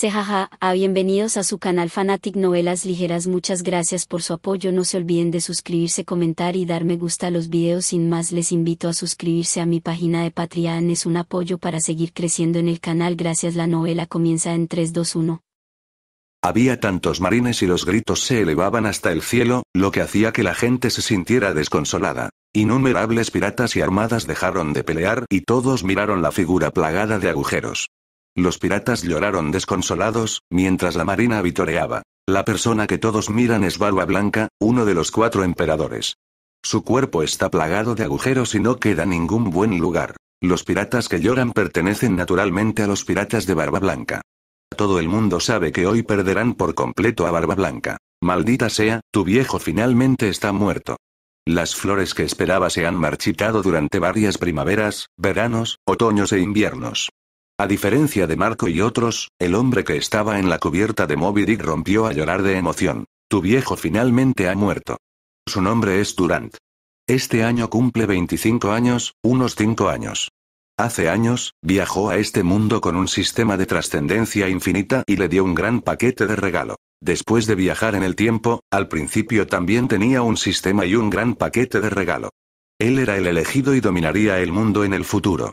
jaja, a ah, bienvenidos a su canal Fanatic Novelas Ligeras muchas gracias por su apoyo no se olviden de suscribirse comentar y dar me gusta a los videos sin más les invito a suscribirse a mi página de Patreon es un apoyo para seguir creciendo en el canal gracias la novela comienza en 321. Había tantos marines y los gritos se elevaban hasta el cielo, lo que hacía que la gente se sintiera desconsolada. Innumerables piratas y armadas dejaron de pelear y todos miraron la figura plagada de agujeros. Los piratas lloraron desconsolados, mientras la marina vitoreaba. La persona que todos miran es Barba Blanca, uno de los cuatro emperadores. Su cuerpo está plagado de agujeros y no queda ningún buen lugar. Los piratas que lloran pertenecen naturalmente a los piratas de Barba Blanca. Todo el mundo sabe que hoy perderán por completo a Barba Blanca. Maldita sea, tu viejo finalmente está muerto. Las flores que esperaba se han marchitado durante varias primaveras, veranos, otoños e inviernos. A diferencia de Marco y otros, el hombre que estaba en la cubierta de Moby Dick rompió a llorar de emoción. Tu viejo finalmente ha muerto. Su nombre es Durant. Este año cumple 25 años, unos 5 años. Hace años, viajó a este mundo con un sistema de trascendencia infinita y le dio un gran paquete de regalo. Después de viajar en el tiempo, al principio también tenía un sistema y un gran paquete de regalo. Él era el elegido y dominaría el mundo en el futuro.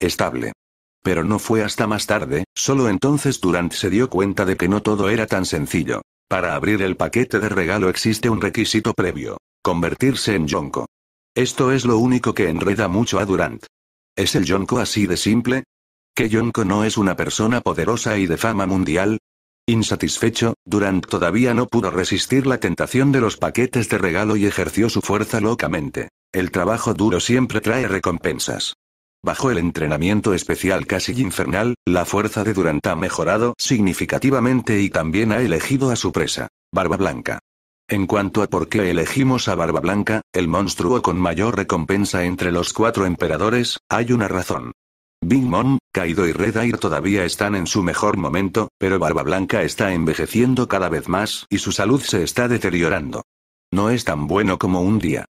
Estable. Pero no fue hasta más tarde, solo entonces Durant se dio cuenta de que no todo era tan sencillo. Para abrir el paquete de regalo existe un requisito previo. Convertirse en Yonko. Esto es lo único que enreda mucho a Durant. ¿Es el Yonko así de simple? ¿Que Yonko no es una persona poderosa y de fama mundial? Insatisfecho, Durant todavía no pudo resistir la tentación de los paquetes de regalo y ejerció su fuerza locamente. El trabajo duro siempre trae recompensas. Bajo el entrenamiento especial casi infernal, la fuerza de Durant ha mejorado significativamente y también ha elegido a su presa, Barba Blanca. En cuanto a por qué elegimos a Barba Blanca, el monstruo con mayor recompensa entre los cuatro emperadores, hay una razón. Big Mom, Kaido y Red Air todavía están en su mejor momento, pero Barba Blanca está envejeciendo cada vez más y su salud se está deteriorando. No es tan bueno como un día.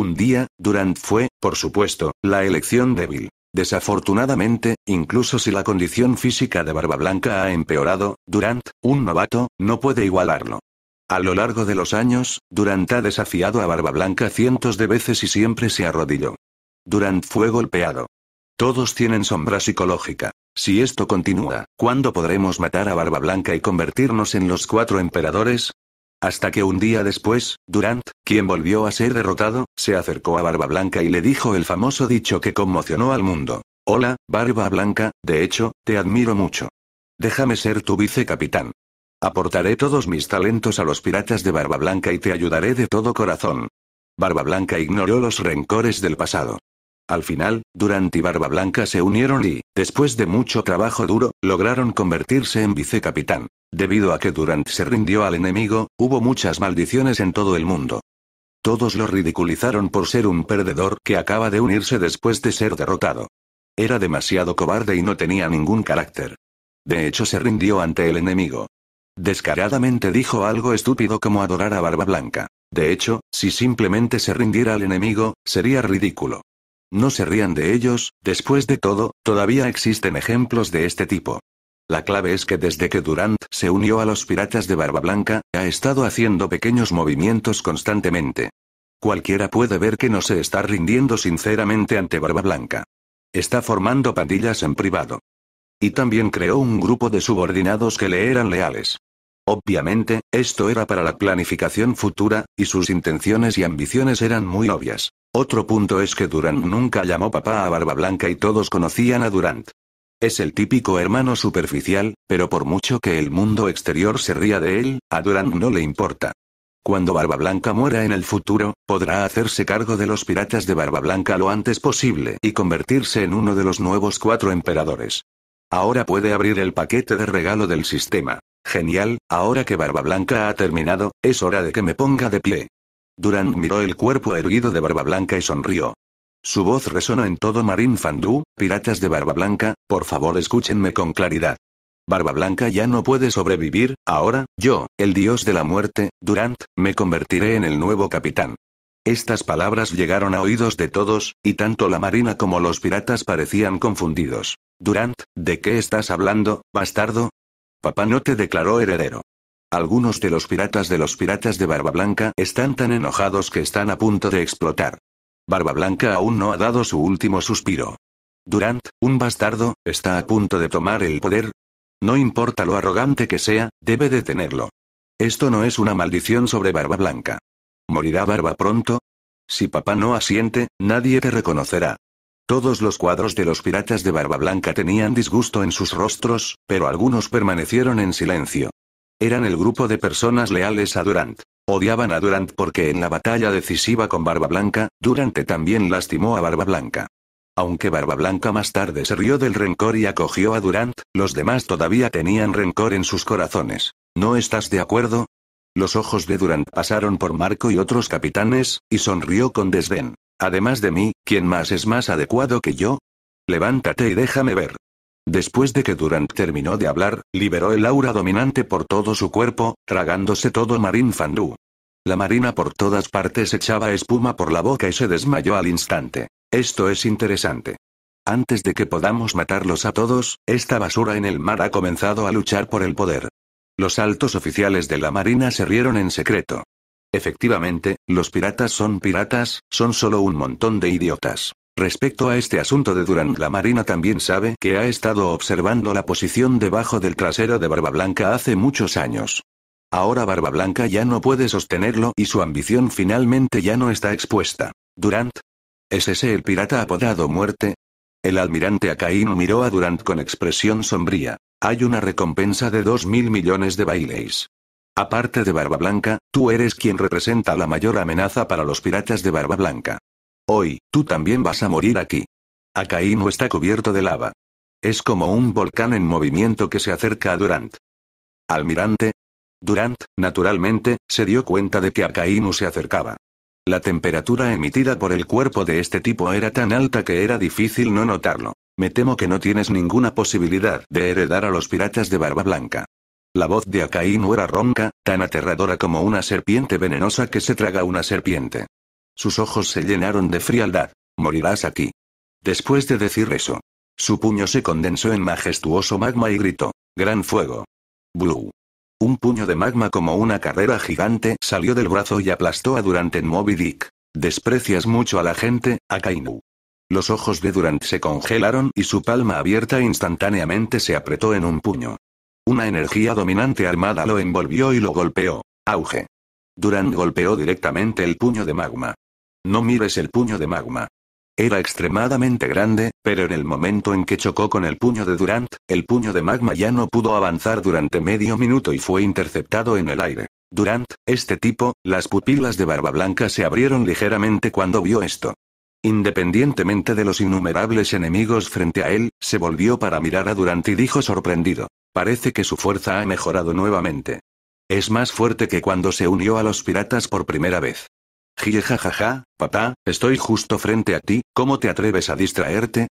Un día, Durant fue, por supuesto, la elección débil. Desafortunadamente, incluso si la condición física de Barba Blanca ha empeorado, Durant, un novato, no puede igualarlo. A lo largo de los años, Durant ha desafiado a Barba Blanca cientos de veces y siempre se arrodilló. Durant fue golpeado. Todos tienen sombra psicológica. Si esto continúa, ¿cuándo podremos matar a Barba Blanca y convertirnos en los cuatro emperadores? Hasta que un día después, Durant, quien volvió a ser derrotado, se acercó a Barba Blanca y le dijo el famoso dicho que conmocionó al mundo. Hola, Barba Blanca, de hecho, te admiro mucho. Déjame ser tu vicecapitán. Aportaré todos mis talentos a los piratas de Barba Blanca y te ayudaré de todo corazón. Barba Blanca ignoró los rencores del pasado. Al final, Durant y Barba Blanca se unieron y, después de mucho trabajo duro, lograron convertirse en vicecapitán. Debido a que Durant se rindió al enemigo, hubo muchas maldiciones en todo el mundo. Todos lo ridiculizaron por ser un perdedor que acaba de unirse después de ser derrotado. Era demasiado cobarde y no tenía ningún carácter. De hecho se rindió ante el enemigo. Descaradamente dijo algo estúpido como adorar a Barba Blanca. De hecho, si simplemente se rindiera al enemigo, sería ridículo. No se rían de ellos, después de todo, todavía existen ejemplos de este tipo. La clave es que desde que Durant se unió a los Piratas de Barba Blanca, ha estado haciendo pequeños movimientos constantemente. Cualquiera puede ver que no se está rindiendo sinceramente ante Barba Blanca. Está formando pandillas en privado. Y también creó un grupo de subordinados que le eran leales. Obviamente, esto era para la planificación futura, y sus intenciones y ambiciones eran muy obvias. Otro punto es que Durant nunca llamó papá a Barba Blanca y todos conocían a Durant. Es el típico hermano superficial, pero por mucho que el mundo exterior se ría de él, a Durant no le importa. Cuando Barba Blanca muera en el futuro, podrá hacerse cargo de los piratas de Barba Blanca lo antes posible y convertirse en uno de los nuevos cuatro emperadores. Ahora puede abrir el paquete de regalo del sistema. Genial, ahora que Barba Blanca ha terminado, es hora de que me ponga de pie. Durant miró el cuerpo erguido de Barba Blanca y sonrió. Su voz resonó en todo Marín Fandú, piratas de Barba Blanca, por favor escúchenme con claridad. Barba Blanca ya no puede sobrevivir, ahora, yo, el dios de la muerte, Durant, me convertiré en el nuevo capitán. Estas palabras llegaron a oídos de todos, y tanto la marina como los piratas parecían confundidos. Durant, ¿de qué estás hablando, bastardo? Papá no te declaró heredero. Algunos de los piratas de los piratas de Barba Blanca están tan enojados que están a punto de explotar. Barba Blanca aún no ha dado su último suspiro. Durant, un bastardo, está a punto de tomar el poder. No importa lo arrogante que sea, debe detenerlo. Esto no es una maldición sobre Barba Blanca. ¿Morirá Barba pronto? Si papá no asiente, nadie te reconocerá. Todos los cuadros de los piratas de Barba Blanca tenían disgusto en sus rostros, pero algunos permanecieron en silencio. Eran el grupo de personas leales a Durant. Odiaban a Durant porque en la batalla decisiva con Barba Blanca, Durante también lastimó a Barba Blanca. Aunque Barba Blanca más tarde se rió del rencor y acogió a Durant, los demás todavía tenían rencor en sus corazones. ¿No estás de acuerdo? Los ojos de Durant pasaron por Marco y otros capitanes, y sonrió con desdén. Además de mí, ¿quién más es más adecuado que yo? Levántate y déjame ver. Después de que Durant terminó de hablar, liberó el aura dominante por todo su cuerpo, tragándose todo Marín Fandú. La marina por todas partes echaba espuma por la boca y se desmayó al instante. Esto es interesante. Antes de que podamos matarlos a todos, esta basura en el mar ha comenzado a luchar por el poder. Los altos oficiales de la marina se rieron en secreto. Efectivamente, los piratas son piratas, son solo un montón de idiotas. Respecto a este asunto de Durant la Marina también sabe que ha estado observando la posición debajo del trasero de Barba Blanca hace muchos años. Ahora Barba Blanca ya no puede sostenerlo y su ambición finalmente ya no está expuesta. Durant. ¿Es ese el pirata apodado Muerte? El almirante Acaín miró a Durant con expresión sombría. Hay una recompensa de dos mil millones de bailes. Aparte de Barba Blanca, tú eres quien representa la mayor amenaza para los piratas de Barba Blanca. Hoy, tú también vas a morir aquí. Akainu está cubierto de lava. Es como un volcán en movimiento que se acerca a Durant. Almirante. Durant, naturalmente, se dio cuenta de que Akainu se acercaba. La temperatura emitida por el cuerpo de este tipo era tan alta que era difícil no notarlo. Me temo que no tienes ninguna posibilidad de heredar a los piratas de Barba Blanca. La voz de Akainu era ronca, tan aterradora como una serpiente venenosa que se traga una serpiente. Sus ojos se llenaron de frialdad. Morirás aquí. Después de decir eso, su puño se condensó en majestuoso magma y gritó, Gran fuego. Blue. Un puño de magma como una carrera gigante salió del brazo y aplastó a Durant en Moby Dick. Desprecias mucho a la gente, Akainu. Los ojos de Durant se congelaron y su palma abierta instantáneamente se apretó en un puño. Una energía dominante armada lo envolvió y lo golpeó. Auge. Durant golpeó directamente el puño de magma. No mires el puño de magma. Era extremadamente grande, pero en el momento en que chocó con el puño de Durant, el puño de magma ya no pudo avanzar durante medio minuto y fue interceptado en el aire. Durant, este tipo, las pupilas de Barba Blanca se abrieron ligeramente cuando vio esto. Independientemente de los innumerables enemigos frente a él, se volvió para mirar a Durant y dijo sorprendido. Parece que su fuerza ha mejorado nuevamente. Es más fuerte que cuando se unió a los piratas por primera vez. ja papá, estoy justo frente a ti, ¿cómo te atreves a distraerte?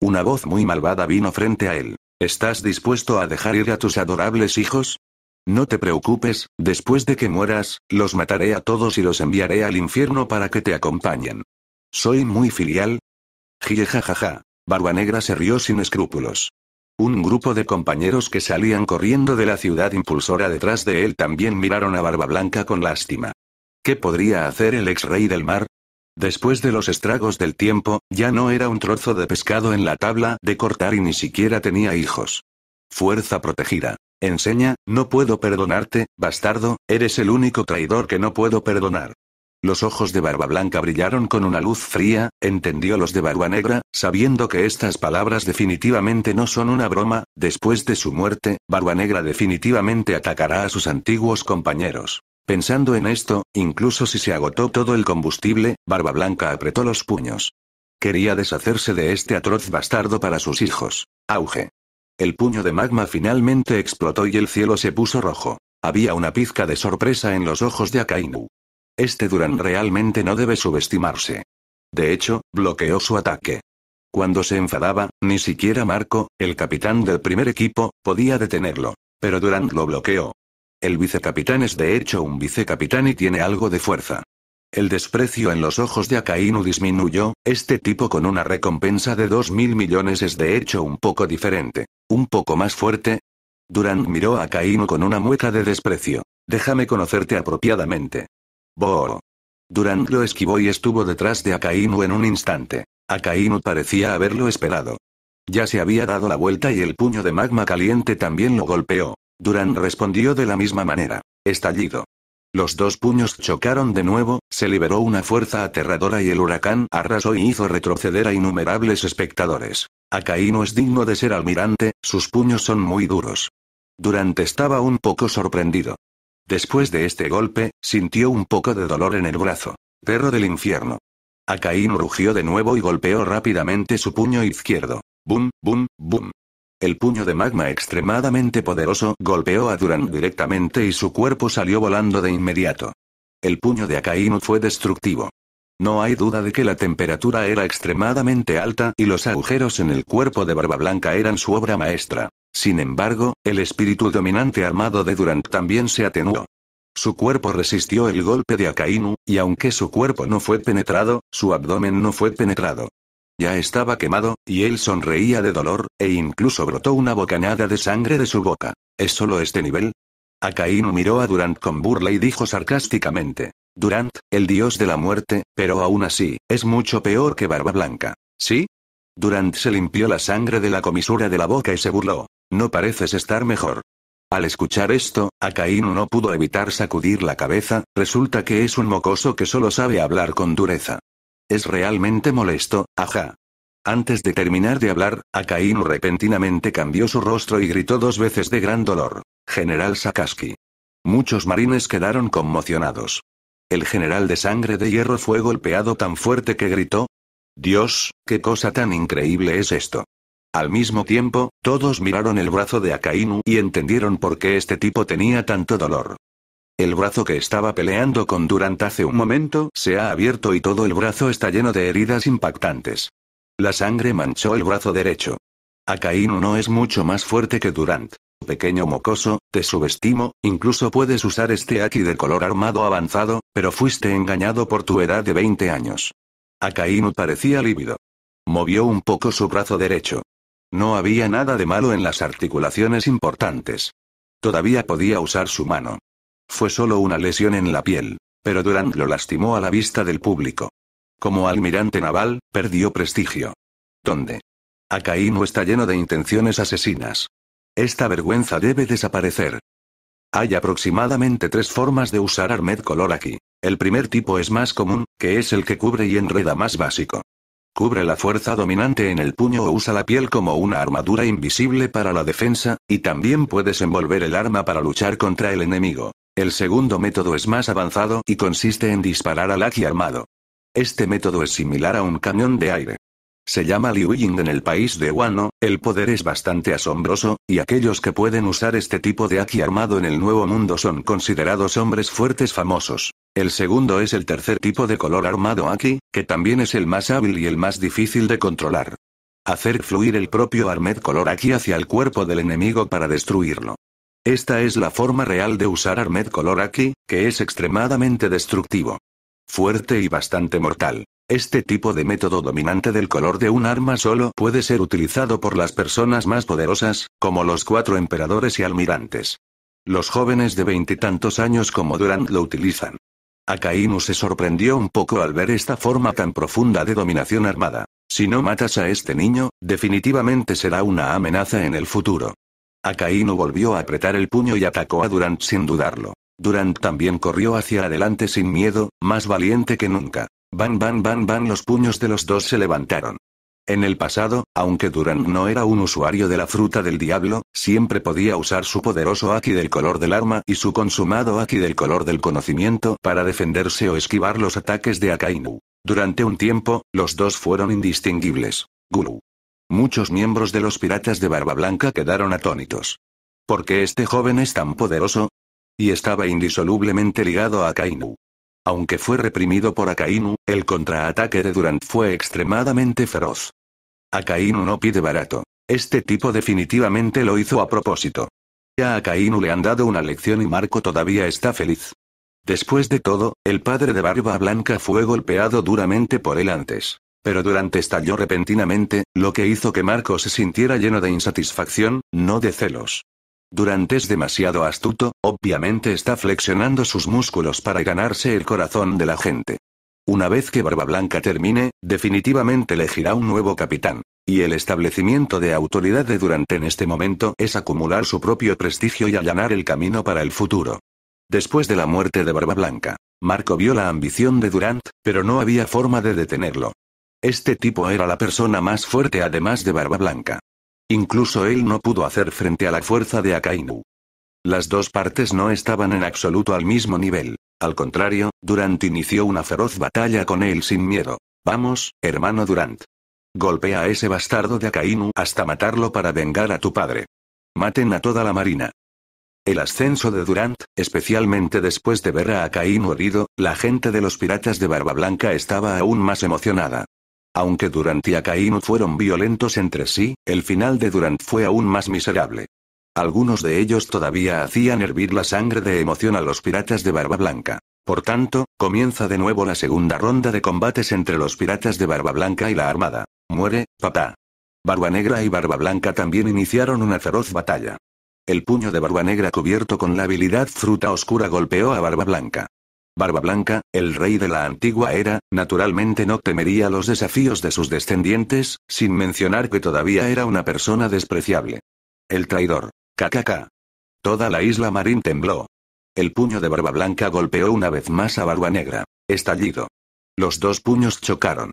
Una voz muy malvada vino frente a él. ¿Estás dispuesto a dejar ir a tus adorables hijos? No te preocupes, después de que mueras, los mataré a todos y los enviaré al infierno para que te acompañen. Soy muy filial. ja ja. Barba Negra se rió sin escrúpulos. Un grupo de compañeros que salían corriendo de la ciudad impulsora detrás de él también miraron a Barba Blanca con lástima. ¿Qué podría hacer el ex rey del mar? Después de los estragos del tiempo, ya no era un trozo de pescado en la tabla de cortar y ni siquiera tenía hijos. Fuerza protegida. Enseña, no puedo perdonarte, bastardo, eres el único traidor que no puedo perdonar. Los ojos de Barba Blanca brillaron con una luz fría, entendió los de Barba Negra, sabiendo que estas palabras definitivamente no son una broma, después de su muerte, Barba Negra definitivamente atacará a sus antiguos compañeros. Pensando en esto, incluso si se agotó todo el combustible, Barba Blanca apretó los puños. Quería deshacerse de este atroz bastardo para sus hijos. Auge. El puño de magma finalmente explotó y el cielo se puso rojo. Había una pizca de sorpresa en los ojos de Akainu. Este Durán mm. realmente no debe subestimarse. De hecho, bloqueó su ataque. Cuando se enfadaba, ni siquiera Marco, el capitán del primer equipo, podía detenerlo. Pero Durant lo bloqueó. El vicecapitán es de hecho un vicecapitán y tiene algo de fuerza. El desprecio en los ojos de Akainu disminuyó, este tipo con una recompensa de 2.000 millones es de hecho un poco diferente. Un poco más fuerte. Durant miró a Akainu con una mueca de desprecio. Déjame conocerte apropiadamente. Bo. Durant lo esquivó y estuvo detrás de Akainu en un instante. Akainu parecía haberlo esperado. Ya se había dado la vuelta y el puño de magma caliente también lo golpeó. Durant respondió de la misma manera. Estallido. Los dos puños chocaron de nuevo, se liberó una fuerza aterradora y el huracán arrasó y hizo retroceder a innumerables espectadores. Akainu es digno de ser almirante, sus puños son muy duros. Durant estaba un poco sorprendido. Después de este golpe, sintió un poco de dolor en el brazo. Perro del infierno. Akainu rugió de nuevo y golpeó rápidamente su puño izquierdo. Bum, bum, bum. El puño de magma extremadamente poderoso golpeó a Duran directamente y su cuerpo salió volando de inmediato. El puño de Akainu fue destructivo. No hay duda de que la temperatura era extremadamente alta y los agujeros en el cuerpo de Barba Blanca eran su obra maestra. Sin embargo, el espíritu dominante armado de Durant también se atenuó. Su cuerpo resistió el golpe de Akainu, y aunque su cuerpo no fue penetrado, su abdomen no fue penetrado. Ya estaba quemado, y él sonreía de dolor, e incluso brotó una bocanada de sangre de su boca. ¿Es solo este nivel? Akainu miró a Durant con burla y dijo sarcásticamente. Durant, el dios de la muerte, pero aún así, es mucho peor que Barba Blanca. ¿Sí? Durant se limpió la sangre de la comisura de la boca y se burló. No pareces estar mejor. Al escuchar esto, Akainu no pudo evitar sacudir la cabeza, resulta que es un mocoso que solo sabe hablar con dureza. Es realmente molesto, ajá. Antes de terminar de hablar, Akainu repentinamente cambió su rostro y gritó dos veces de gran dolor. General Sakaski. Muchos marines quedaron conmocionados. El general de sangre de hierro fue golpeado tan fuerte que gritó, Dios, qué cosa tan increíble es esto. Al mismo tiempo, todos miraron el brazo de Akainu y entendieron por qué este tipo tenía tanto dolor. El brazo que estaba peleando con Durant hace un momento se ha abierto y todo el brazo está lleno de heridas impactantes. La sangre manchó el brazo derecho. Akainu no es mucho más fuerte que Durant. Pequeño mocoso, te subestimo, incluso puedes usar este Aki de color armado avanzado, pero fuiste engañado por tu edad de 20 años. Akainu parecía lívido. Movió un poco su brazo derecho. No había nada de malo en las articulaciones importantes. Todavía podía usar su mano. Fue solo una lesión en la piel, pero Durant lo lastimó a la vista del público. Como almirante naval, perdió prestigio. ¿Dónde? Akainu está lleno de intenciones asesinas. Esta vergüenza debe desaparecer, hay aproximadamente tres formas de usar Armed Color aquí. El primer tipo es más común, que es el que cubre y enreda más básico. Cubre la fuerza dominante en el puño o usa la piel como una armadura invisible para la defensa, y también puedes envolver el arma para luchar contra el enemigo. El segundo método es más avanzado y consiste en disparar al aquí armado. Este método es similar a un cañón de aire. Se llama Liu Ying en el país de Wano, el poder es bastante asombroso, y aquellos que pueden usar este tipo de aquí armado en el Nuevo Mundo son considerados hombres fuertes famosos. El segundo es el tercer tipo de color armado aquí, que también es el más hábil y el más difícil de controlar. Hacer fluir el propio Armed color Aki hacia el cuerpo del enemigo para destruirlo. Esta es la forma real de usar Armed color Aki, que es extremadamente destructivo. Fuerte y bastante mortal. Este tipo de método dominante del color de un arma solo puede ser utilizado por las personas más poderosas, como los cuatro emperadores y almirantes. Los jóvenes de veintitantos años como Durant lo utilizan. Akainu se sorprendió un poco al ver esta forma tan profunda de dominación armada. Si no matas a este niño, definitivamente será una amenaza en el futuro. Akainu volvió a apretar el puño y atacó a Durant sin dudarlo. Durant también corrió hacia adelante sin miedo, más valiente que nunca. Van, van, van, van, los puños de los dos se levantaron. En el pasado, aunque Duran no era un usuario de la fruta del diablo, siempre podía usar su poderoso Aki del color del arma y su consumado Aki del color del conocimiento para defenderse o esquivar los ataques de Akainu. Durante un tiempo, los dos fueron indistinguibles. Guru. Muchos miembros de los piratas de Barba Blanca quedaron atónitos. ¿Por qué este joven es tan poderoso? Y estaba indisolublemente ligado a Akainu. Aunque fue reprimido por Akainu, el contraataque de Durant fue extremadamente feroz. Akainu no pide barato. Este tipo definitivamente lo hizo a propósito. Ya a Akainu le han dado una lección y Marco todavía está feliz. Después de todo, el padre de Barba Blanca fue golpeado duramente por él antes. Pero Durant estalló repentinamente, lo que hizo que Marco se sintiera lleno de insatisfacción, no de celos. Durante es demasiado astuto, obviamente está flexionando sus músculos para ganarse el corazón de la gente. Una vez que Barba Blanca termine, definitivamente elegirá un nuevo capitán. Y el establecimiento de autoridad de Durante en este momento es acumular su propio prestigio y allanar el camino para el futuro. Después de la muerte de Barba Blanca, Marco vio la ambición de Durant, pero no había forma de detenerlo. Este tipo era la persona más fuerte además de Barba Blanca. Incluso él no pudo hacer frente a la fuerza de Akainu. Las dos partes no estaban en absoluto al mismo nivel. Al contrario, Durant inició una feroz batalla con él sin miedo. Vamos, hermano Durant. Golpea a ese bastardo de Akainu hasta matarlo para vengar a tu padre. Maten a toda la marina. El ascenso de Durant, especialmente después de ver a Akainu herido, la gente de los piratas de Barba Blanca estaba aún más emocionada. Aunque Durant y Akainu fueron violentos entre sí, el final de Durant fue aún más miserable. Algunos de ellos todavía hacían hervir la sangre de emoción a los piratas de Barba Blanca. Por tanto, comienza de nuevo la segunda ronda de combates entre los piratas de Barba Blanca y la Armada. Muere, papá. Barba Negra y Barba Blanca también iniciaron una feroz batalla. El puño de Barba Negra cubierto con la habilidad fruta oscura golpeó a Barba Blanca. Barba Blanca, el rey de la antigua era, naturalmente no temería los desafíos de sus descendientes, sin mencionar que todavía era una persona despreciable. El traidor. KKK. Toda la isla Marín tembló. El puño de Barba Blanca golpeó una vez más a Barba Negra. Estallido. Los dos puños chocaron.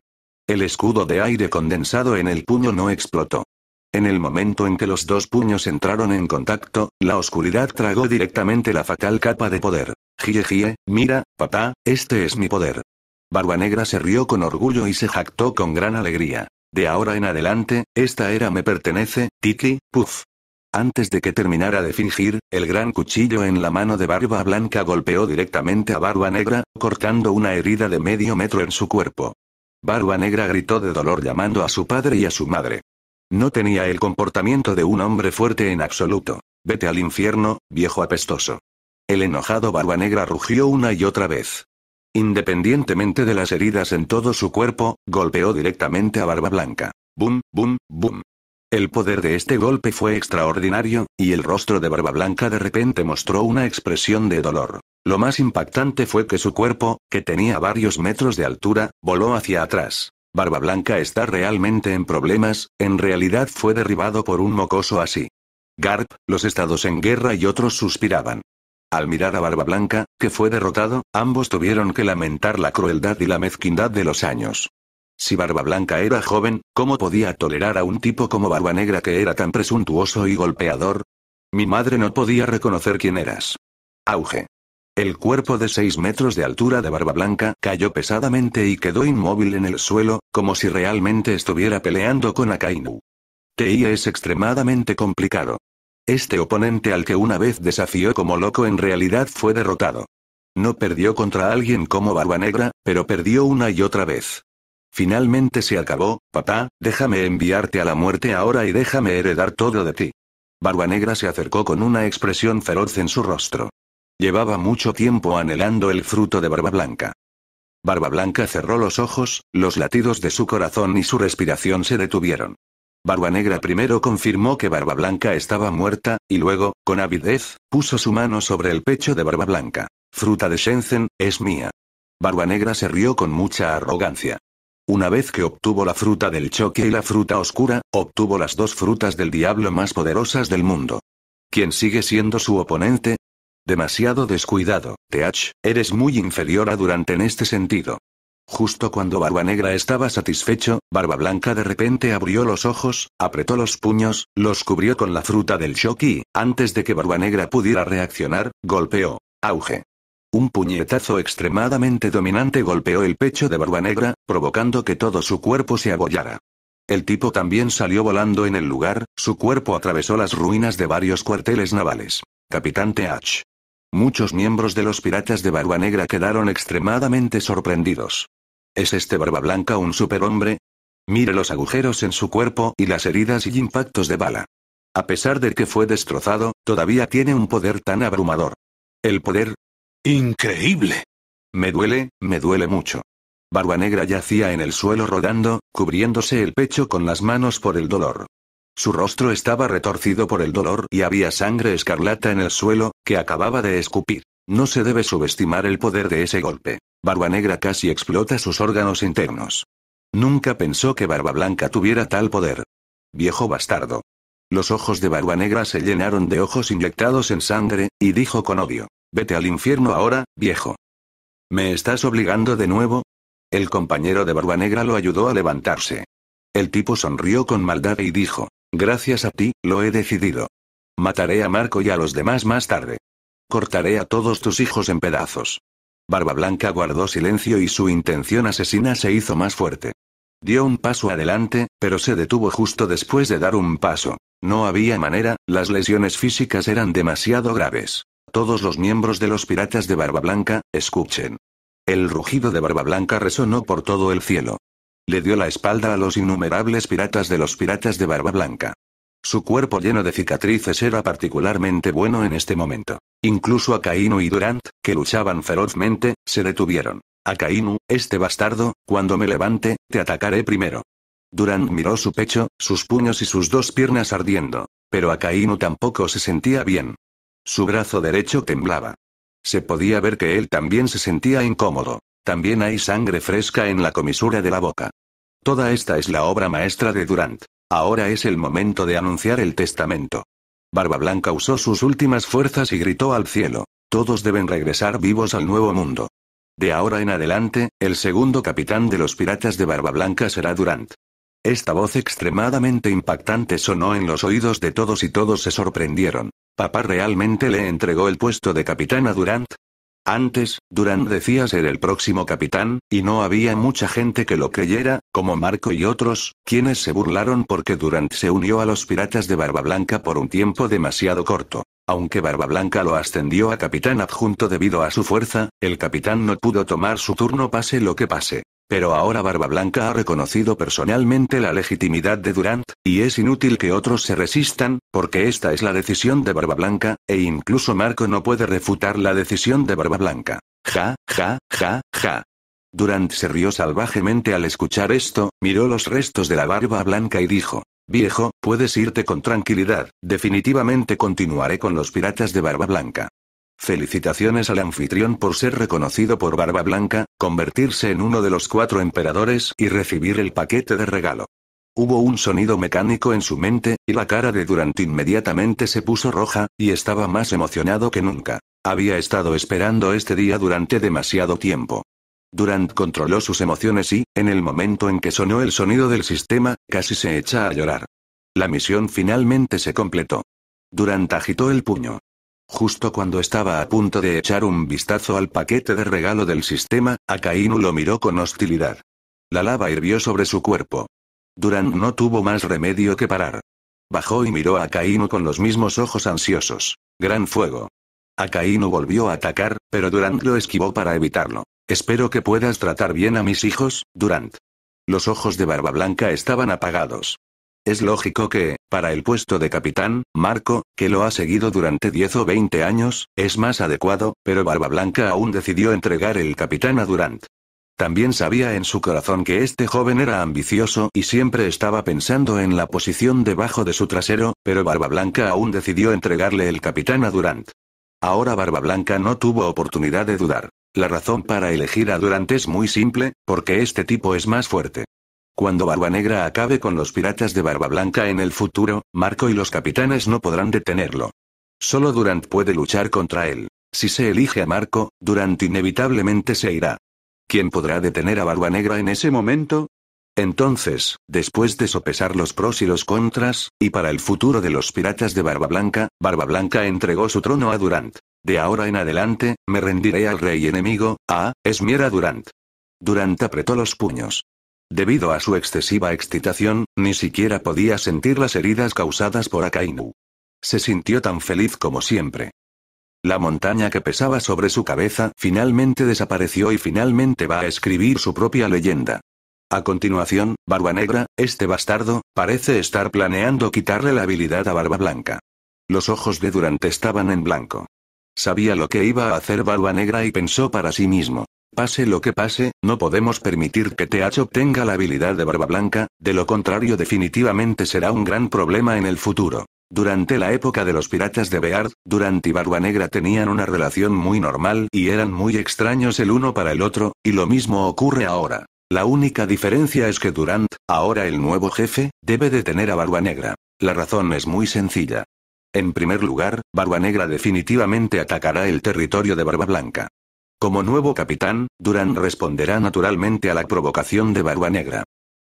El escudo de aire condensado en el puño no explotó. En el momento en que los dos puños entraron en contacto, la oscuridad tragó directamente la fatal capa de poder. Gie, gie, mira, papá, este es mi poder. Barba Negra se rió con orgullo y se jactó con gran alegría. De ahora en adelante, esta era me pertenece, Tiki, puf. Antes de que terminara de fingir, el gran cuchillo en la mano de Barba Blanca golpeó directamente a Barba Negra, cortando una herida de medio metro en su cuerpo. Barba Negra gritó de dolor llamando a su padre y a su madre. No tenía el comportamiento de un hombre fuerte en absoluto. Vete al infierno, viejo apestoso. El enojado barba negra rugió una y otra vez. Independientemente de las heridas en todo su cuerpo, golpeó directamente a Barba Blanca. Bum, bum, bum. El poder de este golpe fue extraordinario, y el rostro de Barba Blanca de repente mostró una expresión de dolor. Lo más impactante fue que su cuerpo, que tenía varios metros de altura, voló hacia atrás. Barba Blanca está realmente en problemas, en realidad fue derribado por un mocoso así. Garp, los estados en guerra y otros suspiraban. Al mirar a Barba Blanca, que fue derrotado, ambos tuvieron que lamentar la crueldad y la mezquindad de los años. Si Barba Blanca era joven, ¿cómo podía tolerar a un tipo como Barba Negra que era tan presuntuoso y golpeador? Mi madre no podía reconocer quién eras. Auge. El cuerpo de 6 metros de altura de barba blanca cayó pesadamente y quedó inmóvil en el suelo, como si realmente estuviera peleando con Akainu. I es extremadamente complicado. Este oponente al que una vez desafió como loco en realidad fue derrotado. No perdió contra alguien como Barba Negra, pero perdió una y otra vez. Finalmente se acabó, papá, déjame enviarte a la muerte ahora y déjame heredar todo de ti. Barba Negra se acercó con una expresión feroz en su rostro. Llevaba mucho tiempo anhelando el fruto de Barba Blanca. Barba Blanca cerró los ojos, los latidos de su corazón y su respiración se detuvieron. Barba Negra primero confirmó que Barba Blanca estaba muerta, y luego, con avidez, puso su mano sobre el pecho de Barba Blanca. Fruta de Shenzhen, es mía. Barba Negra se rió con mucha arrogancia. Una vez que obtuvo la fruta del choque y la fruta oscura, obtuvo las dos frutas del diablo más poderosas del mundo. Quien sigue siendo su oponente, Demasiado descuidado, TH, eres muy inferior a Durante en este sentido. Justo cuando Barba Negra estaba satisfecho, Barba Blanca de repente abrió los ojos, apretó los puños, los cubrió con la fruta del shock y, antes de que Barba Negra pudiera reaccionar, golpeó. Auge. Un puñetazo extremadamente dominante golpeó el pecho de Barba Negra, provocando que todo su cuerpo se abollara. El tipo también salió volando en el lugar, su cuerpo atravesó las ruinas de varios cuarteles navales. Capitán TH. Muchos miembros de los piratas de Barba Negra quedaron extremadamente sorprendidos. ¿Es este Barba Blanca un superhombre? Mire los agujeros en su cuerpo y las heridas y impactos de bala. A pesar de que fue destrozado, todavía tiene un poder tan abrumador. El poder. Increíble. Me duele, me duele mucho. Barba Negra yacía en el suelo rodando, cubriéndose el pecho con las manos por el dolor. Su rostro estaba retorcido por el dolor y había sangre escarlata en el suelo, que acababa de escupir. No se debe subestimar el poder de ese golpe. Barba Negra casi explota sus órganos internos. Nunca pensó que Barba Blanca tuviera tal poder. Viejo bastardo. Los ojos de Barba Negra se llenaron de ojos inyectados en sangre, y dijo con odio. Vete al infierno ahora, viejo. ¿Me estás obligando de nuevo? El compañero de Barba Negra lo ayudó a levantarse. El tipo sonrió con maldad y dijo, Gracias a ti, lo he decidido. Mataré a Marco y a los demás más tarde. Cortaré a todos tus hijos en pedazos. Barba Blanca guardó silencio y su intención asesina se hizo más fuerte. Dio un paso adelante, pero se detuvo justo después de dar un paso. No había manera, las lesiones físicas eran demasiado graves. Todos los miembros de los piratas de Barba Blanca, escuchen. El rugido de Barba Blanca resonó por todo el cielo. Le dio la espalda a los innumerables piratas de los piratas de Barba Blanca. Su cuerpo lleno de cicatrices era particularmente bueno en este momento. Incluso Akainu y Durant, que luchaban ferozmente, se detuvieron. Akainu, este bastardo, cuando me levante, te atacaré primero. Durant miró su pecho, sus puños y sus dos piernas ardiendo. Pero Akainu tampoco se sentía bien. Su brazo derecho temblaba. Se podía ver que él también se sentía incómodo. También hay sangre fresca en la comisura de la boca. Toda esta es la obra maestra de Durant. Ahora es el momento de anunciar el testamento. Barba Blanca usó sus últimas fuerzas y gritó al cielo. Todos deben regresar vivos al nuevo mundo. De ahora en adelante, el segundo capitán de los piratas de Barba Blanca será Durant. Esta voz extremadamente impactante sonó en los oídos de todos y todos se sorprendieron. ¿Papá realmente le entregó el puesto de capitán a Durant? Antes, Durant decía ser el próximo capitán, y no había mucha gente que lo creyera, como Marco y otros, quienes se burlaron porque Durant se unió a los piratas de Barba Blanca por un tiempo demasiado corto. Aunque Barba Blanca lo ascendió a capitán adjunto debido a su fuerza, el capitán no pudo tomar su turno pase lo que pase. Pero ahora Barba Blanca ha reconocido personalmente la legitimidad de Durant, y es inútil que otros se resistan, porque esta es la decisión de Barba Blanca, e incluso Marco no puede refutar la decisión de Barba Blanca. Ja, ja, ja, ja. Durant se rió salvajemente al escuchar esto, miró los restos de la barba blanca y dijo, Viejo, puedes irte con tranquilidad, definitivamente continuaré con los piratas de barba blanca. Felicitaciones al anfitrión por ser reconocido por Barba Blanca, convertirse en uno de los cuatro emperadores y recibir el paquete de regalo. Hubo un sonido mecánico en su mente, y la cara de Durant inmediatamente se puso roja, y estaba más emocionado que nunca. Había estado esperando este día durante demasiado tiempo. Durant controló sus emociones y, en el momento en que sonó el sonido del sistema, casi se echa a llorar. La misión finalmente se completó. Durant agitó el puño. Justo cuando estaba a punto de echar un vistazo al paquete de regalo del sistema, Akainu lo miró con hostilidad. La lava hirvió sobre su cuerpo. Durant no tuvo más remedio que parar. Bajó y miró a Akainu con los mismos ojos ansiosos. Gran fuego. Akainu volvió a atacar, pero Durant lo esquivó para evitarlo. Espero que puedas tratar bien a mis hijos, Durant. Los ojos de Barba Blanca estaban apagados. Es lógico que, para el puesto de capitán, Marco, que lo ha seguido durante 10 o 20 años, es más adecuado, pero Barba Blanca aún decidió entregar el capitán a Durant. También sabía en su corazón que este joven era ambicioso y siempre estaba pensando en la posición debajo de su trasero, pero Barba Blanca aún decidió entregarle el capitán a Durant. Ahora Barba Blanca no tuvo oportunidad de dudar. La razón para elegir a Durant es muy simple, porque este tipo es más fuerte. Cuando Barba Negra acabe con los piratas de Barba Blanca en el futuro, Marco y los capitanes no podrán detenerlo. Solo Durant puede luchar contra él. Si se elige a Marco, Durant inevitablemente se irá. ¿Quién podrá detener a Barba Negra en ese momento? Entonces, después de sopesar los pros y los contras, y para el futuro de los piratas de Barba Blanca, Barba Blanca entregó su trono a Durant. De ahora en adelante, me rendiré al rey enemigo, a Esmiera Durant. Durant apretó los puños. Debido a su excesiva excitación, ni siquiera podía sentir las heridas causadas por Akainu. Se sintió tan feliz como siempre. La montaña que pesaba sobre su cabeza finalmente desapareció y finalmente va a escribir su propia leyenda. A continuación, Barba Negra, este bastardo, parece estar planeando quitarle la habilidad a Barba Blanca. Los ojos de Durante estaban en blanco. Sabía lo que iba a hacer Barba Negra y pensó para sí mismo. Pase lo que pase, no podemos permitir que TH obtenga la habilidad de Barba Blanca, de lo contrario definitivamente será un gran problema en el futuro. Durante la época de los piratas de Beard, Durant y Barba Negra tenían una relación muy normal y eran muy extraños el uno para el otro, y lo mismo ocurre ahora. La única diferencia es que Durant, ahora el nuevo jefe, debe detener a Barba Negra. La razón es muy sencilla. En primer lugar, Barba Negra definitivamente atacará el territorio de Barba Blanca. Como nuevo capitán, Durant responderá naturalmente a la provocación de Barba Negra.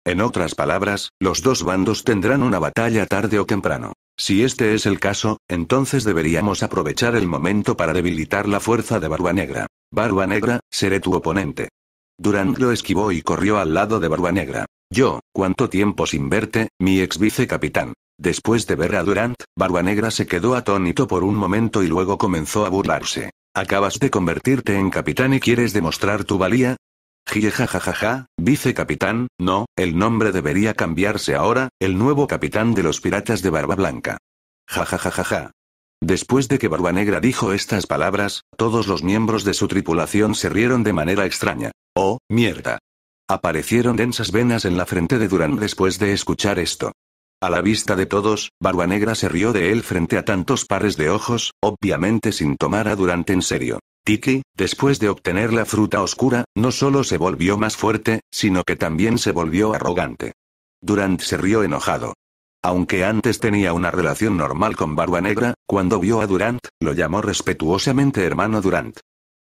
En otras palabras, los dos bandos tendrán una batalla tarde o temprano. Si este es el caso, entonces deberíamos aprovechar el momento para debilitar la fuerza de Barba Negra. Barba Negra, seré tu oponente. Durant lo esquivó y corrió al lado de Barba Negra. Yo, cuánto tiempo sin verte, mi ex vicecapitán. Después de ver a Durant, Barba Negra se quedó atónito por un momento y luego comenzó a burlarse. ¿Acabas de convertirte en capitán y quieres demostrar tu valía? Jie jajajaja, vicecapitán, no, el nombre debería cambiarse ahora, el nuevo capitán de los piratas de Barba Blanca. Jajajajaja. Después de que Barba Negra dijo estas palabras, todos los miembros de su tripulación se rieron de manera extraña. Oh, mierda. Aparecieron densas venas en la frente de Durán después de escuchar esto. A la vista de todos, Barba Negra se rió de él frente a tantos pares de ojos, obviamente sin tomar a Durant en serio. Tiki, después de obtener la fruta oscura, no solo se volvió más fuerte, sino que también se volvió arrogante. Durant se rió enojado. Aunque antes tenía una relación normal con Barba Negra, cuando vio a Durant, lo llamó respetuosamente hermano Durant.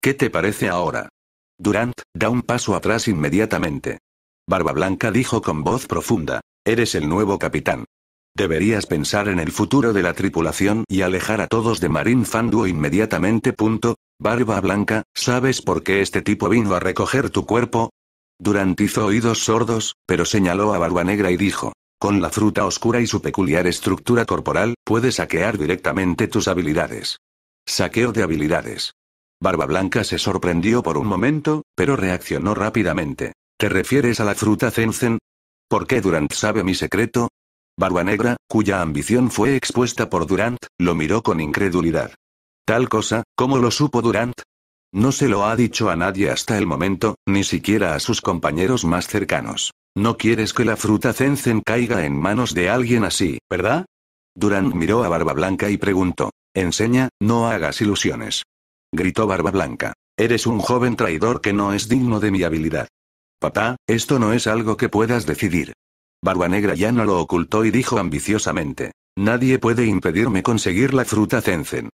¿Qué te parece ahora? Durant, da un paso atrás inmediatamente. Barba Blanca dijo con voz profunda, Eres el nuevo capitán. Deberías pensar en el futuro de la tripulación y alejar a todos de Marín Fanduo inmediatamente. Barba Blanca, ¿sabes por qué este tipo vino a recoger tu cuerpo? Durant hizo oídos sordos, pero señaló a Barba Negra y dijo. Con la fruta oscura y su peculiar estructura corporal, puedes saquear directamente tus habilidades. Saqueo de habilidades. Barba Blanca se sorprendió por un momento, pero reaccionó rápidamente. ¿Te refieres a la fruta Zenzen? ¿Por qué Durant sabe mi secreto? Barba Negra, cuya ambición fue expuesta por Durant, lo miró con incredulidad. ¿Tal cosa, cómo lo supo Durant? No se lo ha dicho a nadie hasta el momento, ni siquiera a sus compañeros más cercanos. No quieres que la fruta Zenzen caiga en manos de alguien así, ¿verdad? Durant miró a Barba Blanca y preguntó. Enseña, no hagas ilusiones. Gritó Barba Blanca. Eres un joven traidor que no es digno de mi habilidad. Papá, esto no es algo que puedas decidir. Barba Negra ya no lo ocultó y dijo ambiciosamente. Nadie puede impedirme conseguir la fruta Zenzen.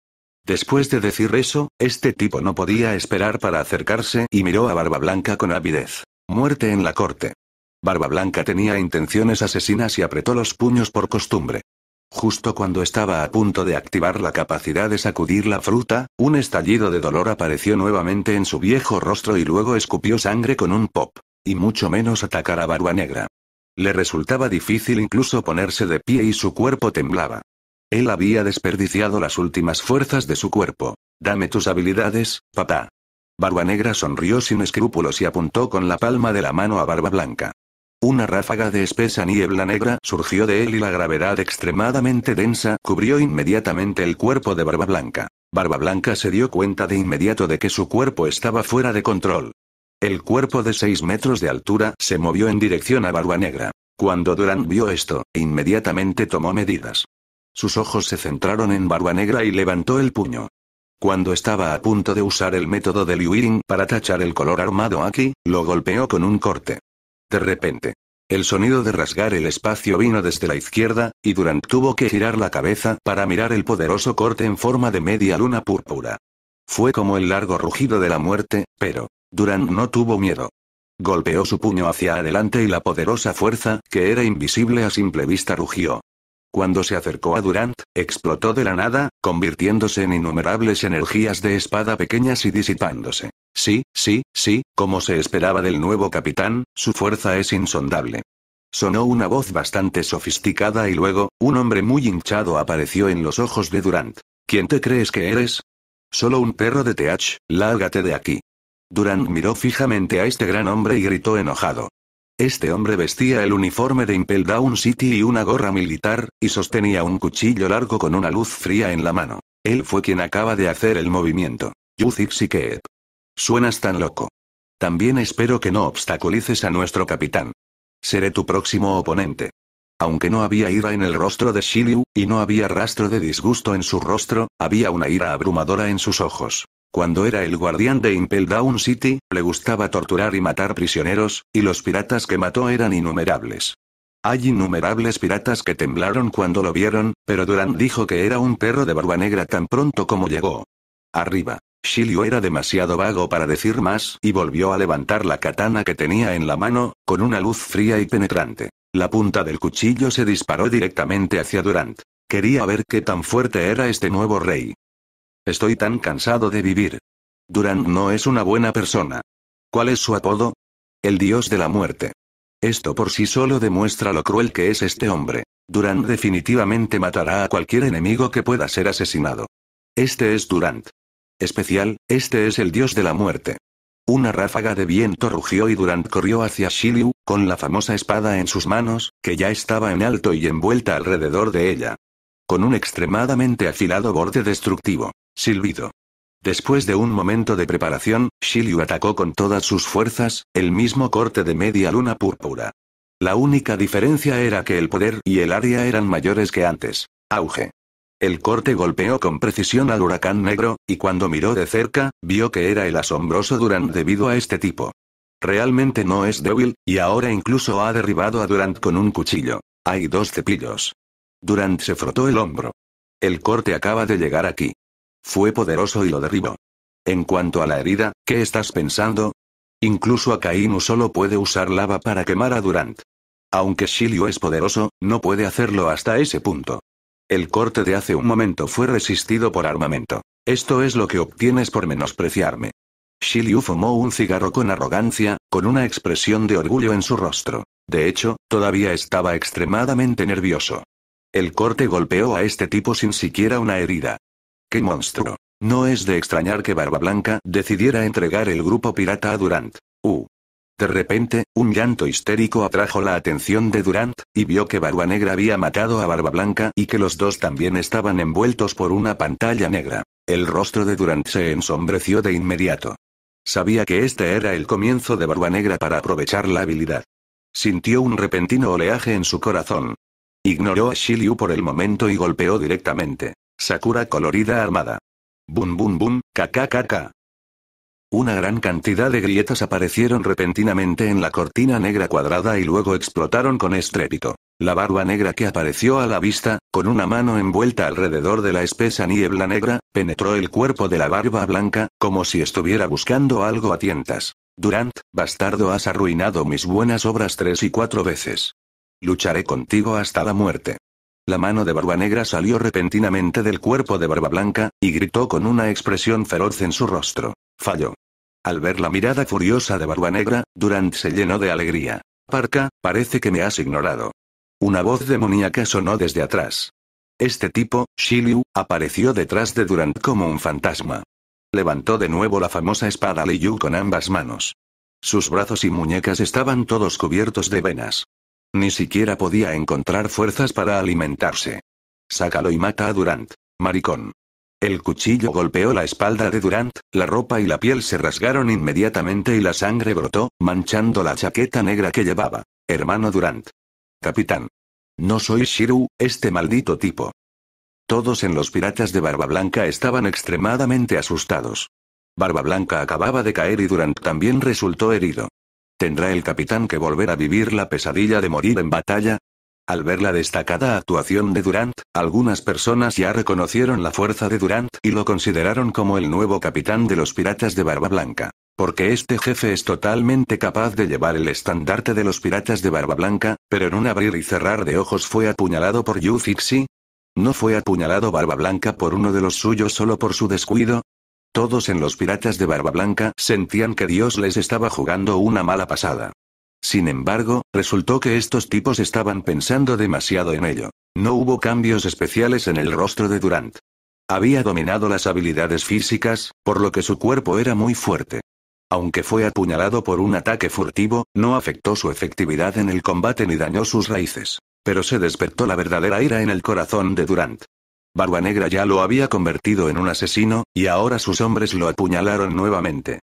Después de decir eso, este tipo no podía esperar para acercarse y miró a Barba Blanca con avidez. Muerte en la corte. Barba Blanca tenía intenciones asesinas y apretó los puños por costumbre. Justo cuando estaba a punto de activar la capacidad de sacudir la fruta, un estallido de dolor apareció nuevamente en su viejo rostro y luego escupió sangre con un pop y mucho menos atacar a Barba Negra. Le resultaba difícil incluso ponerse de pie y su cuerpo temblaba. Él había desperdiciado las últimas fuerzas de su cuerpo. Dame tus habilidades, papá. Barba Negra sonrió sin escrúpulos y apuntó con la palma de la mano a Barba Blanca. Una ráfaga de espesa niebla negra surgió de él y la gravedad extremadamente densa cubrió inmediatamente el cuerpo de Barba Blanca. Barba Blanca se dio cuenta de inmediato de que su cuerpo estaba fuera de control. El cuerpo de 6 metros de altura se movió en dirección a Barba Negra. Cuando Durant vio esto, inmediatamente tomó medidas. Sus ojos se centraron en Barba Negra y levantó el puño. Cuando estaba a punto de usar el método de Liu para tachar el color armado aquí, lo golpeó con un corte. De repente, el sonido de rasgar el espacio vino desde la izquierda, y Durant tuvo que girar la cabeza para mirar el poderoso corte en forma de media luna púrpura. Fue como el largo rugido de la muerte, pero Durant no tuvo miedo. Golpeó su puño hacia adelante y la poderosa fuerza, que era invisible a simple vista, rugió. Cuando se acercó a Durant, explotó de la nada, convirtiéndose en innumerables energías de espada pequeñas y disipándose. Sí, sí, sí, como se esperaba del nuevo capitán, su fuerza es insondable. Sonó una voz bastante sofisticada y luego, un hombre muy hinchado apareció en los ojos de Durant. ¿Quién te crees que eres? Solo un perro de TH, lárgate de aquí. Durant miró fijamente a este gran hombre y gritó enojado. Este hombre vestía el uniforme de Impel Down City y una gorra militar, y sostenía un cuchillo largo con una luz fría en la mano. Él fue quien acaba de hacer el movimiento. Keep. Suenas tan loco. También espero que no obstaculices a nuestro capitán. Seré tu próximo oponente. Aunque no había ira en el rostro de Shiliu, y no había rastro de disgusto en su rostro, había una ira abrumadora en sus ojos. Cuando era el guardián de Impel Down City, le gustaba torturar y matar prisioneros, y los piratas que mató eran innumerables. Hay innumerables piratas que temblaron cuando lo vieron, pero Durant dijo que era un perro de barba negra tan pronto como llegó. Arriba. Shilio era demasiado vago para decir más y volvió a levantar la katana que tenía en la mano, con una luz fría y penetrante. La punta del cuchillo se disparó directamente hacia Durant. Quería ver qué tan fuerte era este nuevo rey. Estoy tan cansado de vivir. Durant no es una buena persona. ¿Cuál es su apodo? El dios de la muerte. Esto por sí solo demuestra lo cruel que es este hombre. Durant definitivamente matará a cualquier enemigo que pueda ser asesinado. Este es Durant. Especial, este es el dios de la muerte. Una ráfaga de viento rugió y Durant corrió hacia Shiliu, con la famosa espada en sus manos, que ya estaba en alto y envuelta alrededor de ella. Con un extremadamente afilado borde destructivo. Silbido. Después de un momento de preparación, Shiliu atacó con todas sus fuerzas, el mismo corte de media luna púrpura. La única diferencia era que el poder y el área eran mayores que antes. Auge. El corte golpeó con precisión al huracán negro, y cuando miró de cerca, vio que era el asombroso Durant debido a este tipo. Realmente no es débil, y ahora incluso ha derribado a Durant con un cuchillo. Hay dos cepillos. Durant se frotó el hombro. El corte acaba de llegar aquí. Fue poderoso y lo derribó. En cuanto a la herida, ¿qué estás pensando? Incluso Akainu solo puede usar lava para quemar a Durant. Aunque Shiliu es poderoso, no puede hacerlo hasta ese punto. El corte de hace un momento fue resistido por armamento. Esto es lo que obtienes por menospreciarme. Shiliu fumó un cigarro con arrogancia, con una expresión de orgullo en su rostro. De hecho, todavía estaba extremadamente nervioso. El corte golpeó a este tipo sin siquiera una herida. ¡Qué monstruo! No es de extrañar que Barba Blanca decidiera entregar el grupo pirata a Durant. Uh. De repente, un llanto histérico atrajo la atención de Durant, y vio que Barba Negra había matado a Barba Blanca y que los dos también estaban envueltos por una pantalla negra. El rostro de Durant se ensombreció de inmediato. Sabía que este era el comienzo de Barba Negra para aprovechar la habilidad. Sintió un repentino oleaje en su corazón. Ignoró a Shiliu por el momento y golpeó directamente. Sakura colorida armada. Bum bum bum, caca Una gran cantidad de grietas aparecieron repentinamente en la cortina negra cuadrada y luego explotaron con estrépito. La barba negra que apareció a la vista, con una mano envuelta alrededor de la espesa niebla negra, penetró el cuerpo de la barba blanca, como si estuviera buscando algo a tientas. Durant, bastardo, has arruinado mis buenas obras tres y cuatro veces. Lucharé contigo hasta la muerte. La mano de Barba Negra salió repentinamente del cuerpo de Barba Blanca, y gritó con una expresión feroz en su rostro. Falló. Al ver la mirada furiosa de Barba Negra, Durant se llenó de alegría. Parca, parece que me has ignorado. Una voz demoníaca sonó desde atrás. Este tipo, Shiliu, apareció detrás de Durant como un fantasma. Levantó de nuevo la famosa espada Liu con ambas manos. Sus brazos y muñecas estaban todos cubiertos de venas. Ni siquiera podía encontrar fuerzas para alimentarse. Sácalo y mata a Durant. Maricón. El cuchillo golpeó la espalda de Durant, la ropa y la piel se rasgaron inmediatamente y la sangre brotó, manchando la chaqueta negra que llevaba. Hermano Durant. Capitán. No soy Shiru, este maldito tipo. Todos en los piratas de Barba Blanca estaban extremadamente asustados. Barba Blanca acababa de caer y Durant también resultó herido. ¿Tendrá el capitán que volver a vivir la pesadilla de morir en batalla? Al ver la destacada actuación de Durant, algunas personas ya reconocieron la fuerza de Durant y lo consideraron como el nuevo capitán de los piratas de Barba Blanca. Porque este jefe es totalmente capaz de llevar el estandarte de los piratas de Barba Blanca, pero en un abrir y cerrar de ojos fue apuñalado por Yufixi. ¿No fue apuñalado Barba Blanca por uno de los suyos solo por su descuido? Todos en los piratas de Barba Blanca sentían que Dios les estaba jugando una mala pasada. Sin embargo, resultó que estos tipos estaban pensando demasiado en ello. No hubo cambios especiales en el rostro de Durant. Había dominado las habilidades físicas, por lo que su cuerpo era muy fuerte. Aunque fue apuñalado por un ataque furtivo, no afectó su efectividad en el combate ni dañó sus raíces. Pero se despertó la verdadera ira en el corazón de Durant. Barba Negra ya lo había convertido en un asesino, y ahora sus hombres lo apuñalaron nuevamente.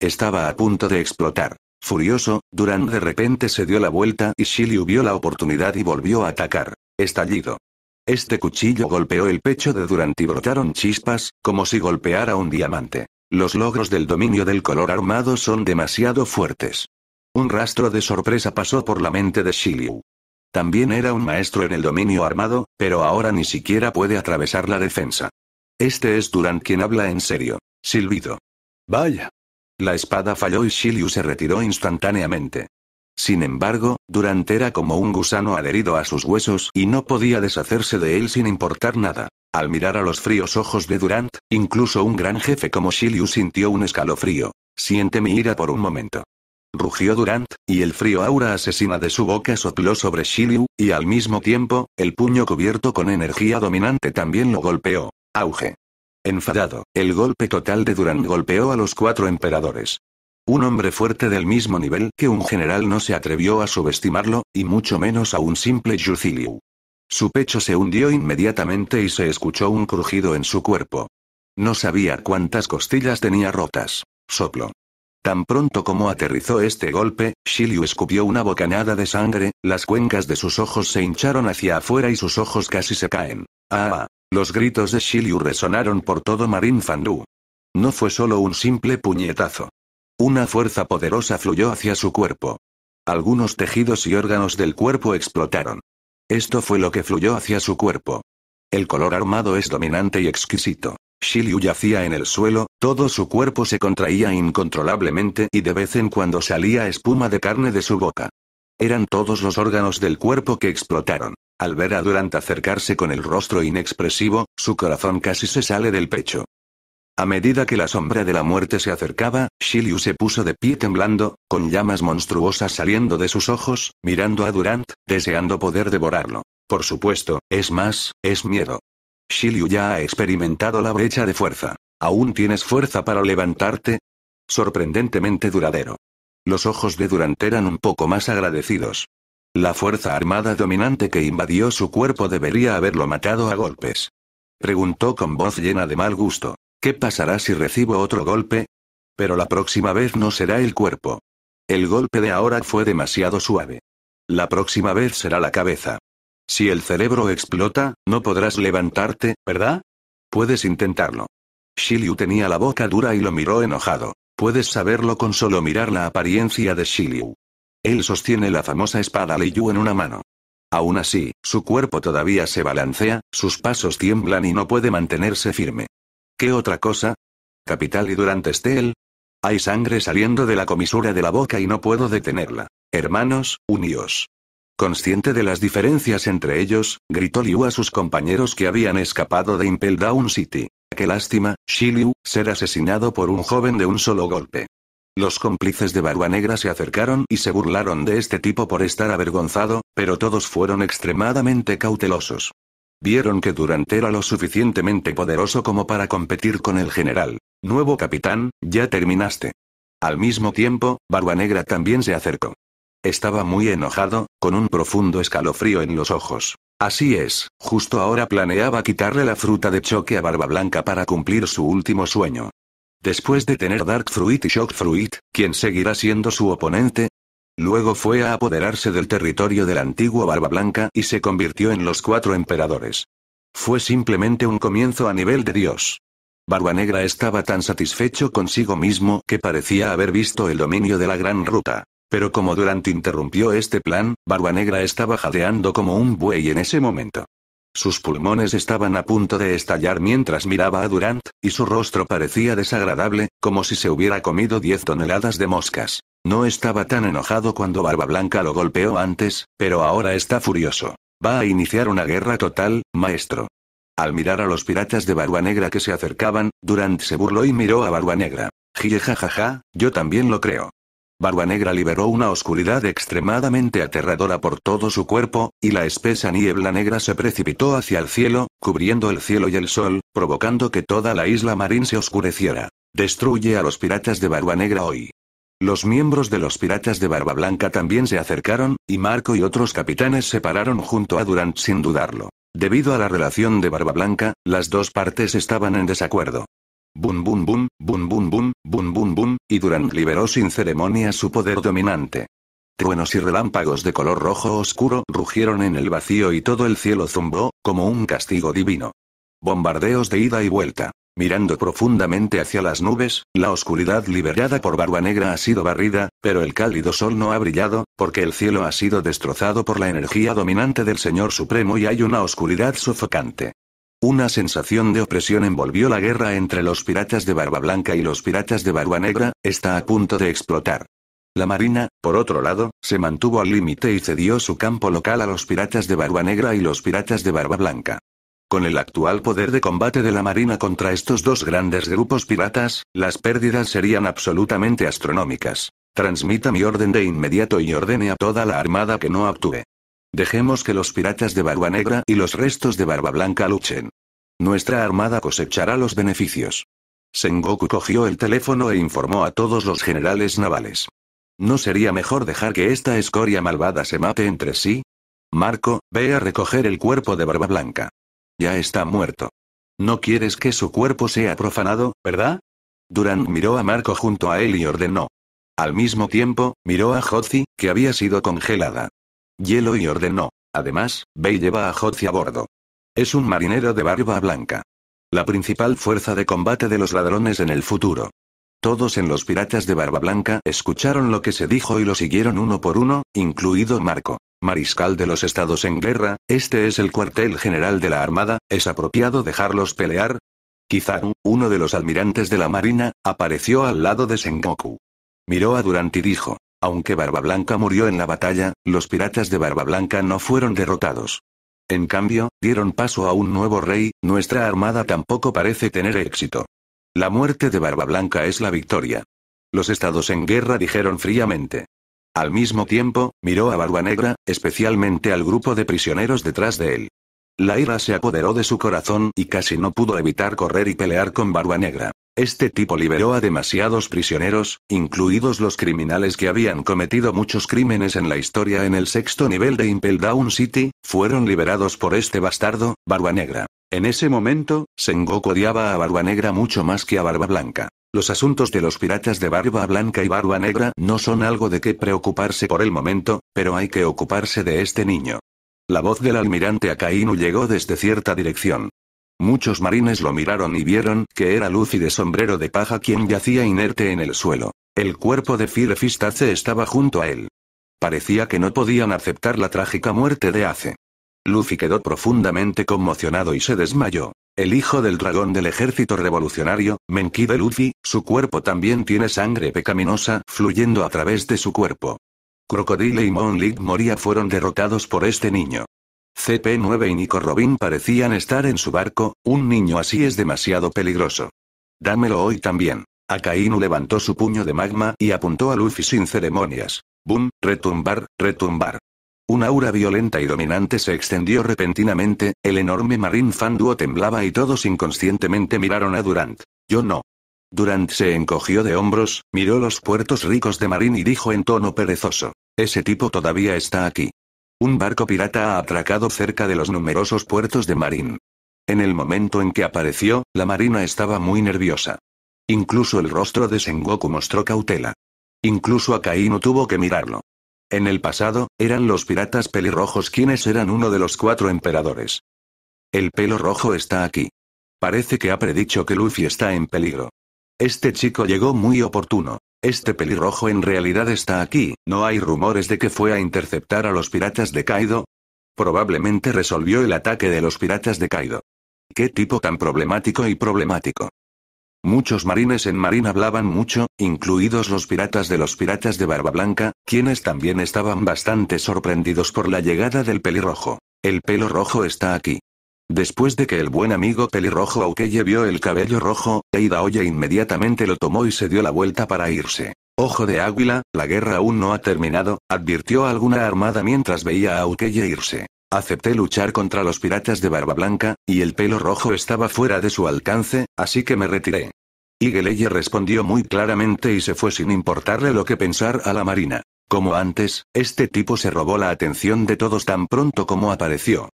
Estaba a punto de explotar. Furioso, Durant de repente se dio la vuelta y Shiliu vio la oportunidad y volvió a atacar. Estallido. Este cuchillo golpeó el pecho de Durant y brotaron chispas, como si golpeara un diamante. Los logros del dominio del color armado son demasiado fuertes. Un rastro de sorpresa pasó por la mente de Shiliu. También era un maestro en el dominio armado, pero ahora ni siquiera puede atravesar la defensa. Este es Durant quien habla en serio. Silbido. Vaya. La espada falló y Shiliu se retiró instantáneamente. Sin embargo, Durant era como un gusano adherido a sus huesos y no podía deshacerse de él sin importar nada. Al mirar a los fríos ojos de Durant, incluso un gran jefe como Shiliu sintió un escalofrío. Siente mi ira por un momento rugió Durant, y el frío aura asesina de su boca sopló sobre Shiliu, y al mismo tiempo, el puño cubierto con energía dominante también lo golpeó. Auge. Enfadado, el golpe total de Durant golpeó a los cuatro emperadores. Un hombre fuerte del mismo nivel que un general no se atrevió a subestimarlo, y mucho menos a un simple Yuciliu. Su pecho se hundió inmediatamente y se escuchó un crujido en su cuerpo. No sabía cuántas costillas tenía rotas. Soplo. Tan pronto como aterrizó este golpe, Shilyu escupió una bocanada de sangre, las cuencas de sus ojos se hincharon hacia afuera y sus ojos casi se caen. ¡Ah! ah los gritos de Shilyu resonaron por todo Marin Fandú. No fue solo un simple puñetazo. Una fuerza poderosa fluyó hacia su cuerpo. Algunos tejidos y órganos del cuerpo explotaron. Esto fue lo que fluyó hacia su cuerpo. El color armado es dominante y exquisito. Shiliu yacía en el suelo, todo su cuerpo se contraía incontrolablemente y de vez en cuando salía espuma de carne de su boca. Eran todos los órganos del cuerpo que explotaron. Al ver a Durant acercarse con el rostro inexpresivo, su corazón casi se sale del pecho. A medida que la sombra de la muerte se acercaba, Shiliu se puso de pie temblando, con llamas monstruosas saliendo de sus ojos, mirando a Durant, deseando poder devorarlo. Por supuesto, es más, es miedo. Shiliu ya ha experimentado la brecha de fuerza. ¿Aún tienes fuerza para levantarte? Sorprendentemente duradero. Los ojos de Durant eran un poco más agradecidos. La fuerza armada dominante que invadió su cuerpo debería haberlo matado a golpes. Preguntó con voz llena de mal gusto. ¿Qué pasará si recibo otro golpe? Pero la próxima vez no será el cuerpo. El golpe de ahora fue demasiado suave. La próxima vez será la cabeza. Si el cerebro explota, no podrás levantarte, ¿verdad? Puedes intentarlo. Shiliu tenía la boca dura y lo miró enojado. Puedes saberlo con solo mirar la apariencia de Shiliu. Él sostiene la famosa espada Liyu en una mano. Aún así, su cuerpo todavía se balancea, sus pasos tiemblan y no puede mantenerse firme. ¿Qué otra cosa? Capital y durante Steel? él. Hay sangre saliendo de la comisura de la boca y no puedo detenerla. Hermanos, uníos. Consciente de las diferencias entre ellos, gritó Liu a sus compañeros que habían escapado de Impel Down City. Qué lástima, Shiliu, ser asesinado por un joven de un solo golpe. Los cómplices de Barba Negra se acercaron y se burlaron de este tipo por estar avergonzado, pero todos fueron extremadamente cautelosos. Vieron que Durant era lo suficientemente poderoso como para competir con el general. Nuevo capitán, ya terminaste. Al mismo tiempo, Barba Negra también se acercó. Estaba muy enojado, con un profundo escalofrío en los ojos. Así es, justo ahora planeaba quitarle la fruta de choque a Barba Blanca para cumplir su último sueño. Después de tener Dark Fruit y Shock Fruit, ¿quién seguirá siendo su oponente? Luego fue a apoderarse del territorio del antiguo Barba Blanca y se convirtió en los cuatro emperadores. Fue simplemente un comienzo a nivel de Dios. Barba Negra estaba tan satisfecho consigo mismo que parecía haber visto el dominio de la gran ruta. Pero como Durant interrumpió este plan, Barba Negra estaba jadeando como un buey en ese momento. Sus pulmones estaban a punto de estallar mientras miraba a Durant, y su rostro parecía desagradable, como si se hubiera comido 10 toneladas de moscas. No estaba tan enojado cuando Barba Blanca lo golpeó antes, pero ahora está furioso. Va a iniciar una guerra total, maestro. Al mirar a los piratas de Barba Negra que se acercaban, Durant se burló y miró a Barba Negra. ja yo también lo creo. Barba Negra liberó una oscuridad extremadamente aterradora por todo su cuerpo, y la espesa niebla negra se precipitó hacia el cielo, cubriendo el cielo y el sol, provocando que toda la isla marín se oscureciera. Destruye a los piratas de Barba Negra hoy. Los miembros de los piratas de Barba Blanca también se acercaron, y Marco y otros capitanes se pararon junto a Durant sin dudarlo. Debido a la relación de Barba Blanca, las dos partes estaban en desacuerdo. Bum bum bum, bum bum y Duran liberó sin ceremonia su poder dominante. Truenos y relámpagos de color rojo oscuro rugieron en el vacío y todo el cielo zumbó, como un castigo divino. Bombardeos de ida y vuelta. Mirando profundamente hacia las nubes, la oscuridad liberada por Barba Negra ha sido barrida, pero el cálido sol no ha brillado, porque el cielo ha sido destrozado por la energía dominante del Señor Supremo y hay una oscuridad sofocante. Una sensación de opresión envolvió la guerra entre los piratas de barba blanca y los piratas de barba negra, está a punto de explotar. La Marina, por otro lado, se mantuvo al límite y cedió su campo local a los piratas de barba negra y los piratas de barba blanca. Con el actual poder de combate de la Marina contra estos dos grandes grupos piratas, las pérdidas serían absolutamente astronómicas. Transmita mi orden de inmediato y ordene a toda la armada que no actúe. Dejemos que los piratas de Barba Negra y los restos de Barba Blanca luchen. Nuestra armada cosechará los beneficios. Sengoku cogió el teléfono e informó a todos los generales navales. ¿No sería mejor dejar que esta escoria malvada se mate entre sí? Marco, ve a recoger el cuerpo de Barba Blanca. Ya está muerto. No quieres que su cuerpo sea profanado, ¿verdad? Durant miró a Marco junto a él y ordenó. Al mismo tiempo, miró a Hotzi, que había sido congelada hielo y ordenó. Además, Bey lleva a Hotzi a bordo. Es un marinero de barba blanca. La principal fuerza de combate de los ladrones en el futuro. Todos en los piratas de barba blanca escucharon lo que se dijo y lo siguieron uno por uno, incluido Marco. Mariscal de los estados en guerra, este es el cuartel general de la Armada, ¿es apropiado dejarlos pelear? Kizaru, uno de los almirantes de la Marina, apareció al lado de Sengoku. Miró a Durant y dijo, aunque Barba Blanca murió en la batalla, los piratas de Barba Blanca no fueron derrotados. En cambio, dieron paso a un nuevo rey, nuestra armada tampoco parece tener éxito. La muerte de Barba Blanca es la victoria. Los estados en guerra dijeron fríamente. Al mismo tiempo, miró a Barba Negra, especialmente al grupo de prisioneros detrás de él. La ira se apoderó de su corazón y casi no pudo evitar correr y pelear con Barba Negra. Este tipo liberó a demasiados prisioneros, incluidos los criminales que habían cometido muchos crímenes en la historia en el sexto nivel de Impel Down City, fueron liberados por este bastardo, Barba Negra. En ese momento, Sengoku odiaba a Barba Negra mucho más que a Barba Blanca. Los asuntos de los piratas de Barba Blanca y Barba Negra no son algo de qué preocuparse por el momento, pero hay que ocuparse de este niño. La voz del almirante Akainu llegó desde cierta dirección. Muchos marines lo miraron y vieron que era Lucy de sombrero de paja quien yacía inerte en el suelo. El cuerpo de Firefist Ace estaba junto a él. Parecía que no podían aceptar la trágica muerte de Ace. Lucy quedó profundamente conmocionado y se desmayó. El hijo del dragón del ejército revolucionario, Menki de Luffy, su cuerpo también tiene sangre pecaminosa fluyendo a través de su cuerpo. Crocodile y mon Moonlit Moria fueron derrotados por este niño. CP9 y Nico Robin parecían estar en su barco, un niño así es demasiado peligroso. Dámelo hoy también. Akainu levantó su puño de magma y apuntó a Luffy sin ceremonias. Boom, retumbar, retumbar. Un aura violenta y dominante se extendió repentinamente, el enorme marín Fan temblaba y todos inconscientemente miraron a Durant. Yo no. Durant se encogió de hombros, miró los puertos ricos de Marín y dijo en tono perezoso. Ese tipo todavía está aquí. Un barco pirata ha atracado cerca de los numerosos puertos de Marín. En el momento en que apareció, la marina estaba muy nerviosa. Incluso el rostro de Sengoku mostró cautela. Incluso Akainu tuvo que mirarlo. En el pasado, eran los piratas pelirrojos quienes eran uno de los cuatro emperadores. El pelo rojo está aquí. Parece que ha predicho que Luffy está en peligro. Este chico llegó muy oportuno. Este pelirrojo en realidad está aquí, ¿no hay rumores de que fue a interceptar a los piratas de Kaido? Probablemente resolvió el ataque de los piratas de Kaido. Qué tipo tan problemático y problemático. Muchos marines en Marín hablaban mucho, incluidos los piratas de los piratas de Barba Blanca, quienes también estaban bastante sorprendidos por la llegada del pelirrojo. El pelo rojo está aquí. Después de que el buen amigo pelirrojo Aukeye vio el cabello rojo, Eida Oye inmediatamente lo tomó y se dio la vuelta para irse. Ojo de águila, la guerra aún no ha terminado, advirtió alguna armada mientras veía a Aukeye irse. Acepté luchar contra los piratas de Barba Blanca, y el pelo rojo estaba fuera de su alcance, así que me retiré. Igeleye respondió muy claramente y se fue sin importarle lo que pensar a la marina. Como antes, este tipo se robó la atención de todos tan pronto como apareció.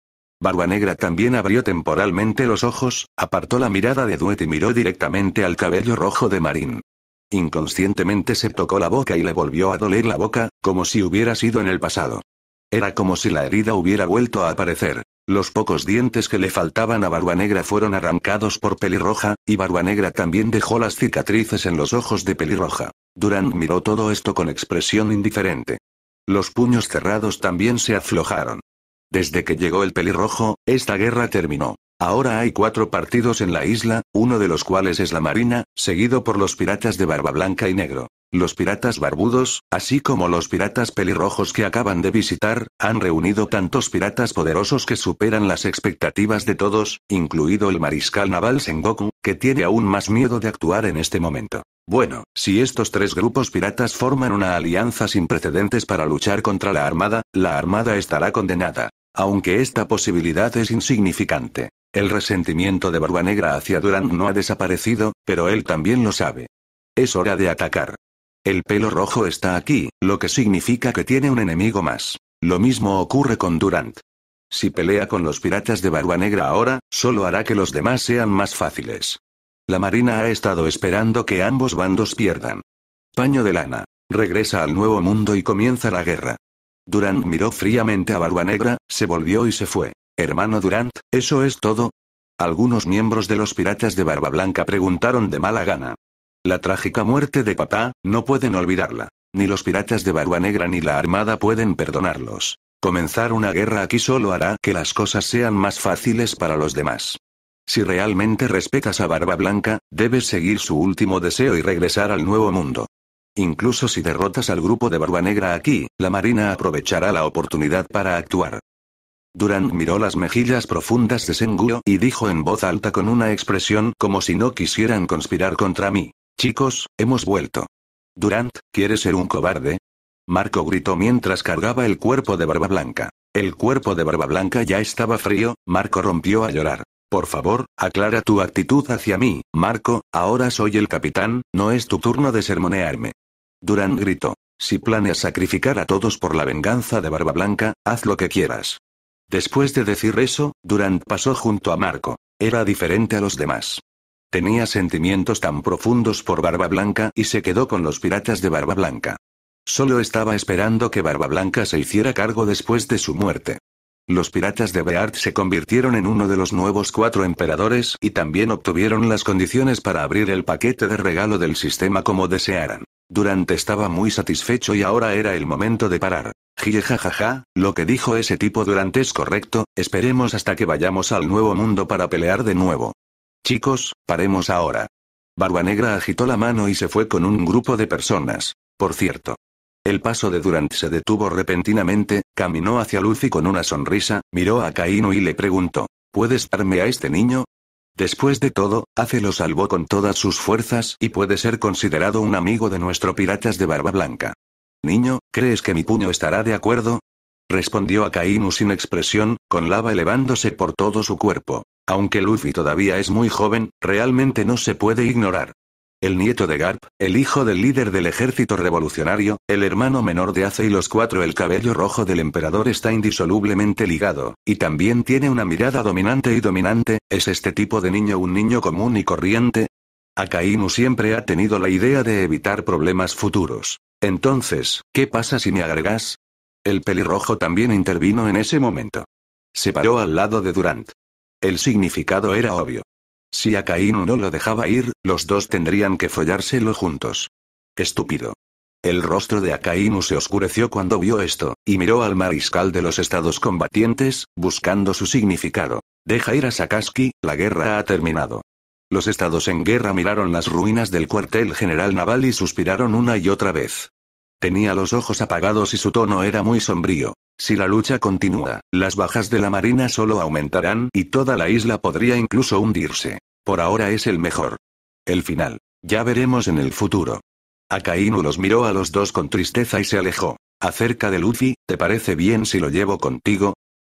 Barba Negra también abrió temporalmente los ojos, apartó la mirada de Duet y miró directamente al cabello rojo de Marín. Inconscientemente se tocó la boca y le volvió a doler la boca, como si hubiera sido en el pasado. Era como si la herida hubiera vuelto a aparecer. Los pocos dientes que le faltaban a Barba Negra fueron arrancados por Pelirroja, y Barba Negra también dejó las cicatrices en los ojos de Pelirroja. Durán miró todo esto con expresión indiferente. Los puños cerrados también se aflojaron. Desde que llegó el pelirrojo, esta guerra terminó. Ahora hay cuatro partidos en la isla, uno de los cuales es la Marina, seguido por los piratas de barba blanca y negro. Los piratas barbudos, así como los piratas pelirrojos que acaban de visitar, han reunido tantos piratas poderosos que superan las expectativas de todos, incluido el mariscal naval Sengoku, que tiene aún más miedo de actuar en este momento. Bueno, si estos tres grupos piratas forman una alianza sin precedentes para luchar contra la Armada, la Armada estará condenada. Aunque esta posibilidad es insignificante. El resentimiento de Barba Negra hacia Durant no ha desaparecido, pero él también lo sabe. Es hora de atacar. El pelo rojo está aquí, lo que significa que tiene un enemigo más. Lo mismo ocurre con Durant. Si pelea con los piratas de Barba Negra ahora, solo hará que los demás sean más fáciles. La Marina ha estado esperando que ambos bandos pierdan. Paño de lana. Regresa al Nuevo Mundo y comienza la guerra. Durant miró fríamente a Barba Negra, se volvió y se fue. Hermano Durant, ¿eso es todo? Algunos miembros de los piratas de Barba Blanca preguntaron de mala gana. La trágica muerte de papá, no pueden olvidarla. Ni los piratas de Barba Negra ni la Armada pueden perdonarlos. Comenzar una guerra aquí solo hará que las cosas sean más fáciles para los demás. Si realmente respetas a Barba Blanca, debes seguir su último deseo y regresar al Nuevo Mundo. Incluso si derrotas al grupo de Barba Negra aquí, la Marina aprovechará la oportunidad para actuar. Durant miró las mejillas profundas de Senguo y dijo en voz alta con una expresión como si no quisieran conspirar contra mí. Chicos, hemos vuelto. Durant, ¿quieres ser un cobarde? Marco gritó mientras cargaba el cuerpo de Barba Blanca. El cuerpo de Barba Blanca ya estaba frío, Marco rompió a llorar. Por favor, aclara tu actitud hacia mí, Marco, ahora soy el capitán, no es tu turno de sermonearme. Durán gritó. Si planeas sacrificar a todos por la venganza de Barba Blanca, haz lo que quieras. Después de decir eso, Durant pasó junto a Marco. Era diferente a los demás. Tenía sentimientos tan profundos por Barba Blanca y se quedó con los piratas de Barba Blanca. Solo estaba esperando que Barba Blanca se hiciera cargo después de su muerte. Los piratas de Beard se convirtieron en uno de los nuevos cuatro emperadores y también obtuvieron las condiciones para abrir el paquete de regalo del sistema como desearan. Durante estaba muy satisfecho y ahora era el momento de parar. Jijajaja, lo que dijo ese tipo durante es correcto, esperemos hasta que vayamos al nuevo mundo para pelear de nuevo. Chicos, paremos ahora. Barba Negra agitó la mano y se fue con un grupo de personas. Por cierto, el paso de Durant se detuvo repentinamente, caminó hacia Luffy con una sonrisa, miró a Kainu y le preguntó, ¿puedes darme a este niño? Después de todo, Hace lo salvó con todas sus fuerzas y puede ser considerado un amigo de nuestro Piratas de Barba Blanca. Niño, ¿crees que mi puño estará de acuerdo? Respondió a sin expresión, con lava elevándose por todo su cuerpo. Aunque Luffy todavía es muy joven, realmente no se puede ignorar el nieto de Garp, el hijo del líder del ejército revolucionario, el hermano menor de Ace y los cuatro el cabello rojo del emperador está indisolublemente ligado, y también tiene una mirada dominante y dominante, ¿es este tipo de niño un niño común y corriente? Akainu siempre ha tenido la idea de evitar problemas futuros. Entonces, ¿qué pasa si me agregas? El pelirrojo también intervino en ese momento. Se paró al lado de Durant. El significado era obvio. Si Akainu no lo dejaba ir, los dos tendrían que follárselo juntos. Estúpido. El rostro de Akainu se oscureció cuando vio esto, y miró al mariscal de los estados combatientes, buscando su significado. Deja ir a Sakaski, la guerra ha terminado. Los estados en guerra miraron las ruinas del cuartel general naval y suspiraron una y otra vez. Tenía los ojos apagados y su tono era muy sombrío. Si la lucha continúa, las bajas de la Marina solo aumentarán y toda la isla podría incluso hundirse. Por ahora es el mejor. El final. Ya veremos en el futuro. Akainu los miró a los dos con tristeza y se alejó. Acerca de Luffy, ¿te parece bien si lo llevo contigo?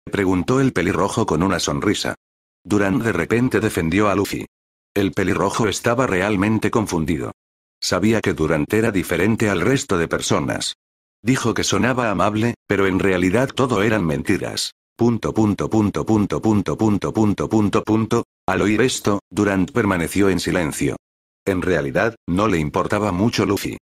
Preguntó el pelirrojo con una sonrisa. Durán de repente defendió a Luffy. El pelirrojo estaba realmente confundido. Sabía que Durant era diferente al resto de personas, Dijo que sonaba amable, pero en realidad todo eran mentiras. Punto punto punto punto punto punto punto punto Al oír esto, Durant permaneció en silencio. En realidad, no le importaba mucho Luffy.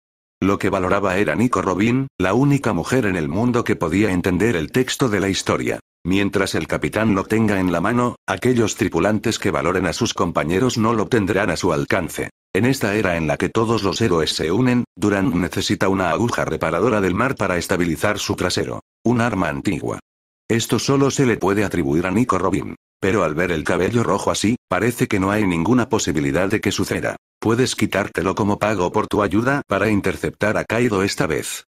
Lo que valoraba era Nico Robin, la única mujer en el mundo que podía entender el texto de la historia. Mientras el capitán lo tenga en la mano, aquellos tripulantes que valoren a sus compañeros no lo tendrán a su alcance. En esta era en la que todos los héroes se unen, Durant necesita una aguja reparadora del mar para estabilizar su trasero. Un arma antigua. Esto solo se le puede atribuir a Nico Robin. Pero al ver el cabello rojo así, parece que no hay ninguna posibilidad de que suceda. Puedes quitártelo como pago por tu ayuda para interceptar a Kaido esta vez.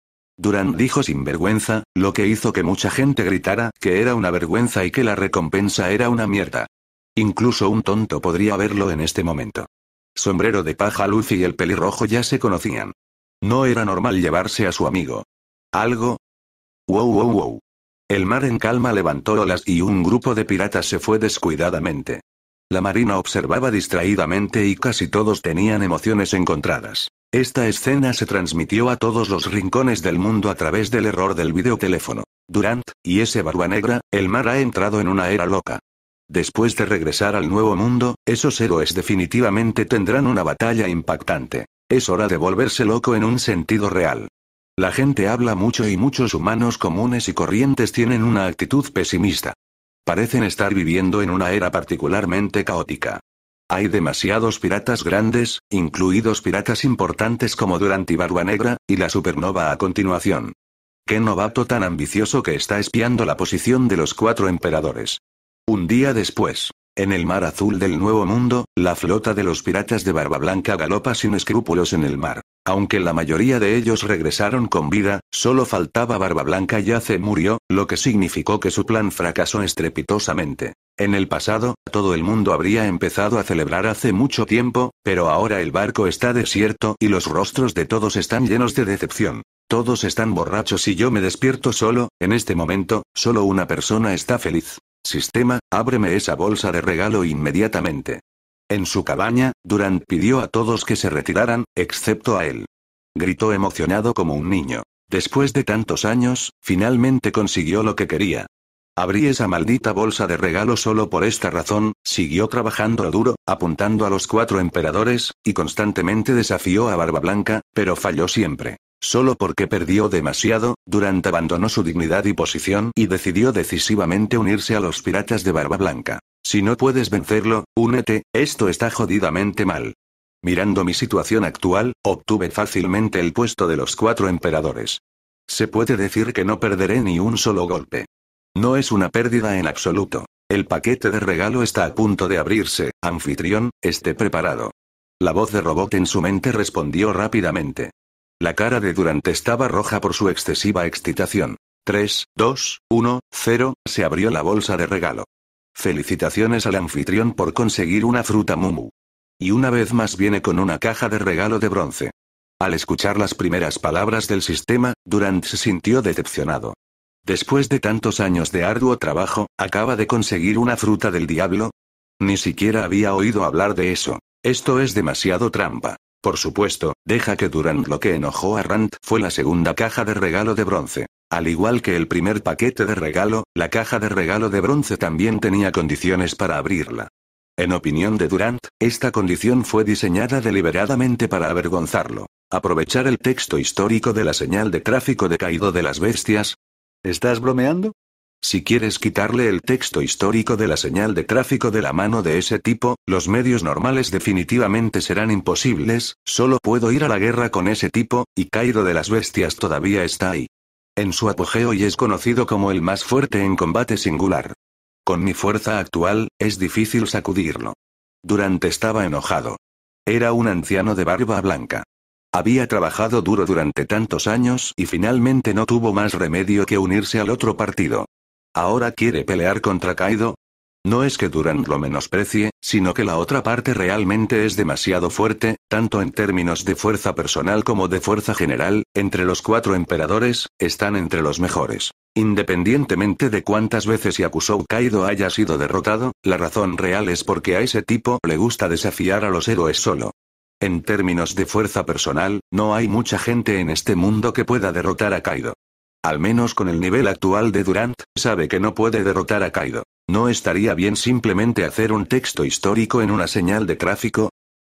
Durán dijo sin vergüenza, lo que hizo que mucha gente gritara que era una vergüenza y que la recompensa era una mierda. Incluso un tonto podría verlo en este momento. Sombrero de paja luz y el pelirrojo ya se conocían. No era normal llevarse a su amigo. Algo. Wow, wow, wow. El mar en calma levantó olas y un grupo de piratas se fue descuidadamente. La marina observaba distraídamente y casi todos tenían emociones encontradas. Esta escena se transmitió a todos los rincones del mundo a través del error del videoteléfono. Durant, y ese barba negra, el mar ha entrado en una era loca. Después de regresar al nuevo mundo, esos héroes definitivamente tendrán una batalla impactante. Es hora de volverse loco en un sentido real. La gente habla mucho y muchos humanos comunes y corrientes tienen una actitud pesimista. Parecen estar viviendo en una era particularmente caótica. Hay demasiados piratas grandes, incluidos piratas importantes como Durant y Barba Negra, y la supernova a continuación. Qué novato tan ambicioso que está espiando la posición de los cuatro emperadores. Un día después, en el mar azul del Nuevo Mundo, la flota de los piratas de Barba Blanca galopa sin escrúpulos en el mar. Aunque la mayoría de ellos regresaron con vida, solo faltaba Barba Blanca y Ace murió, lo que significó que su plan fracasó estrepitosamente. En el pasado, todo el mundo habría empezado a celebrar hace mucho tiempo, pero ahora el barco está desierto y los rostros de todos están llenos de decepción. Todos están borrachos y yo me despierto solo, en este momento, solo una persona está feliz. Sistema, ábreme esa bolsa de regalo inmediatamente. En su cabaña, Durant pidió a todos que se retiraran, excepto a él. Gritó emocionado como un niño. Después de tantos años, finalmente consiguió lo que quería. Abrí esa maldita bolsa de regalo solo por esta razón, siguió trabajando duro, apuntando a los cuatro emperadores, y constantemente desafió a Barba Blanca, pero falló siempre. Solo porque perdió demasiado, Durant abandonó su dignidad y posición y decidió decisivamente unirse a los piratas de Barba Blanca. Si no puedes vencerlo, únete, esto está jodidamente mal. Mirando mi situación actual, obtuve fácilmente el puesto de los cuatro emperadores. Se puede decir que no perderé ni un solo golpe. No es una pérdida en absoluto. El paquete de regalo está a punto de abrirse, anfitrión, esté preparado. La voz de robot en su mente respondió rápidamente. La cara de Durant estaba roja por su excesiva excitación. 3, 2, 1, 0, se abrió la bolsa de regalo. Felicitaciones al anfitrión por conseguir una fruta mumu. Y una vez más viene con una caja de regalo de bronce. Al escuchar las primeras palabras del sistema, Durant se sintió decepcionado. Después de tantos años de arduo trabajo, acaba de conseguir una fruta del diablo. Ni siquiera había oído hablar de eso. Esto es demasiado trampa. Por supuesto, deja que Durant lo que enojó a Rand fue la segunda caja de regalo de bronce. Al igual que el primer paquete de regalo, la caja de regalo de bronce también tenía condiciones para abrirla. En opinión de Durant, esta condición fue diseñada deliberadamente para avergonzarlo. Aprovechar el texto histórico de la señal de tráfico de caído de las bestias, ¿Estás bromeando? Si quieres quitarle el texto histórico de la señal de tráfico de la mano de ese tipo, los medios normales definitivamente serán imposibles, solo puedo ir a la guerra con ese tipo, y Cairo de las Bestias todavía está ahí. En su apogeo y es conocido como el más fuerte en combate singular. Con mi fuerza actual, es difícil sacudirlo. Durante estaba enojado. Era un anciano de barba blanca. Había trabajado duro durante tantos años y finalmente no tuvo más remedio que unirse al otro partido. Ahora quiere pelear contra Kaido, no es que Duran lo menosprecie, sino que la otra parte realmente es demasiado fuerte, tanto en términos de fuerza personal como de fuerza general, entre los cuatro emperadores, están entre los mejores. Independientemente de cuántas veces y acusó Kaido haya sido derrotado, la razón real es porque a ese tipo le gusta desafiar a los héroes solo. En términos de fuerza personal, no hay mucha gente en este mundo que pueda derrotar a Kaido. Al menos con el nivel actual de Durant, sabe que no puede derrotar a Kaido. ¿No estaría bien simplemente hacer un texto histórico en una señal de tráfico?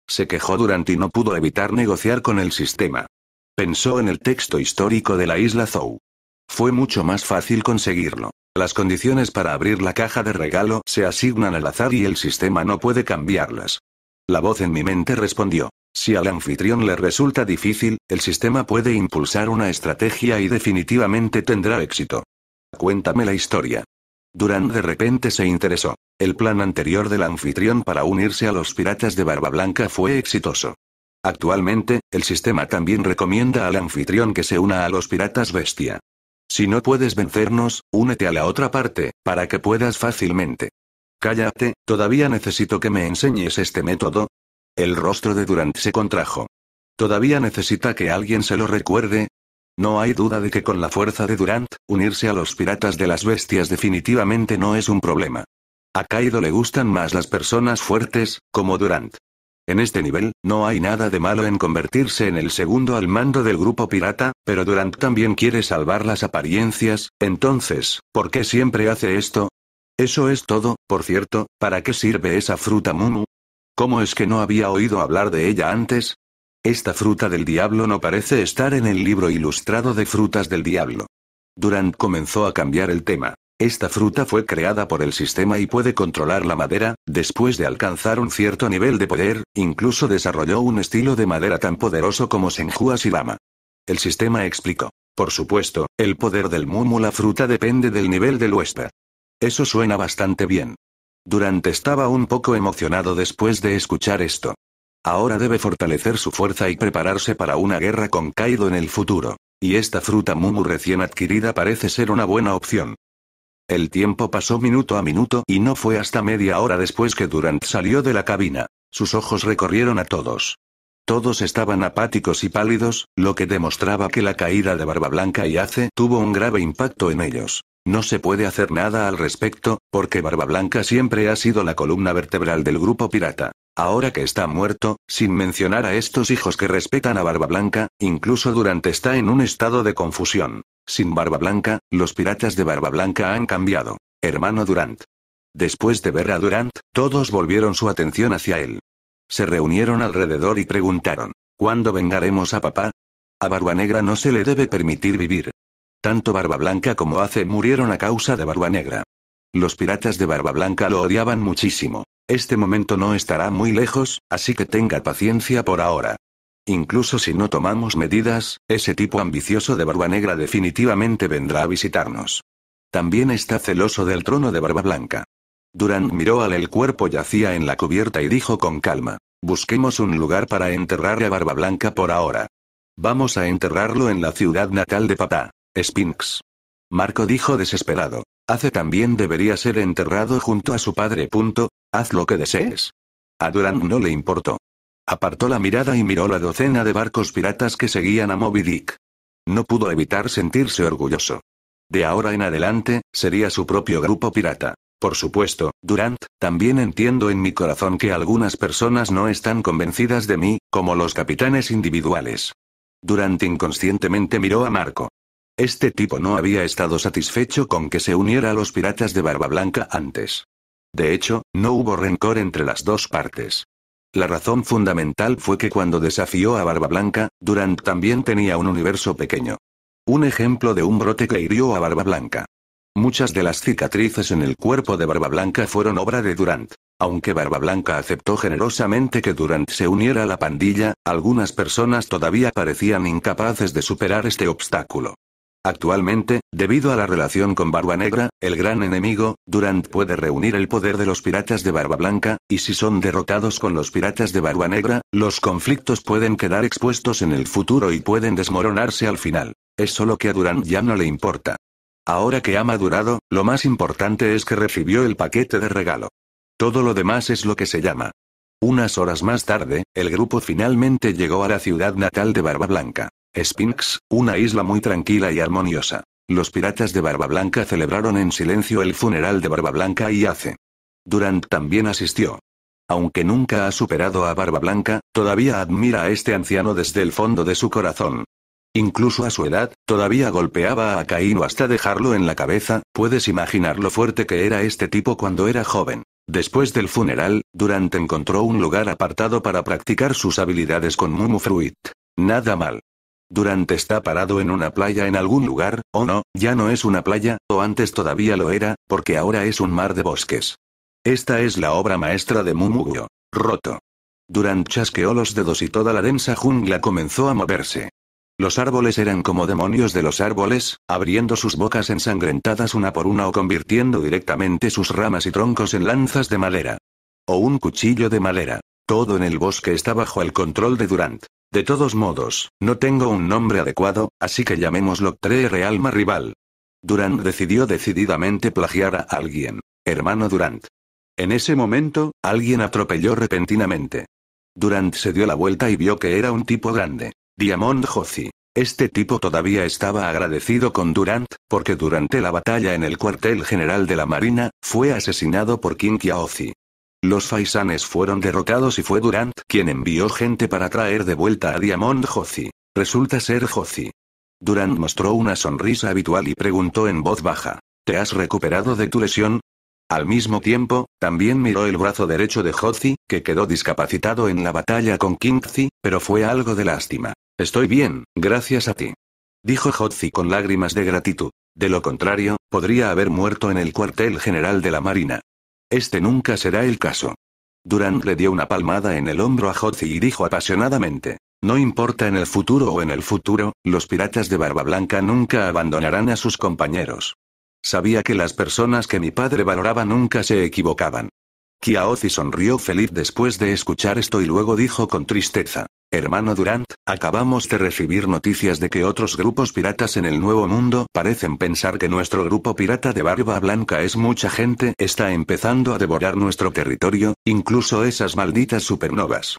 Se quejó Durant y no pudo evitar negociar con el sistema. Pensó en el texto histórico de la isla Zou. Fue mucho más fácil conseguirlo. Las condiciones para abrir la caja de regalo se asignan al azar y el sistema no puede cambiarlas. La voz en mi mente respondió. Si al anfitrión le resulta difícil, el sistema puede impulsar una estrategia y definitivamente tendrá éxito. Cuéntame la historia. Durán de repente se interesó. El plan anterior del anfitrión para unirse a los piratas de Barba Blanca fue exitoso. Actualmente, el sistema también recomienda al anfitrión que se una a los piratas bestia. Si no puedes vencernos, únete a la otra parte, para que puedas fácilmente. Cállate, todavía necesito que me enseñes este método. El rostro de Durant se contrajo. ¿Todavía necesita que alguien se lo recuerde? No hay duda de que con la fuerza de Durant, unirse a los piratas de las bestias definitivamente no es un problema. A Kaido le gustan más las personas fuertes, como Durant. En este nivel, no hay nada de malo en convertirse en el segundo al mando del grupo pirata, pero Durant también quiere salvar las apariencias, entonces, ¿por qué siempre hace esto? Eso es todo, por cierto, ¿para qué sirve esa fruta Mumu? ¿Cómo es que no había oído hablar de ella antes? Esta fruta del diablo no parece estar en el libro ilustrado de frutas del diablo. Durant comenzó a cambiar el tema. Esta fruta fue creada por el sistema y puede controlar la madera, después de alcanzar un cierto nivel de poder, incluso desarrolló un estilo de madera tan poderoso como Senju Silama. El sistema explicó. Por supuesto, el poder del Mumu la fruta depende del nivel del huésped. Eso suena bastante bien. Durante estaba un poco emocionado después de escuchar esto. Ahora debe fortalecer su fuerza y prepararse para una guerra con Kaido en el futuro. Y esta fruta Mumu recién adquirida parece ser una buena opción. El tiempo pasó minuto a minuto y no fue hasta media hora después que Durant salió de la cabina. Sus ojos recorrieron a todos. Todos estaban apáticos y pálidos, lo que demostraba que la caída de Barba Blanca y Ace tuvo un grave impacto en ellos. No se puede hacer nada al respecto, porque Barba Blanca siempre ha sido la columna vertebral del grupo pirata. Ahora que está muerto, sin mencionar a estos hijos que respetan a Barba Blanca, incluso durante está en un estado de confusión. Sin Barba Blanca, los piratas de Barba Blanca han cambiado. Hermano Durant. Después de ver a Durant, todos volvieron su atención hacia él. Se reunieron alrededor y preguntaron, ¿cuándo vengaremos a papá? A Barba Negra no se le debe permitir vivir. Tanto Barba Blanca como Ace murieron a causa de Barba Negra. Los piratas de Barba Blanca lo odiaban muchísimo. Este momento no estará muy lejos, así que tenga paciencia por ahora. Incluso si no tomamos medidas, ese tipo ambicioso de Barba Negra definitivamente vendrá a visitarnos. También está celoso del trono de Barba Blanca. Durán miró al el cuerpo yacía en la cubierta y dijo con calma, busquemos un lugar para enterrar a Barba Blanca por ahora. Vamos a enterrarlo en la ciudad natal de papá. Sphinx. Marco dijo desesperado. Hace también debería ser enterrado junto a su padre. Haz lo que desees. A Durant no le importó. Apartó la mirada y miró la docena de barcos piratas que seguían a Moby Dick. No pudo evitar sentirse orgulloso. De ahora en adelante, sería su propio grupo pirata. Por supuesto, Durant, también entiendo en mi corazón que algunas personas no están convencidas de mí, como los capitanes individuales. Durant inconscientemente miró a Marco. Este tipo no había estado satisfecho con que se uniera a los piratas de Barba Blanca antes. De hecho, no hubo rencor entre las dos partes. La razón fundamental fue que cuando desafió a Barba Blanca, Durant también tenía un universo pequeño. Un ejemplo de un brote que hirió a Barba Blanca. Muchas de las cicatrices en el cuerpo de Barba Blanca fueron obra de Durant. Aunque Barba Blanca aceptó generosamente que Durant se uniera a la pandilla, algunas personas todavía parecían incapaces de superar este obstáculo. Actualmente, debido a la relación con Barba Negra, el gran enemigo, Durant puede reunir el poder de los piratas de Barba Blanca, y si son derrotados con los piratas de Barba Negra, los conflictos pueden quedar expuestos en el futuro y pueden desmoronarse al final. Es solo que a Durant ya no le importa. Ahora que ha madurado, lo más importante es que recibió el paquete de regalo. Todo lo demás es lo que se llama. Unas horas más tarde, el grupo finalmente llegó a la ciudad natal de Barba Blanca. Sphinx, una isla muy tranquila y armoniosa. Los piratas de Barba Blanca celebraron en silencio el funeral de Barba Blanca y Ace. Durant también asistió. Aunque nunca ha superado a Barba Blanca, todavía admira a este anciano desde el fondo de su corazón. Incluso a su edad, todavía golpeaba a Caíno hasta dejarlo en la cabeza, puedes imaginar lo fuerte que era este tipo cuando era joven. Después del funeral, Durant encontró un lugar apartado para practicar sus habilidades con Mumu Fruit. Nada mal. Durante está parado en una playa en algún lugar, o no, ya no es una playa, o antes todavía lo era, porque ahora es un mar de bosques. Esta es la obra maestra de mumuyo Roto. Durant chasqueó los dedos y toda la densa jungla comenzó a moverse. Los árboles eran como demonios de los árboles, abriendo sus bocas ensangrentadas una por una o convirtiendo directamente sus ramas y troncos en lanzas de madera. O un cuchillo de madera. Todo en el bosque está bajo el control de Durant. De todos modos, no tengo un nombre adecuado, así que llamémoslo 3 Realma Rival. Durant decidió decididamente plagiar a alguien. Hermano Durant. En ese momento, alguien atropelló repentinamente. Durant se dio la vuelta y vio que era un tipo grande. Diamond Hothi. Este tipo todavía estaba agradecido con Durant, porque durante la batalla en el cuartel general de la Marina, fue asesinado por King Kiaozi. Los faisanes fueron derrotados y fue Durant quien envió gente para traer de vuelta a Diamond Hozi. Resulta ser Hozi. Durant mostró una sonrisa habitual y preguntó en voz baja. ¿Te has recuperado de tu lesión? Al mismo tiempo, también miró el brazo derecho de Hozi, que quedó discapacitado en la batalla con Kingzi, pero fue algo de lástima. Estoy bien, gracias a ti. Dijo Hozi con lágrimas de gratitud. De lo contrario, podría haber muerto en el cuartel general de la Marina. Este nunca será el caso. Durant le dio una palmada en el hombro a Jotzi y dijo apasionadamente. No importa en el futuro o en el futuro, los piratas de Barba Blanca nunca abandonarán a sus compañeros. Sabía que las personas que mi padre valoraba nunca se equivocaban. Kiaozi sonrió feliz después de escuchar esto y luego dijo con tristeza. Hermano Durant, acabamos de recibir noticias de que otros grupos piratas en el Nuevo Mundo parecen pensar que nuestro grupo pirata de Barba Blanca es mucha gente, está empezando a devorar nuestro territorio, incluso esas malditas supernovas.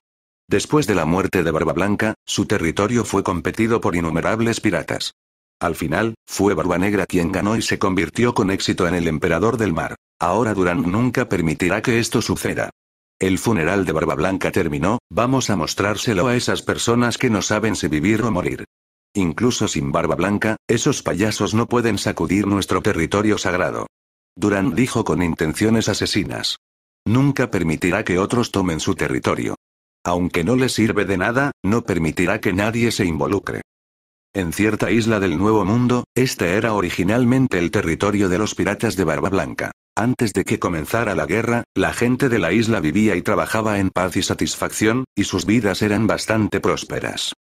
Después de la muerte de Barba Blanca, su territorio fue competido por innumerables piratas. Al final, fue Barba Negra quien ganó y se convirtió con éxito en el emperador del mar. Ahora Durant nunca permitirá que esto suceda. El funeral de Barba Blanca terminó, vamos a mostrárselo a esas personas que no saben si vivir o morir. Incluso sin Barba Blanca, esos payasos no pueden sacudir nuestro territorio sagrado. Durán dijo con intenciones asesinas. Nunca permitirá que otros tomen su territorio. Aunque no le sirve de nada, no permitirá que nadie se involucre. En cierta isla del Nuevo Mundo, este era originalmente el territorio de los piratas de Barba Blanca. Antes de que comenzara la guerra, la gente de la isla vivía y trabajaba en paz y satisfacción, y sus vidas eran bastante prósperas.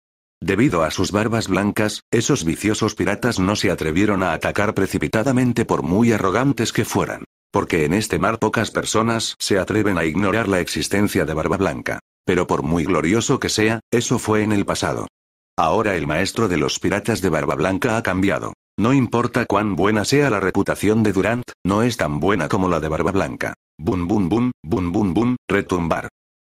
Debido a sus barbas blancas, esos viciosos piratas no se atrevieron a atacar precipitadamente por muy arrogantes que fueran. Porque en este mar pocas personas se atreven a ignorar la existencia de Barba Blanca. Pero por muy glorioso que sea, eso fue en el pasado. Ahora el maestro de los piratas de Barba Blanca ha cambiado. No importa cuán buena sea la reputación de Durant, no es tan buena como la de Barba Blanca. Bum bum bum, bum bum bum, retumbar.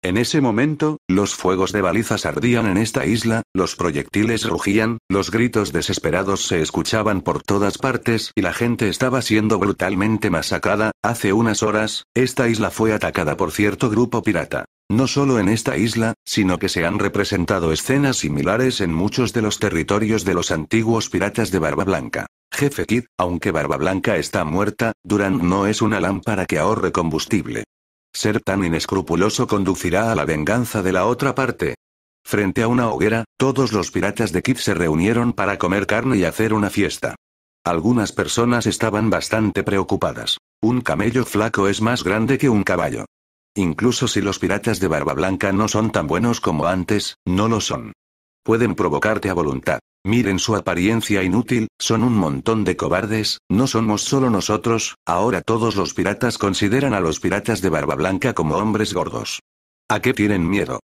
En ese momento, los fuegos de balizas ardían en esta isla, los proyectiles rugían, los gritos desesperados se escuchaban por todas partes y la gente estaba siendo brutalmente masacrada. Hace unas horas, esta isla fue atacada por cierto grupo pirata. No solo en esta isla, sino que se han representado escenas similares en muchos de los territorios de los antiguos piratas de Barba Blanca. Jefe Kid, aunque Barba Blanca está muerta, Durant no es una lámpara que ahorre combustible. Ser tan inescrupuloso conducirá a la venganza de la otra parte. Frente a una hoguera, todos los piratas de Kid se reunieron para comer carne y hacer una fiesta. Algunas personas estaban bastante preocupadas. Un camello flaco es más grande que un caballo. Incluso si los piratas de Barba Blanca no son tan buenos como antes, no lo son. Pueden provocarte a voluntad. Miren su apariencia inútil, son un montón de cobardes, no somos solo nosotros, ahora todos los piratas consideran a los piratas de Barba Blanca como hombres gordos. ¿A qué tienen miedo?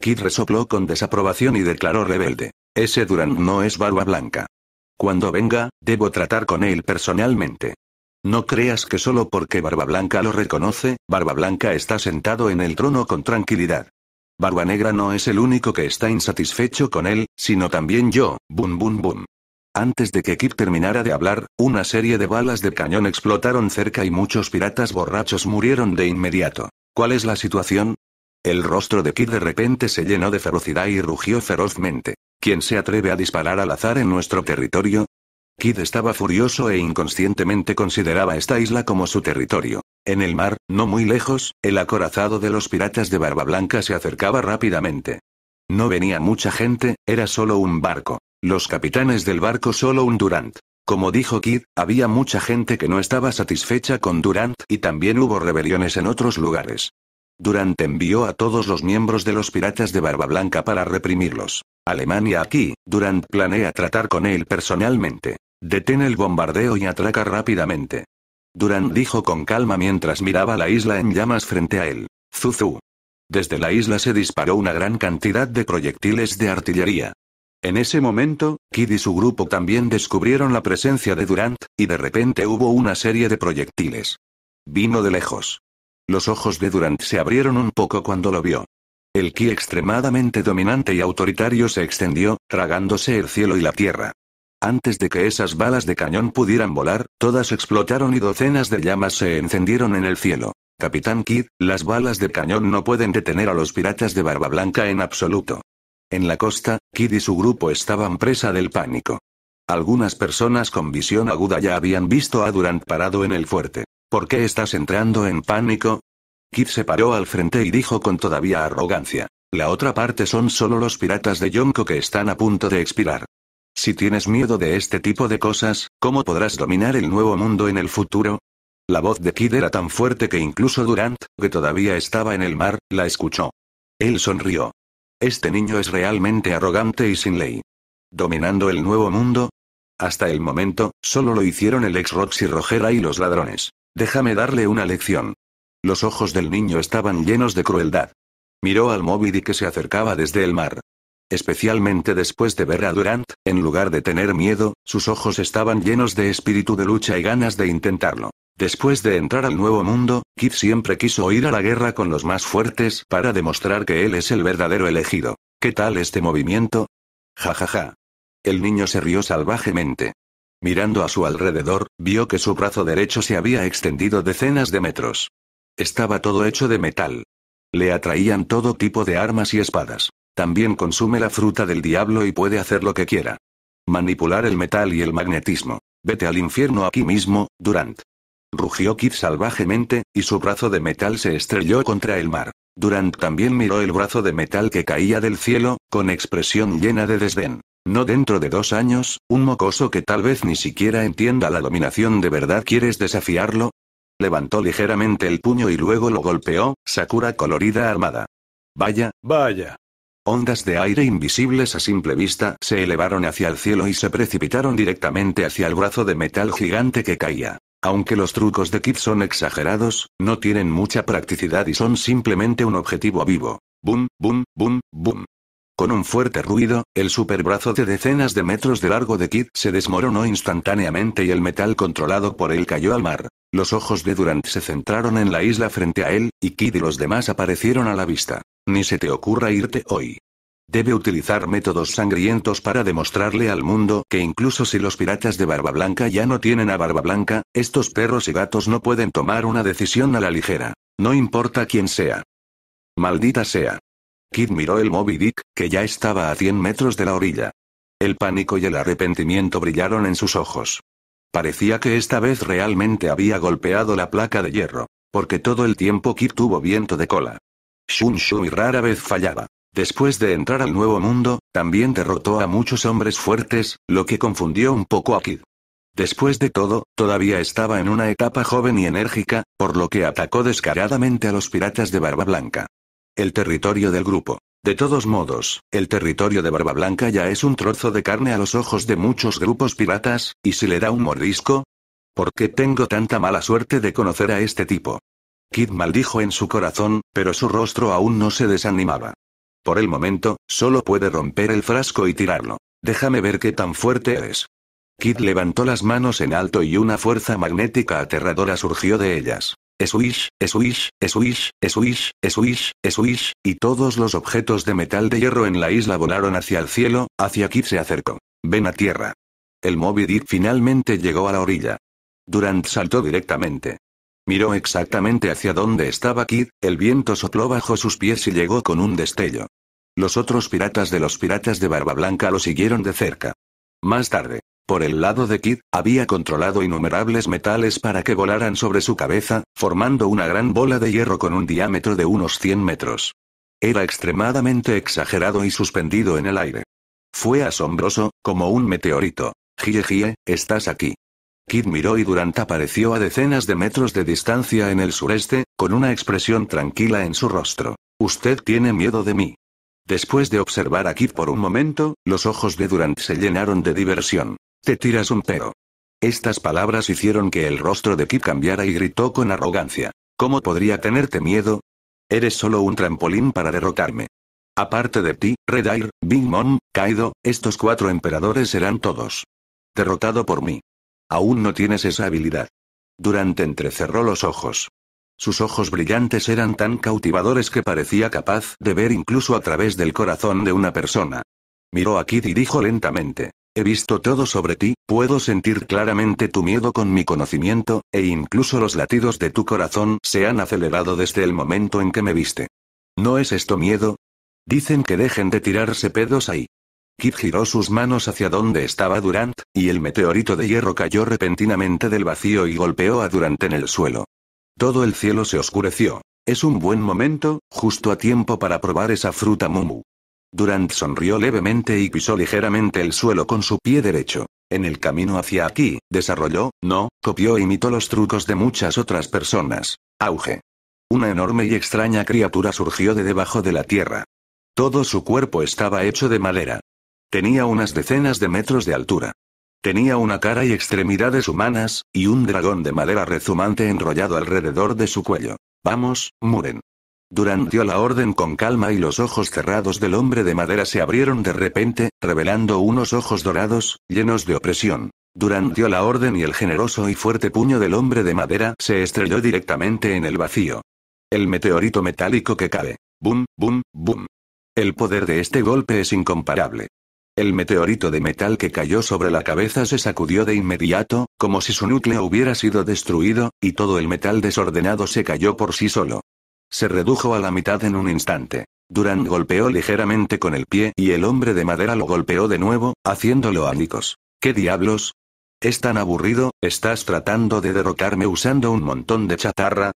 Kid resopló con desaprobación y declaró rebelde. Ese Durant no es Barba Blanca. Cuando venga, debo tratar con él personalmente. No creas que solo porque Barba Blanca lo reconoce, Barba Blanca está sentado en el trono con tranquilidad. Barba Negra no es el único que está insatisfecho con él, sino también yo, bum bum bum. Antes de que Kip terminara de hablar, una serie de balas de cañón explotaron cerca y muchos piratas borrachos murieron de inmediato. ¿Cuál es la situación? El rostro de Kip de repente se llenó de ferocidad y rugió ferozmente. ¿Quién se atreve a disparar al azar en nuestro territorio? Kid estaba furioso e inconscientemente consideraba esta isla como su territorio. En el mar, no muy lejos, el acorazado de los piratas de Barba Blanca se acercaba rápidamente. No venía mucha gente, era solo un barco. Los capitanes del barco solo un Durant. Como dijo Kid, había mucha gente que no estaba satisfecha con Durant y también hubo rebeliones en otros lugares. Durant envió a todos los miembros de los piratas de Barba Blanca para reprimirlos. Alemania aquí, Durant planea tratar con él personalmente. Detén el bombardeo y atraca rápidamente. Durant dijo con calma mientras miraba la isla en llamas frente a él. Zuzu. Desde la isla se disparó una gran cantidad de proyectiles de artillería. En ese momento, Kid y su grupo también descubrieron la presencia de Durant, y de repente hubo una serie de proyectiles. Vino de lejos. Los ojos de Durant se abrieron un poco cuando lo vio. El ki extremadamente dominante y autoritario se extendió, tragándose el cielo y la tierra. Antes de que esas balas de cañón pudieran volar, todas explotaron y docenas de llamas se encendieron en el cielo. Capitán Kidd, las balas de cañón no pueden detener a los piratas de Barba Blanca en absoluto. En la costa, Kidd y su grupo estaban presa del pánico. Algunas personas con visión aguda ya habían visto a Durant parado en el fuerte. ¿Por qué estás entrando en pánico? Kidd se paró al frente y dijo con todavía arrogancia. La otra parte son solo los piratas de Yonko que están a punto de expirar. Si tienes miedo de este tipo de cosas, ¿cómo podrás dominar el nuevo mundo en el futuro? La voz de Kid era tan fuerte que incluso Durant, que todavía estaba en el mar, la escuchó. Él sonrió. Este niño es realmente arrogante y sin ley. ¿Dominando el nuevo mundo? Hasta el momento, solo lo hicieron el ex Roxy Rogera y los ladrones. Déjame darle una lección. Los ojos del niño estaban llenos de crueldad. Miró al y que se acercaba desde el mar. Especialmente después de ver a Durant, en lugar de tener miedo, sus ojos estaban llenos de espíritu de lucha y ganas de intentarlo. Después de entrar al nuevo mundo, Kid siempre quiso ir a la guerra con los más fuertes para demostrar que él es el verdadero elegido. ¿Qué tal este movimiento? Ja ja ja. El niño se rió salvajemente. Mirando a su alrededor, vio que su brazo derecho se había extendido decenas de metros. Estaba todo hecho de metal. Le atraían todo tipo de armas y espadas. También consume la fruta del diablo y puede hacer lo que quiera. Manipular el metal y el magnetismo. Vete al infierno aquí mismo, Durant. Rugió Kid salvajemente, y su brazo de metal se estrelló contra el mar. Durant también miró el brazo de metal que caía del cielo, con expresión llena de desdén. No dentro de dos años, un mocoso que tal vez ni siquiera entienda la dominación de verdad quieres desafiarlo. Levantó ligeramente el puño y luego lo golpeó, Sakura colorida armada. Vaya, vaya. Ondas de aire invisibles a simple vista se elevaron hacia el cielo y se precipitaron directamente hacia el brazo de metal gigante que caía. Aunque los trucos de Kid son exagerados, no tienen mucha practicidad y son simplemente un objetivo vivo. Boom, boom, boom, boom. Con un fuerte ruido, el superbrazo de decenas de metros de largo de Kid se desmoronó instantáneamente y el metal controlado por él cayó al mar. Los ojos de Durant se centraron en la isla frente a él, y Kid y los demás aparecieron a la vista. Ni se te ocurra irte hoy. Debe utilizar métodos sangrientos para demostrarle al mundo que incluso si los piratas de Barba Blanca ya no tienen a Barba Blanca, estos perros y gatos no pueden tomar una decisión a la ligera. No importa quién sea. Maldita sea. Kid miró el Moby Dick, que ya estaba a 100 metros de la orilla. El pánico y el arrepentimiento brillaron en sus ojos. Parecía que esta vez realmente había golpeado la placa de hierro, porque todo el tiempo Kid tuvo viento de cola. Shun Shui rara vez fallaba. Después de entrar al Nuevo Mundo, también derrotó a muchos hombres fuertes, lo que confundió un poco a Kid. Después de todo, todavía estaba en una etapa joven y enérgica, por lo que atacó descaradamente a los piratas de Barba Blanca. El territorio del grupo. De todos modos, el territorio de Barba Blanca ya es un trozo de carne a los ojos de muchos grupos piratas, y si le da un mordisco. ¿Por qué tengo tanta mala suerte de conocer a este tipo? Kid maldijo en su corazón, pero su rostro aún no se desanimaba. Por el momento, solo puede romper el frasco y tirarlo. Déjame ver qué tan fuerte eres. Kid levantó las manos en alto y una fuerza magnética aterradora surgió de ellas. Swish, swish, swish, swish, swish, swish, y todos los objetos de metal de hierro en la isla volaron hacia el cielo, hacia Kid se acercó. Ven a tierra. El Moby Dick finalmente llegó a la orilla. Durant saltó directamente. Miró exactamente hacia donde estaba Kid, el viento sopló bajo sus pies y llegó con un destello. Los otros piratas de los piratas de Barba Blanca lo siguieron de cerca. Más tarde, por el lado de Kid, había controlado innumerables metales para que volaran sobre su cabeza, formando una gran bola de hierro con un diámetro de unos 100 metros. Era extremadamente exagerado y suspendido en el aire. Fue asombroso, como un meteorito. Gie, estás aquí. Kid miró y Durant apareció a decenas de metros de distancia en el sureste, con una expresión tranquila en su rostro. Usted tiene miedo de mí. Después de observar a Kid por un momento, los ojos de Durant se llenaron de diversión. Te tiras un pedo. Estas palabras hicieron que el rostro de Kid cambiara y gritó con arrogancia. ¿Cómo podría tenerte miedo? Eres solo un trampolín para derrotarme. Aparte de ti, Red Air, Big Mom, Kaido, estos cuatro emperadores serán todos. Derrotado por mí. Aún no tienes esa habilidad. Durante entrecerró los ojos. Sus ojos brillantes eran tan cautivadores que parecía capaz de ver incluso a través del corazón de una persona. Miró a Kid y dijo lentamente. He visto todo sobre ti, puedo sentir claramente tu miedo con mi conocimiento, e incluso los latidos de tu corazón se han acelerado desde el momento en que me viste. ¿No es esto miedo? Dicen que dejen de tirarse pedos ahí. Kip giró sus manos hacia donde estaba Durant, y el meteorito de hierro cayó repentinamente del vacío y golpeó a Durant en el suelo. Todo el cielo se oscureció. Es un buen momento, justo a tiempo para probar esa fruta mumu. Durant sonrió levemente y pisó ligeramente el suelo con su pie derecho. En el camino hacia aquí, desarrolló, no, copió e imitó los trucos de muchas otras personas. Auge. Una enorme y extraña criatura surgió de debajo de la tierra. Todo su cuerpo estaba hecho de madera, Tenía unas decenas de metros de altura. Tenía una cara y extremidades humanas, y un dragón de madera rezumante enrollado alrededor de su cuello. Vamos, Muren. Durant dio la orden con calma y los ojos cerrados del hombre de madera se abrieron de repente, revelando unos ojos dorados, llenos de opresión. Durant dio la orden y el generoso y fuerte puño del hombre de madera se estrelló directamente en el vacío. El meteorito metálico que cae. Boom, boom, boom. El poder de este golpe es incomparable. El meteorito de metal que cayó sobre la cabeza se sacudió de inmediato, como si su núcleo hubiera sido destruido, y todo el metal desordenado se cayó por sí solo. Se redujo a la mitad en un instante. Durán golpeó ligeramente con el pie y el hombre de madera lo golpeó de nuevo, haciéndolo ánicos. ¿Qué diablos? ¿Es tan aburrido? ¿Estás tratando de derrocarme usando un montón de chatarra?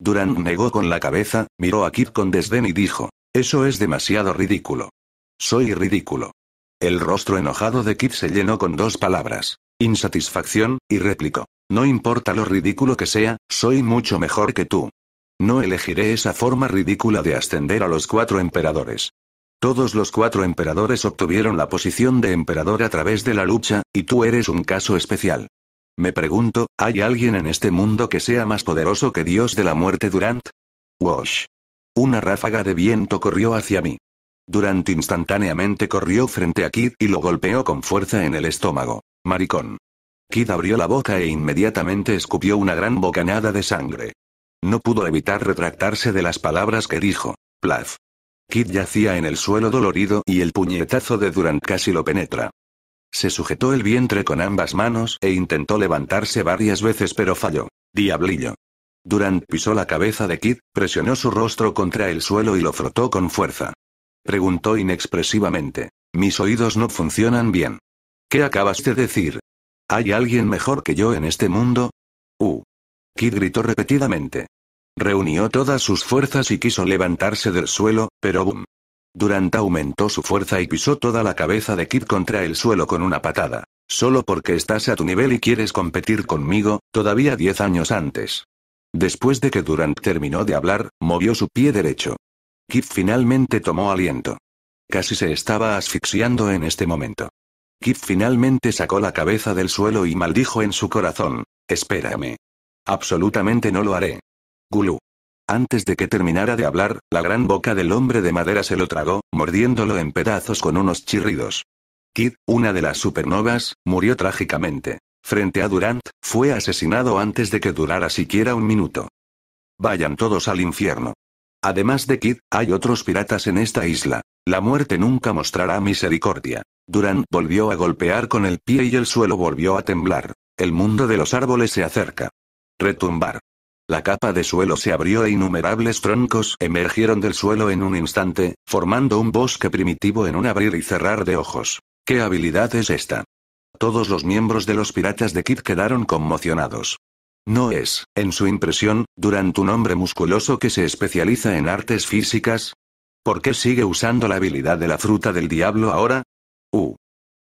Durán negó con la cabeza, miró a Kid con desdén y dijo, eso es demasiado ridículo. Soy ridículo. El rostro enojado de Kid se llenó con dos palabras. Insatisfacción, y replicó. No importa lo ridículo que sea, soy mucho mejor que tú. No elegiré esa forma ridícula de ascender a los cuatro emperadores. Todos los cuatro emperadores obtuvieron la posición de emperador a través de la lucha, y tú eres un caso especial. Me pregunto, ¿hay alguien en este mundo que sea más poderoso que Dios de la muerte Durant? Wash. Una ráfaga de viento corrió hacia mí. Durant instantáneamente corrió frente a Kid y lo golpeó con fuerza en el estómago. Maricón. Kid abrió la boca e inmediatamente escupió una gran bocanada de sangre. No pudo evitar retractarse de las palabras que dijo. Plaf. Kid yacía en el suelo dolorido y el puñetazo de Durant casi lo penetra. Se sujetó el vientre con ambas manos e intentó levantarse varias veces pero falló. Diablillo. Durant pisó la cabeza de Kid, presionó su rostro contra el suelo y lo frotó con fuerza preguntó inexpresivamente. Mis oídos no funcionan bien. ¿Qué acabas de decir? ¿Hay alguien mejor que yo en este mundo? Uh. Kid gritó repetidamente. Reunió todas sus fuerzas y quiso levantarse del suelo, pero boom. Durant aumentó su fuerza y pisó toda la cabeza de Kid contra el suelo con una patada. Solo porque estás a tu nivel y quieres competir conmigo, todavía diez años antes. Después de que Durant terminó de hablar, movió su pie derecho. Kid finalmente tomó aliento. Casi se estaba asfixiando en este momento. Kid finalmente sacó la cabeza del suelo y maldijo en su corazón. Espérame. Absolutamente no lo haré. Gulu. Antes de que terminara de hablar, la gran boca del hombre de madera se lo tragó, mordiéndolo en pedazos con unos chirridos. Kid, una de las supernovas, murió trágicamente. Frente a Durant, fue asesinado antes de que durara siquiera un minuto. Vayan todos al infierno. Además de Kid, hay otros piratas en esta isla. La muerte nunca mostrará misericordia. Duran volvió a golpear con el pie y el suelo volvió a temblar. El mundo de los árboles se acerca. Retumbar. La capa de suelo se abrió e innumerables troncos emergieron del suelo en un instante, formando un bosque primitivo en un abrir y cerrar de ojos. ¿Qué habilidad es esta? Todos los miembros de los piratas de Kid quedaron conmocionados. No es, en su impresión, durante un hombre musculoso que se especializa en artes físicas. ¿Por qué sigue usando la habilidad de la fruta del diablo ahora? Uh.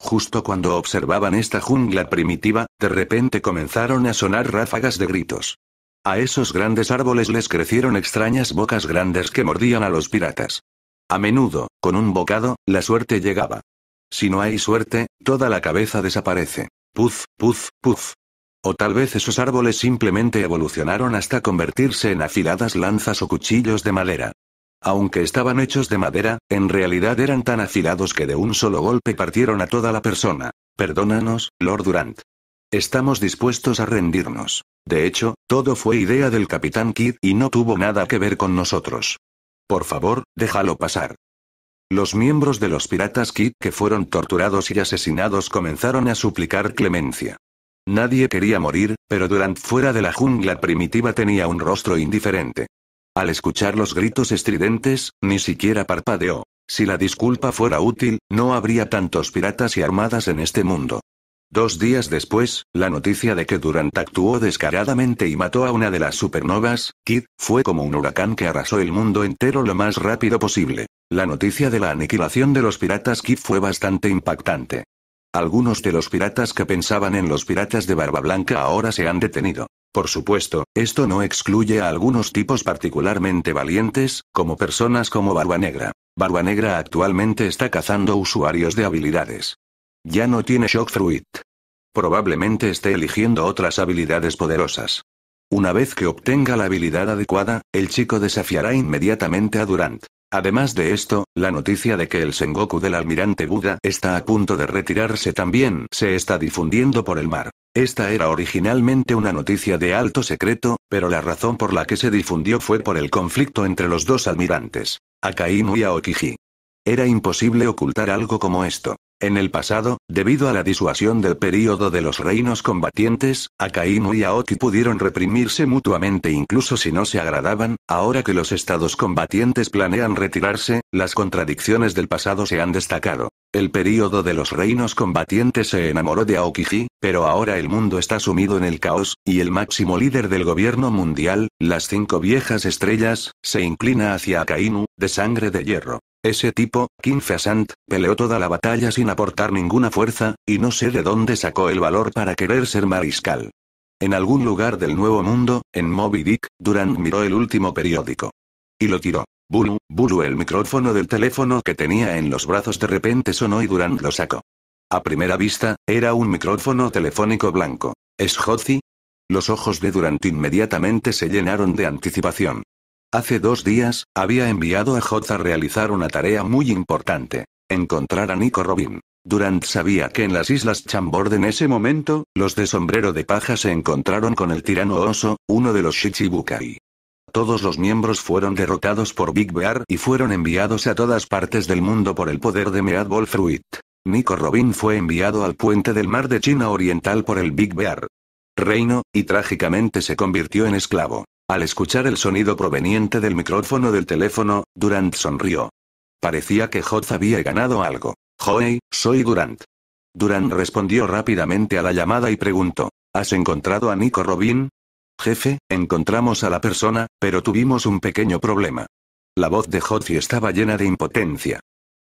Justo cuando observaban esta jungla primitiva, de repente comenzaron a sonar ráfagas de gritos. A esos grandes árboles les crecieron extrañas bocas grandes que mordían a los piratas. A menudo, con un bocado, la suerte llegaba. Si no hay suerte, toda la cabeza desaparece. Puf, puf, puf. O tal vez esos árboles simplemente evolucionaron hasta convertirse en afiladas lanzas o cuchillos de madera. Aunque estaban hechos de madera, en realidad eran tan afilados que de un solo golpe partieron a toda la persona. Perdónanos, Lord Durant. Estamos dispuestos a rendirnos. De hecho, todo fue idea del capitán Kidd y no tuvo nada que ver con nosotros. Por favor, déjalo pasar. Los miembros de los piratas Kidd que fueron torturados y asesinados comenzaron a suplicar clemencia. Nadie quería morir, pero Durant fuera de la jungla primitiva tenía un rostro indiferente. Al escuchar los gritos estridentes, ni siquiera parpadeó. Si la disculpa fuera útil, no habría tantos piratas y armadas en este mundo. Dos días después, la noticia de que Durant actuó descaradamente y mató a una de las supernovas, Kid, fue como un huracán que arrasó el mundo entero lo más rápido posible. La noticia de la aniquilación de los piratas Kid fue bastante impactante. Algunos de los piratas que pensaban en los piratas de Barba Blanca ahora se han detenido. Por supuesto, esto no excluye a algunos tipos particularmente valientes, como personas como Barba Negra. Barba Negra actualmente está cazando usuarios de habilidades. Ya no tiene Shock Fruit. Probablemente esté eligiendo otras habilidades poderosas. Una vez que obtenga la habilidad adecuada, el chico desafiará inmediatamente a Durant. Además de esto, la noticia de que el Sengoku del almirante Buda está a punto de retirarse también se está difundiendo por el mar. Esta era originalmente una noticia de alto secreto, pero la razón por la que se difundió fue por el conflicto entre los dos almirantes, Akainu y Aokiji. Era imposible ocultar algo como esto. En el pasado, debido a la disuasión del período de los reinos combatientes, Akainu y Aoki pudieron reprimirse mutuamente incluso si no se agradaban, ahora que los estados combatientes planean retirarse, las contradicciones del pasado se han destacado. El período de los reinos combatientes se enamoró de Aokiji, pero ahora el mundo está sumido en el caos, y el máximo líder del gobierno mundial, las cinco viejas estrellas, se inclina hacia Akainu, de sangre de hierro. Ese tipo, King Fasant, peleó toda la batalla sin aportar ninguna fuerza, y no sé de dónde sacó el valor para querer ser mariscal. En algún lugar del Nuevo Mundo, en Moby Dick, Durant miró el último periódico. Y lo tiró. Bulu, Bulu el micrófono del teléfono que tenía en los brazos de repente sonó y Durant lo sacó. A primera vista, era un micrófono telefónico blanco. ¿Es Hotzi? Los ojos de Durant inmediatamente se llenaron de anticipación. Hace dos días, había enviado a Hotz a realizar una tarea muy importante. Encontrar a Nico Robin. Durant sabía que en las islas Chambord en ese momento, los de sombrero de paja se encontraron con el tirano oso, uno de los Shichibukai. Todos los miembros fueron derrotados por Big Bear y fueron enviados a todas partes del mundo por el poder de Mead fruit Nico Robin fue enviado al puente del mar de China Oriental por el Big Bear. Reino, y trágicamente se convirtió en esclavo. Al escuchar el sonido proveniente del micrófono del teléfono, Durant sonrió. Parecía que Hotz había ganado algo. Joey, soy Durant. Durant respondió rápidamente a la llamada y preguntó, ¿Has encontrado a Nico Robin? Jefe, encontramos a la persona, pero tuvimos un pequeño problema. La voz de y estaba llena de impotencia.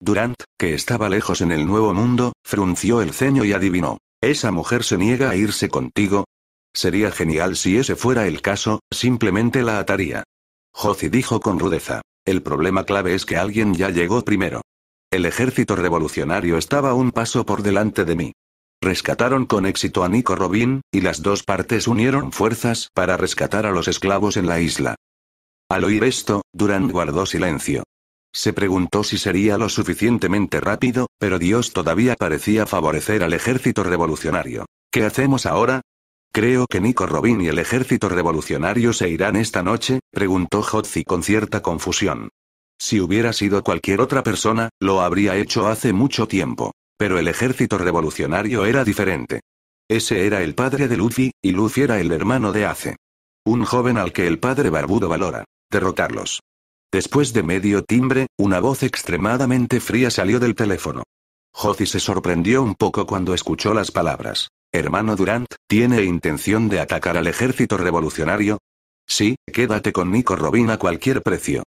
Durant, que estaba lejos en el Nuevo Mundo, frunció el ceño y adivinó. ¿Esa mujer se niega a irse contigo? Sería genial si ese fuera el caso, simplemente la ataría. Jozi dijo con rudeza. El problema clave es que alguien ya llegó primero. El ejército revolucionario estaba un paso por delante de mí. Rescataron con éxito a Nico Robin, y las dos partes unieron fuerzas para rescatar a los esclavos en la isla. Al oír esto, Durán guardó silencio. Se preguntó si sería lo suficientemente rápido, pero Dios todavía parecía favorecer al ejército revolucionario. ¿Qué hacemos ahora? Creo que Nico Robin y el ejército revolucionario se irán esta noche, preguntó Hotzi con cierta confusión. Si hubiera sido cualquier otra persona, lo habría hecho hace mucho tiempo. Pero el ejército revolucionario era diferente. Ese era el padre de Luffy, y Luffy era el hermano de Ace. Un joven al que el padre barbudo valora. Derrotarlos. Después de medio timbre, una voz extremadamente fría salió del teléfono. Josie se sorprendió un poco cuando escuchó las palabras. Hermano Durant, ¿tiene intención de atacar al ejército revolucionario? Sí, quédate con Nico Robin a cualquier precio.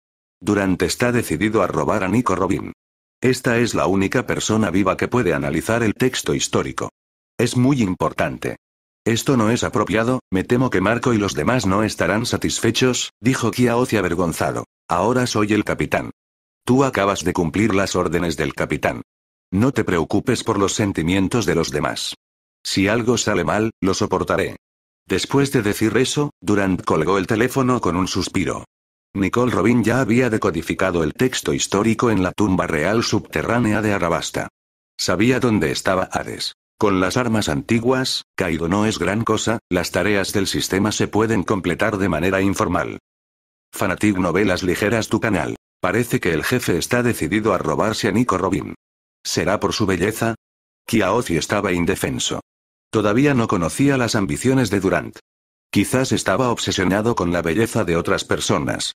Durant está decidido a robar a Nico Robin. Esta es la única persona viva que puede analizar el texto histórico. Es muy importante. Esto no es apropiado, me temo que Marco y los demás no estarán satisfechos, dijo Kiaozi avergonzado. Ahora soy el capitán. Tú acabas de cumplir las órdenes del capitán. No te preocupes por los sentimientos de los demás. Si algo sale mal, lo soportaré. Después de decir eso, Durant colgó el teléfono con un suspiro. Nicole Robin ya había decodificado el texto histórico en la tumba real subterránea de Arabasta. Sabía dónde estaba Hades. Con las armas antiguas, Kaido no es gran cosa, las tareas del sistema se pueden completar de manera informal. Fanatic Novelas Ligeras tu canal. Parece que el jefe está decidido a robarse a Nico Robin. ¿Será por su belleza? Kiaozi estaba indefenso. Todavía no conocía las ambiciones de Durant. Quizás estaba obsesionado con la belleza de otras personas.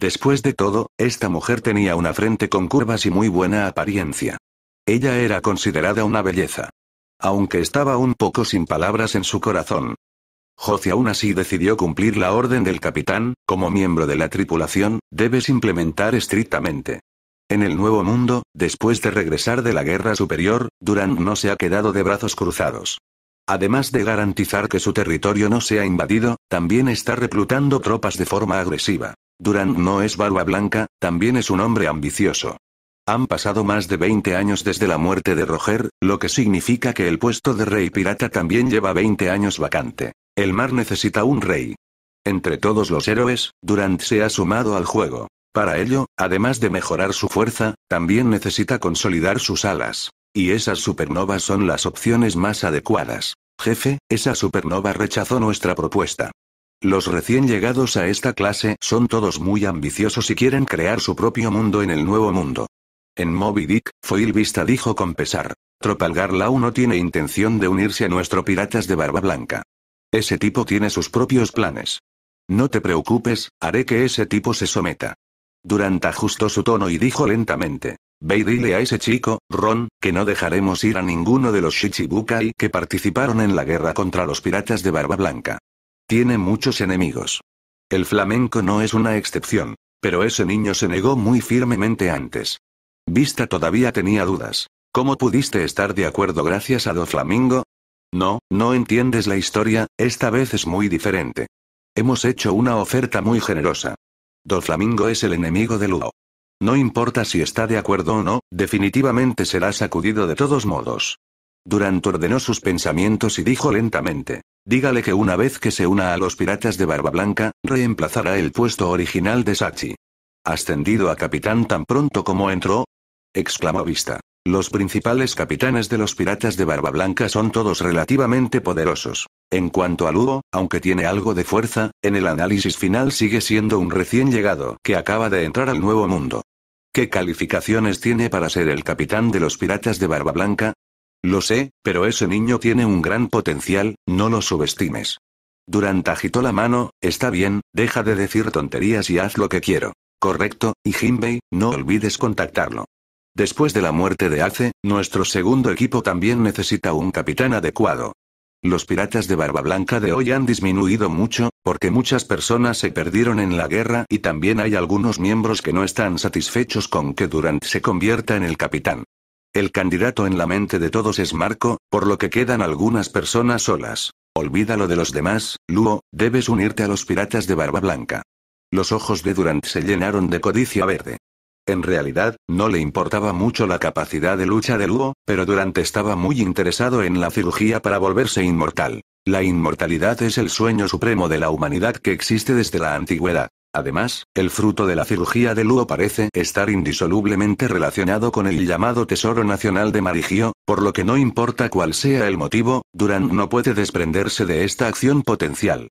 Después de todo, esta mujer tenía una frente con curvas y muy buena apariencia. Ella era considerada una belleza. Aunque estaba un poco sin palabras en su corazón. Jozi aún así decidió cumplir la orden del capitán, como miembro de la tripulación, debes implementar estrictamente. En el Nuevo Mundo, después de regresar de la Guerra Superior, Durand no se ha quedado de brazos cruzados. Además de garantizar que su territorio no sea invadido, también está reclutando tropas de forma agresiva. Durant no es barba blanca, también es un hombre ambicioso. Han pasado más de 20 años desde la muerte de Roger, lo que significa que el puesto de rey pirata también lleva 20 años vacante. El mar necesita un rey. Entre todos los héroes, Durant se ha sumado al juego. Para ello, además de mejorar su fuerza, también necesita consolidar sus alas. Y esas supernovas son las opciones más adecuadas. Jefe, esa supernova rechazó nuestra propuesta. Los recién llegados a esta clase son todos muy ambiciosos y quieren crear su propio mundo en el nuevo mundo. En Moby Dick, Foil Vista dijo con pesar. Tropalgarlau no tiene intención de unirse a nuestro Piratas de Barba Blanca. Ese tipo tiene sus propios planes. No te preocupes, haré que ese tipo se someta. Durant ajustó su tono y dijo lentamente. Ve dile a ese chico, Ron, que no dejaremos ir a ninguno de los Shichibukai que participaron en la guerra contra los piratas de Barba Blanca. Tiene muchos enemigos. El flamenco no es una excepción. Pero ese niño se negó muy firmemente antes. Vista todavía tenía dudas. ¿Cómo pudiste estar de acuerdo gracias a Do Flamingo? No, no entiendes la historia, esta vez es muy diferente. Hemos hecho una oferta muy generosa. Do Flamingo es el enemigo de Luo. No importa si está de acuerdo o no, definitivamente será sacudido de todos modos. Durant ordenó sus pensamientos y dijo lentamente. Dígale que una vez que se una a los piratas de Barba Blanca, reemplazará el puesto original de Sachi. Ascendido a capitán tan pronto como entró, exclamó Vista. Los principales capitanes de los piratas de Barba Blanca son todos relativamente poderosos. En cuanto a Lugo, aunque tiene algo de fuerza, en el análisis final sigue siendo un recién llegado que acaba de entrar al nuevo mundo. ¿Qué calificaciones tiene para ser el capitán de los piratas de Barba Blanca? Lo sé, pero ese niño tiene un gran potencial, no lo subestimes. Durant agitó la mano, está bien, deja de decir tonterías y haz lo que quiero. Correcto, y Jinbei, no olvides contactarlo. Después de la muerte de Ace, nuestro segundo equipo también necesita un capitán adecuado. Los piratas de Barba Blanca de hoy han disminuido mucho, porque muchas personas se perdieron en la guerra y también hay algunos miembros que no están satisfechos con que Durant se convierta en el capitán. El candidato en la mente de todos es Marco, por lo que quedan algunas personas solas. Olvídalo de los demás, Luo, debes unirte a los piratas de Barba Blanca. Los ojos de Durant se llenaron de codicia verde. En realidad, no le importaba mucho la capacidad de lucha de Luo, pero Durant estaba muy interesado en la cirugía para volverse inmortal. La inmortalidad es el sueño supremo de la humanidad que existe desde la antigüedad. Además, el fruto de la cirugía de Luo parece estar indisolublemente relacionado con el llamado Tesoro Nacional de Marigio, por lo que no importa cuál sea el motivo, Durán no puede desprenderse de esta acción potencial.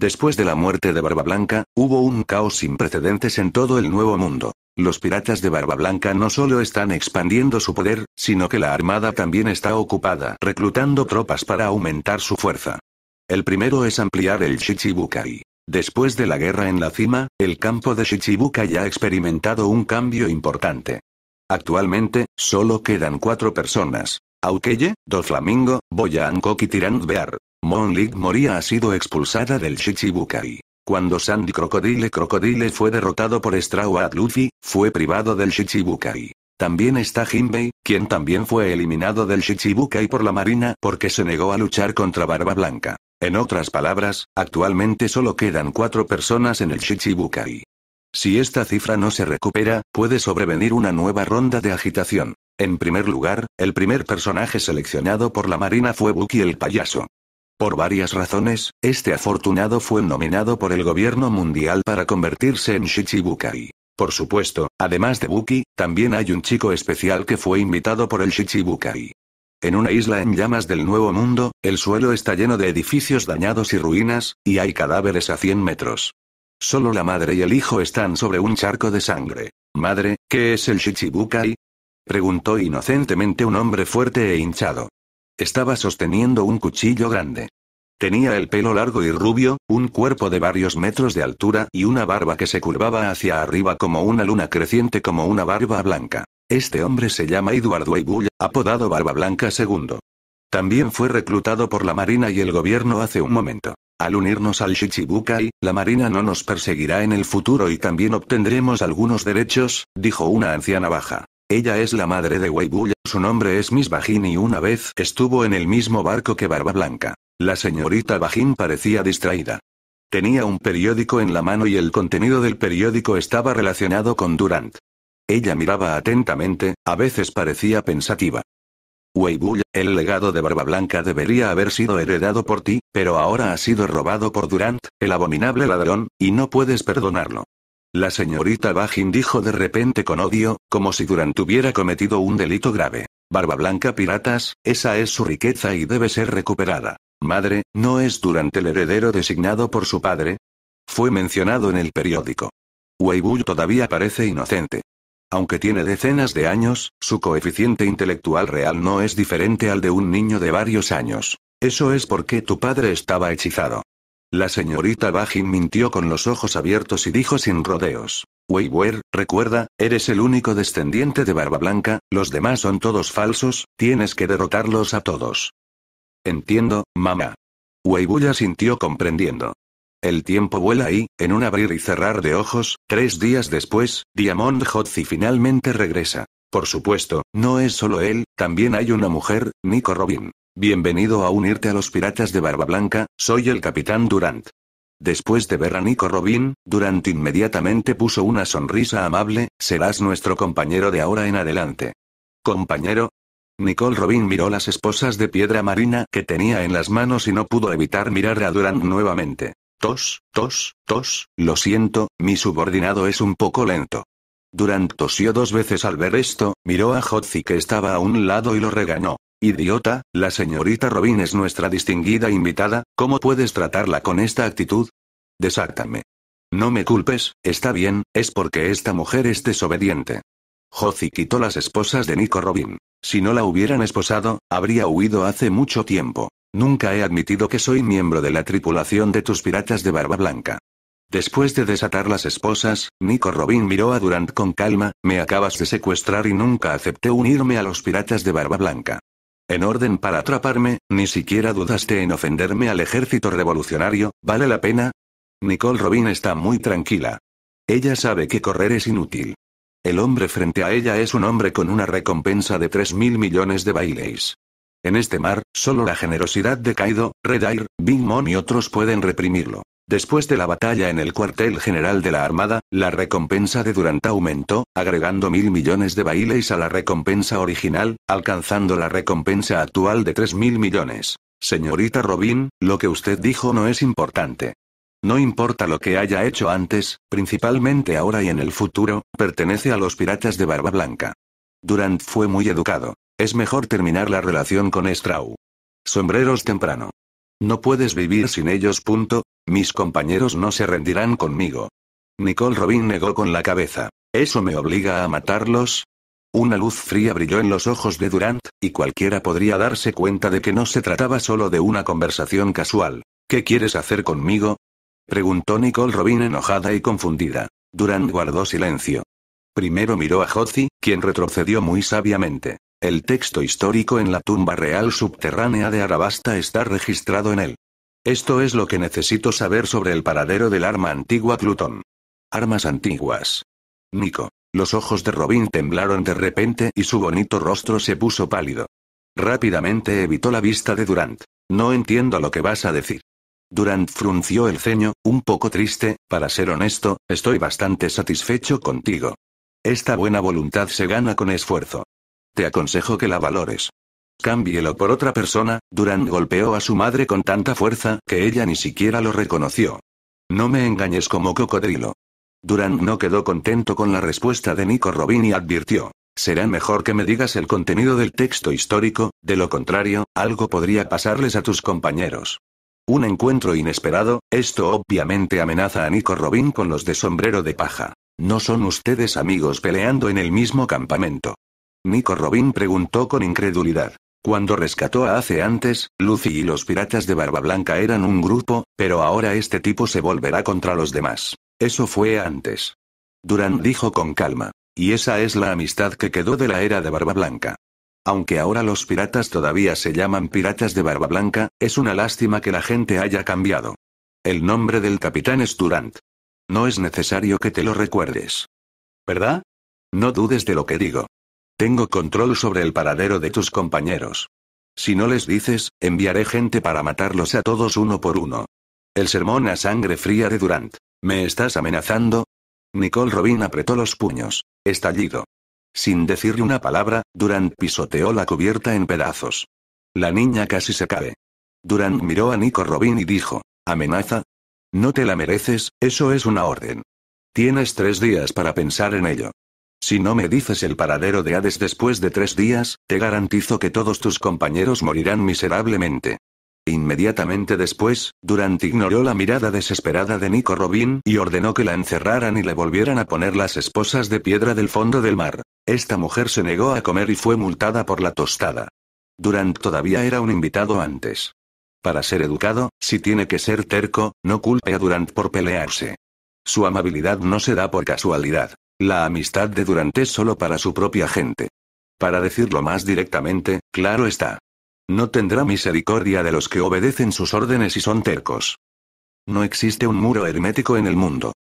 Después de la muerte de Barba Blanca, hubo un caos sin precedentes en todo el Nuevo Mundo. Los piratas de Barba Blanca no solo están expandiendo su poder, sino que la armada también está ocupada reclutando tropas para aumentar su fuerza. El primero es ampliar el Shichibukai. Después de la guerra en la cima, el campo de Shichibukai ha experimentado un cambio importante. Actualmente, solo quedan cuatro personas. Aukeye, Doflamingo, Boya Anko y Tirandbear. Bear. Moria ha sido expulsada del Shichibukai. cuando Sandy Crocodile Crocodile fue derrotado por Straw Hat Luffy, fue privado del Shichibukai. También está Jinbei, quien también fue eliminado del Shichibukai por la marina porque se negó a luchar contra Barba Blanca. En otras palabras, actualmente solo quedan cuatro personas en el Shichibukai. Si esta cifra no se recupera, puede sobrevenir una nueva ronda de agitación. En primer lugar, el primer personaje seleccionado por la Marina fue Buki el payaso. Por varias razones, este afortunado fue nominado por el gobierno mundial para convertirse en Shichibukai. Por supuesto, además de Buki, también hay un chico especial que fue invitado por el Shichibukai. En una isla en llamas del Nuevo Mundo, el suelo está lleno de edificios dañados y ruinas, y hay cadáveres a 100 metros. Solo la madre y el hijo están sobre un charco de sangre. Madre, ¿qué es el Shichibukai? Preguntó inocentemente un hombre fuerte e hinchado. Estaba sosteniendo un cuchillo grande. Tenía el pelo largo y rubio, un cuerpo de varios metros de altura y una barba que se curvaba hacia arriba como una luna creciente como una barba blanca. Este hombre se llama Edward Weibull, apodado Barba Blanca II. También fue reclutado por la Marina y el gobierno hace un momento. Al unirnos al Shichibukai, la Marina no nos perseguirá en el futuro y también obtendremos algunos derechos, dijo una anciana baja. Ella es la madre de Weibull, su nombre es Miss Bajin y una vez estuvo en el mismo barco que Barba Blanca. La señorita Bajin parecía distraída. Tenía un periódico en la mano y el contenido del periódico estaba relacionado con Durant. Ella miraba atentamente, a veces parecía pensativa. Weibull, el legado de Barba Blanca debería haber sido heredado por ti, pero ahora ha sido robado por Durant, el abominable ladrón, y no puedes perdonarlo. La señorita Bajin dijo de repente con odio, como si Durant hubiera cometido un delito grave. Barba Blanca Piratas, esa es su riqueza y debe ser recuperada. Madre, ¿no es Durant el heredero designado por su padre? Fue mencionado en el periódico. Weibull todavía parece inocente. Aunque tiene decenas de años, su coeficiente intelectual real no es diferente al de un niño de varios años. Eso es porque tu padre estaba hechizado. La señorita Bajin mintió con los ojos abiertos y dijo sin rodeos. Weibuer, recuerda, eres el único descendiente de Barba Blanca, los demás son todos falsos, tienes que derrotarlos a todos. Entiendo, mamá. Weibuya sintió comprendiendo. El tiempo vuela y, en un abrir y cerrar de ojos, tres días después, Diamond Hotzi finalmente regresa. Por supuesto, no es solo él, también hay una mujer, Nico Robin. Bienvenido a unirte a los piratas de Barba Blanca, soy el capitán Durant. Después de ver a Nico Robin, Durant inmediatamente puso una sonrisa amable, serás nuestro compañero de ahora en adelante. ¿Compañero? Nicole Robin miró las esposas de piedra marina que tenía en las manos y no pudo evitar mirar a Durant nuevamente. Tos, tos, tos, lo siento, mi subordinado es un poco lento. Durant tosió dos veces al ver esto, miró a Jotzi que estaba a un lado y lo regañó. Idiota, la señorita Robin es nuestra distinguida invitada, ¿cómo puedes tratarla con esta actitud? Desáctame. No me culpes, está bien, es porque esta mujer es desobediente. Jotzi quitó las esposas de Nico Robin. Si no la hubieran esposado, habría huido hace mucho tiempo. Nunca he admitido que soy miembro de la tripulación de tus piratas de barba blanca. Después de desatar las esposas, Nicole Robin miró a Durant con calma, me acabas de secuestrar y nunca acepté unirme a los piratas de barba blanca. En orden para atraparme, ni siquiera dudaste en ofenderme al ejército revolucionario, ¿vale la pena? Nicole Robin está muy tranquila. Ella sabe que correr es inútil. El hombre frente a ella es un hombre con una recompensa de 3.000 millones de bailes. En este mar, solo la generosidad de Kaido, Red Air, Big Mom y otros pueden reprimirlo. Después de la batalla en el cuartel general de la Armada, la recompensa de Durant aumentó, agregando mil millones de bailes a la recompensa original, alcanzando la recompensa actual de tres mil millones. Señorita Robin, lo que usted dijo no es importante. No importa lo que haya hecho antes, principalmente ahora y en el futuro, pertenece a los piratas de Barba Blanca. Durant fue muy educado. Es mejor terminar la relación con Strau. Sombreros temprano. No puedes vivir sin ellos. Punto. Mis compañeros no se rendirán conmigo. Nicole Robin negó con la cabeza. ¿Eso me obliga a matarlos? Una luz fría brilló en los ojos de Durant, y cualquiera podría darse cuenta de que no se trataba solo de una conversación casual. ¿Qué quieres hacer conmigo? preguntó Nicole Robin enojada y confundida. Durant guardó silencio. Primero miró a Josie, quien retrocedió muy sabiamente. El texto histórico en la tumba real subterránea de Arabasta está registrado en él. Esto es lo que necesito saber sobre el paradero del arma antigua Plutón. Armas antiguas. Nico. Los ojos de Robin temblaron de repente y su bonito rostro se puso pálido. Rápidamente evitó la vista de Durant. No entiendo lo que vas a decir. Durant frunció el ceño, un poco triste, para ser honesto, estoy bastante satisfecho contigo. Esta buena voluntad se gana con esfuerzo. Te aconsejo que la valores. Cámbielo por otra persona, Durán golpeó a su madre con tanta fuerza que ella ni siquiera lo reconoció. No me engañes como cocodrilo. Durán no quedó contento con la respuesta de Nico Robin y advirtió. Será mejor que me digas el contenido del texto histórico, de lo contrario, algo podría pasarles a tus compañeros. Un encuentro inesperado, esto obviamente amenaza a Nico Robin con los de sombrero de paja. No son ustedes amigos peleando en el mismo campamento. Nico Robin preguntó con incredulidad. Cuando rescató a antes, Lucy y los piratas de Barba Blanca eran un grupo, pero ahora este tipo se volverá contra los demás. Eso fue antes. Durant dijo con calma. Y esa es la amistad que quedó de la era de Barba Blanca. Aunque ahora los piratas todavía se llaman piratas de Barba Blanca, es una lástima que la gente haya cambiado. El nombre del capitán es Durant. No es necesario que te lo recuerdes. ¿Verdad? No dudes de lo que digo. Tengo control sobre el paradero de tus compañeros. Si no les dices, enviaré gente para matarlos a todos uno por uno. El sermón a sangre fría de Durant. ¿Me estás amenazando? Nicole Robin apretó los puños. Estallido. Sin decirle una palabra, Durant pisoteó la cubierta en pedazos. La niña casi se cae. Durant miró a Nico Robin y dijo, ¿amenaza? No te la mereces, eso es una orden. Tienes tres días para pensar en ello. Si no me dices el paradero de Hades después de tres días, te garantizo que todos tus compañeros morirán miserablemente. Inmediatamente después, Durant ignoró la mirada desesperada de Nico Robin y ordenó que la encerraran y le volvieran a poner las esposas de piedra del fondo del mar. Esta mujer se negó a comer y fue multada por la tostada. Durant todavía era un invitado antes. Para ser educado, si tiene que ser terco, no culpe a Durant por pelearse. Su amabilidad no se da por casualidad. La amistad de Durant es solo para su propia gente. Para decirlo más directamente, claro está. No tendrá misericordia de los que obedecen sus órdenes y son tercos. No existe un muro hermético en el mundo.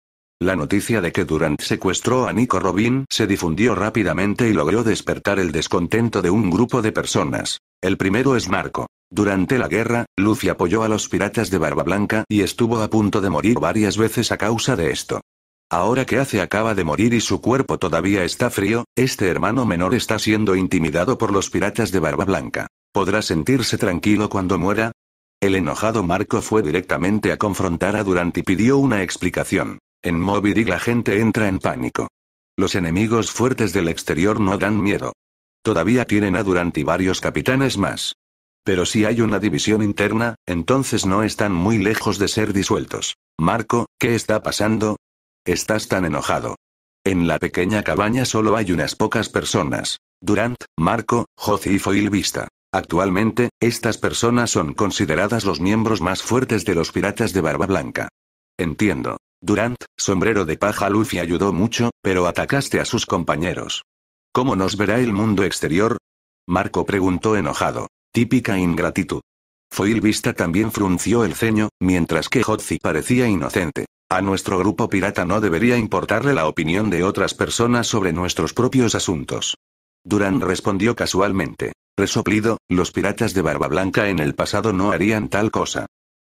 La noticia de que Durant secuestró a Nico Robin se difundió rápidamente y logró despertar el descontento de un grupo de personas. El primero es Marco. Durante la guerra, Luffy apoyó a los piratas de Barba Blanca y estuvo a punto de morir varias veces a causa de esto. Ahora que hace acaba de morir y su cuerpo todavía está frío, este hermano menor está siendo intimidado por los piratas de Barba Blanca. ¿Podrá sentirse tranquilo cuando muera? El enojado Marco fue directamente a confrontar a Durant y pidió una explicación. En Moby Dick la gente entra en pánico. Los enemigos fuertes del exterior no dan miedo. Todavía tienen a Durant y varios capitanes más. Pero si hay una división interna, entonces no están muy lejos de ser disueltos. Marco, ¿qué está pasando? Estás tan enojado. En la pequeña cabaña solo hay unas pocas personas. Durant, Marco, Jozi y Vista. Actualmente, estas personas son consideradas los miembros más fuertes de los piratas de Barba Blanca. Entiendo. Durant, sombrero de paja Luffy ayudó mucho, pero atacaste a sus compañeros. ¿Cómo nos verá el mundo exterior? Marco preguntó enojado. Típica ingratitud. Foil Vista también frunció el ceño, mientras que Hotzi parecía inocente. A nuestro grupo pirata no debería importarle la opinión de otras personas sobre nuestros propios asuntos. Durán respondió casualmente. Resoplido, los piratas de Barba Blanca en el pasado no harían tal cosa.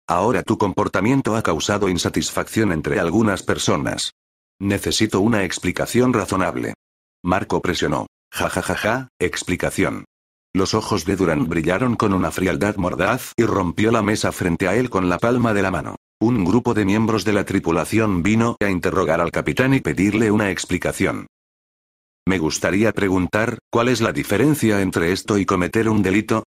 Ahora tu comportamiento ha causado insatisfacción entre algunas personas. Necesito una explicación razonable. Marco presionó. Ja ja ja ja, explicación. Los ojos de Durán brillaron con una frialdad mordaz y rompió la mesa frente a él con la palma de la mano. Un grupo de miembros de la tripulación vino a interrogar al capitán y pedirle una explicación. Me gustaría preguntar, ¿cuál es la diferencia entre esto y cometer un delito?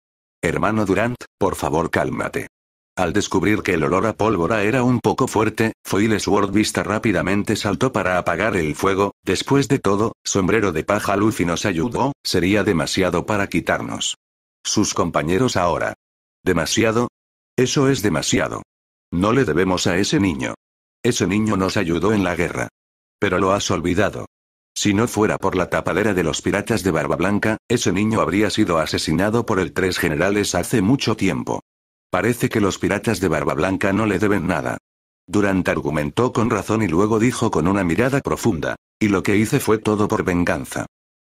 Hermano Durant, por favor cálmate. Al descubrir que el olor a pólvora era un poco fuerte, Sword Vista rápidamente saltó para apagar el fuego, después de todo, sombrero de paja y nos ayudó, sería demasiado para quitarnos. Sus compañeros ahora. ¿Demasiado? Eso es demasiado. No le debemos a ese niño. Ese niño nos ayudó en la guerra. Pero lo has olvidado. Si no fuera por la tapadera de los piratas de Barba Blanca, ese niño habría sido asesinado por el tres generales hace mucho tiempo. Parece que los piratas de Barba Blanca no le deben nada. Durant argumentó con razón y luego dijo con una mirada profunda. Y lo que hice fue todo por venganza.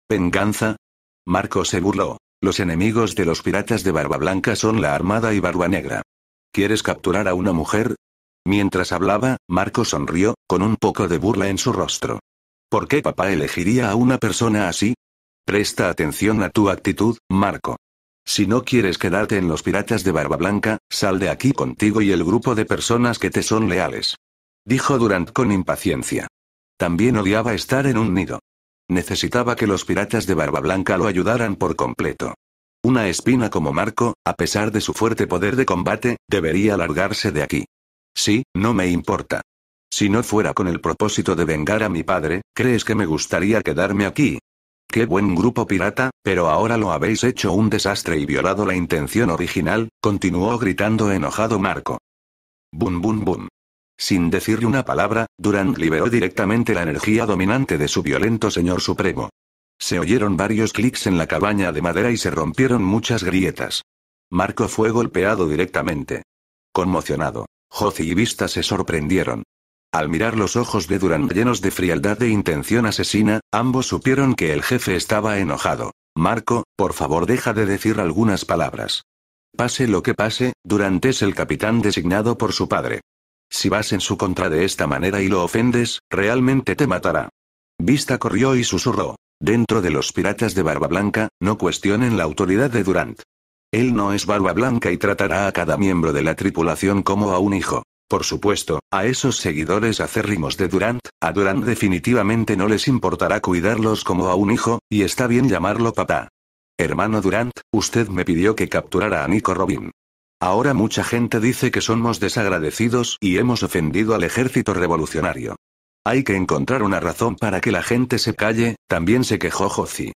¿Venganza? Marco se burló. Los enemigos de los piratas de Barba Blanca son la Armada y Barba Negra. ¿Quieres capturar a una mujer? Mientras hablaba, Marco sonrió, con un poco de burla en su rostro. ¿Por qué papá elegiría a una persona así? Presta atención a tu actitud, Marco. Si no quieres quedarte en los piratas de Barba Blanca, sal de aquí contigo y el grupo de personas que te son leales. Dijo Durant con impaciencia. También odiaba estar en un nido. Necesitaba que los piratas de Barba Blanca lo ayudaran por completo. Una espina como Marco, a pesar de su fuerte poder de combate, debería largarse de aquí. Sí, no me importa. Si no fuera con el propósito de vengar a mi padre, ¿crees que me gustaría quedarme aquí? Qué buen grupo pirata, pero ahora lo habéis hecho un desastre y violado la intención original, continuó gritando enojado Marco. Bum bum bum. Sin decirle una palabra, Durant liberó directamente la energía dominante de su violento señor supremo. Se oyeron varios clics en la cabaña de madera y se rompieron muchas grietas. Marco fue golpeado directamente. Conmocionado, Jose y Vista se sorprendieron. Al mirar los ojos de Durán llenos de frialdad e intención asesina, ambos supieron que el jefe estaba enojado. Marco, por favor deja de decir algunas palabras. Pase lo que pase, Durán es el capitán designado por su padre. Si vas en su contra de esta manera y lo ofendes, realmente te matará. Vista corrió y susurró. Dentro de los piratas de Barba Blanca, no cuestionen la autoridad de Durant. Él no es Barba Blanca y tratará a cada miembro de la tripulación como a un hijo. Por supuesto, a esos seguidores acérrimos de Durant, a Durant definitivamente no les importará cuidarlos como a un hijo, y está bien llamarlo papá. Hermano Durant, usted me pidió que capturara a Nico Robin. Ahora mucha gente dice que somos desagradecidos y hemos ofendido al ejército revolucionario. Hay que encontrar una razón para que la gente se calle, también se quejó Jozi.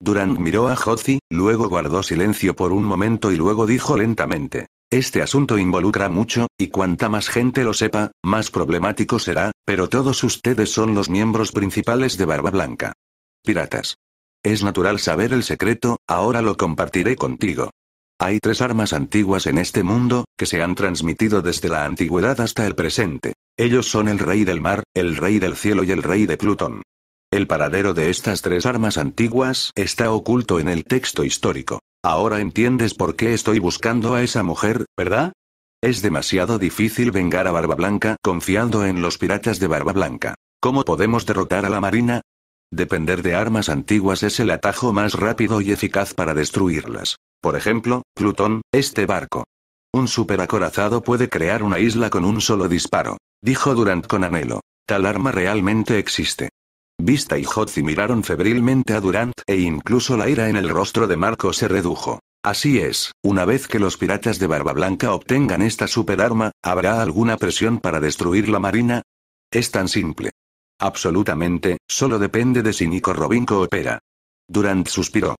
Durant miró a Jozi, luego guardó silencio por un momento y luego dijo lentamente. Este asunto involucra mucho, y cuanta más gente lo sepa, más problemático será, pero todos ustedes son los miembros principales de Barba Blanca. Piratas. Es natural saber el secreto, ahora lo compartiré contigo. Hay tres armas antiguas en este mundo, que se han transmitido desde la antigüedad hasta el presente. Ellos son el rey del mar, el rey del cielo y el rey de Plutón. El paradero de estas tres armas antiguas está oculto en el texto histórico. Ahora entiendes por qué estoy buscando a esa mujer, ¿verdad? Es demasiado difícil vengar a Barba Blanca confiando en los piratas de Barba Blanca. ¿Cómo podemos derrotar a la Marina? Depender de armas antiguas es el atajo más rápido y eficaz para destruirlas. Por ejemplo, Plutón, este barco. Un superacorazado puede crear una isla con un solo disparo, dijo Durant con anhelo. Tal arma realmente existe. Vista y Hotzi miraron febrilmente a Durant e incluso la ira en el rostro de Marco se redujo. Así es, una vez que los piratas de Barba Blanca obtengan esta superarma, ¿habrá alguna presión para destruir la marina? Es tan simple. Absolutamente, solo depende de si Nico Robinco opera. Durant suspiró.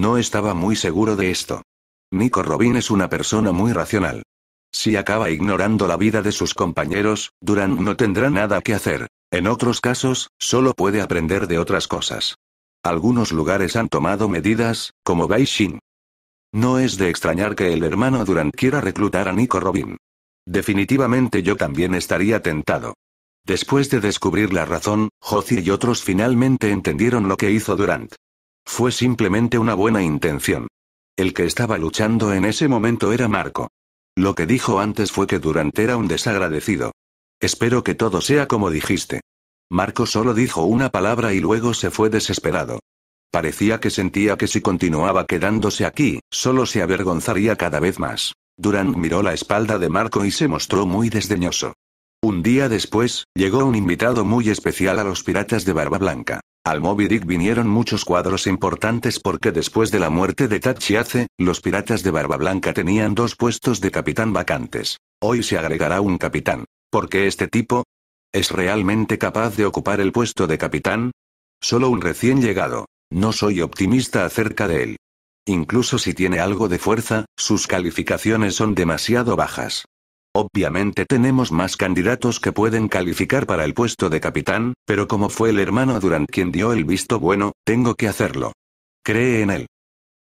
No estaba muy seguro de esto. Nico Robin es una persona muy racional. Si acaba ignorando la vida de sus compañeros, Durant no tendrá nada que hacer. En otros casos, solo puede aprender de otras cosas. Algunos lugares han tomado medidas, como Beijing. No es de extrañar que el hermano Durant quiera reclutar a Nico Robin. Definitivamente yo también estaría tentado. Después de descubrir la razón, Josie y otros finalmente entendieron lo que hizo Durant. Fue simplemente una buena intención. El que estaba luchando en ese momento era Marco. Lo que dijo antes fue que Durant era un desagradecido. Espero que todo sea como dijiste. Marco solo dijo una palabra y luego se fue desesperado. Parecía que sentía que si continuaba quedándose aquí, solo se avergonzaría cada vez más. Durant miró la espalda de Marco y se mostró muy desdeñoso. Un día después, llegó un invitado muy especial a los piratas de Barba Blanca. Al Moby Dick vinieron muchos cuadros importantes porque después de la muerte de Tachiace, los piratas de Barba Blanca tenían dos puestos de capitán vacantes. Hoy se agregará un capitán. Porque este tipo? ¿Es realmente capaz de ocupar el puesto de capitán? Solo un recién llegado. No soy optimista acerca de él. Incluso si tiene algo de fuerza, sus calificaciones son demasiado bajas. Obviamente tenemos más candidatos que pueden calificar para el puesto de capitán, pero como fue el hermano Durant quien dio el visto bueno, tengo que hacerlo. Cree en él.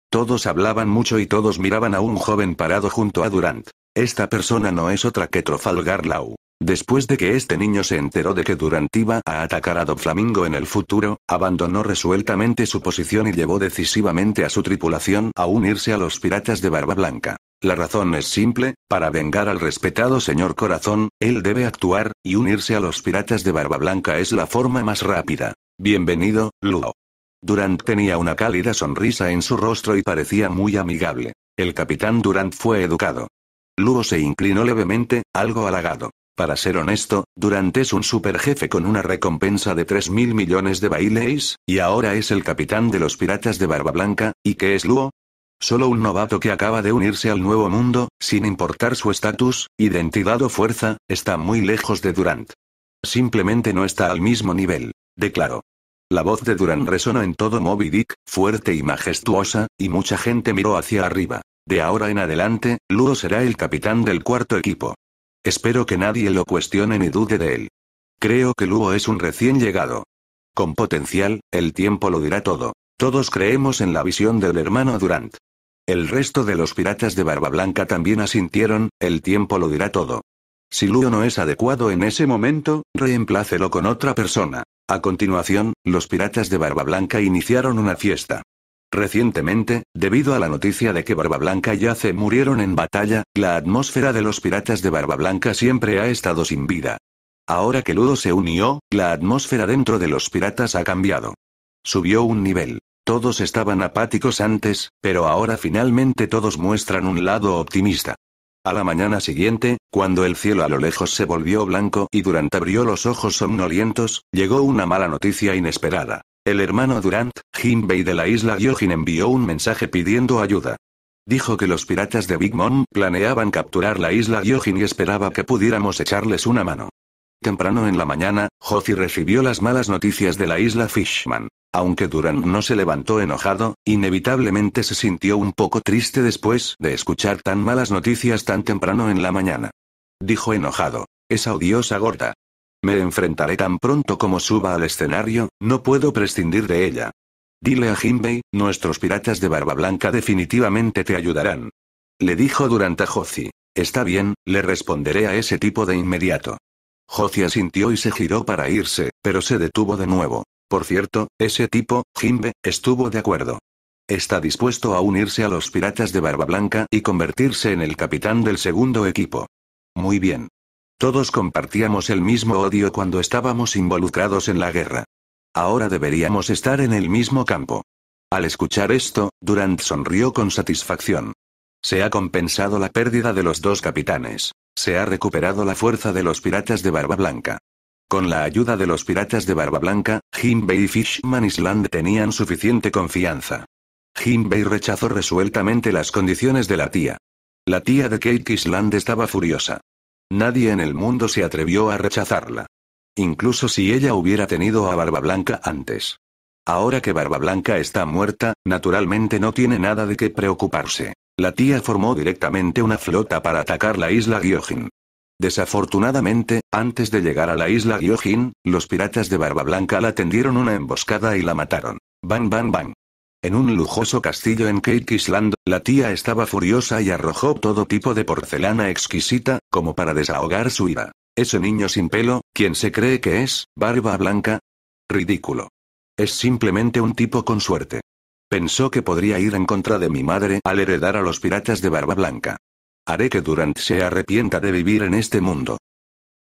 Todos hablaban mucho y todos miraban a un joven parado junto a Durant. Esta persona no es otra que Trofalgar Lau. Después de que este niño se enteró de que Durant iba a atacar a Doflamingo en el futuro, abandonó resueltamente su posición y llevó decisivamente a su tripulación a unirse a los piratas de Barba Blanca. La razón es simple, para vengar al respetado señor Corazón, él debe actuar, y unirse a los piratas de Barba Blanca es la forma más rápida. Bienvenido, Luo. Durant tenía una cálida sonrisa en su rostro y parecía muy amigable. El capitán Durant fue educado. Luo se inclinó levemente, algo halagado. Para ser honesto, Durant es un superjefe con una recompensa de 3 mil millones de baileys, y ahora es el capitán de los piratas de Barba Blanca, ¿y qué es Luo? Solo un novato que acaba de unirse al nuevo mundo, sin importar su estatus, identidad o fuerza, está muy lejos de Durant. Simplemente no está al mismo nivel, declaró. La voz de Durant resonó en todo Moby Dick, fuerte y majestuosa, y mucha gente miró hacia arriba. De ahora en adelante, Luo será el capitán del cuarto equipo. Espero que nadie lo cuestione ni dude de él. Creo que Luo es un recién llegado. Con potencial, el tiempo lo dirá todo. Todos creemos en la visión del hermano Durant. El resto de los piratas de Barba Blanca también asintieron, el tiempo lo dirá todo. Si Luo no es adecuado en ese momento, reemplácelo con otra persona. A continuación, los piratas de Barba Blanca iniciaron una fiesta. Recientemente, debido a la noticia de que Barba Blanca y Ace murieron en batalla, la atmósfera de los piratas de Barba Blanca siempre ha estado sin vida. Ahora que Ludo se unió, la atmósfera dentro de los piratas ha cambiado. Subió un nivel. Todos estaban apáticos antes, pero ahora finalmente todos muestran un lado optimista. A la mañana siguiente, cuando el cielo a lo lejos se volvió blanco y durante abrió los ojos somnolientos, llegó una mala noticia inesperada. El hermano Durant, Jinbei de la isla Gyojin envió un mensaje pidiendo ayuda. Dijo que los piratas de Big Mom planeaban capturar la isla Gyojin y esperaba que pudiéramos echarles una mano. Temprano en la mañana, Jofi recibió las malas noticias de la isla Fishman. Aunque Durant no se levantó enojado, inevitablemente se sintió un poco triste después de escuchar tan malas noticias tan temprano en la mañana. Dijo enojado. Esa odiosa gorda. Me enfrentaré tan pronto como suba al escenario, no puedo prescindir de ella. Dile a Jinbei, nuestros piratas de Barba Blanca definitivamente te ayudarán. Le dijo durante a Está bien, le responderé a ese tipo de inmediato. Jozi asintió y se giró para irse, pero se detuvo de nuevo. Por cierto, ese tipo, Jimbe, estuvo de acuerdo. Está dispuesto a unirse a los piratas de Barba Blanca y convertirse en el capitán del segundo equipo. Muy bien. Todos compartíamos el mismo odio cuando estábamos involucrados en la guerra. Ahora deberíamos estar en el mismo campo. Al escuchar esto, Durant sonrió con satisfacción. Se ha compensado la pérdida de los dos capitanes. Se ha recuperado la fuerza de los piratas de Barba Blanca. Con la ayuda de los piratas de Barba Blanca, Jinbei y Fishman Island tenían suficiente confianza. Jinbei rechazó resueltamente las condiciones de la tía. La tía de Kate Island estaba furiosa. Nadie en el mundo se atrevió a rechazarla. Incluso si ella hubiera tenido a Barba Blanca antes. Ahora que Barba Blanca está muerta, naturalmente no tiene nada de qué preocuparse. La tía formó directamente una flota para atacar la isla Gyojin. Desafortunadamente, antes de llegar a la isla Gyojin, los piratas de Barba Blanca la tendieron una emboscada y la mataron. Bang bang bang. En un lujoso castillo en Cake Island, la tía estaba furiosa y arrojó todo tipo de porcelana exquisita, como para desahogar su ira. Ese niño sin pelo, ¿quién se cree que es? ¿Barba blanca? Ridículo. Es simplemente un tipo con suerte. Pensó que podría ir en contra de mi madre al heredar a los piratas de Barba Blanca. Haré que Durant se arrepienta de vivir en este mundo.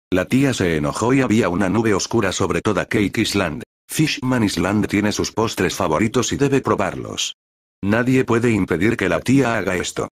La tía se enojó y había una nube oscura sobre toda Cake Island. Fishman Island tiene sus postres favoritos y debe probarlos. Nadie puede impedir que la tía haga esto.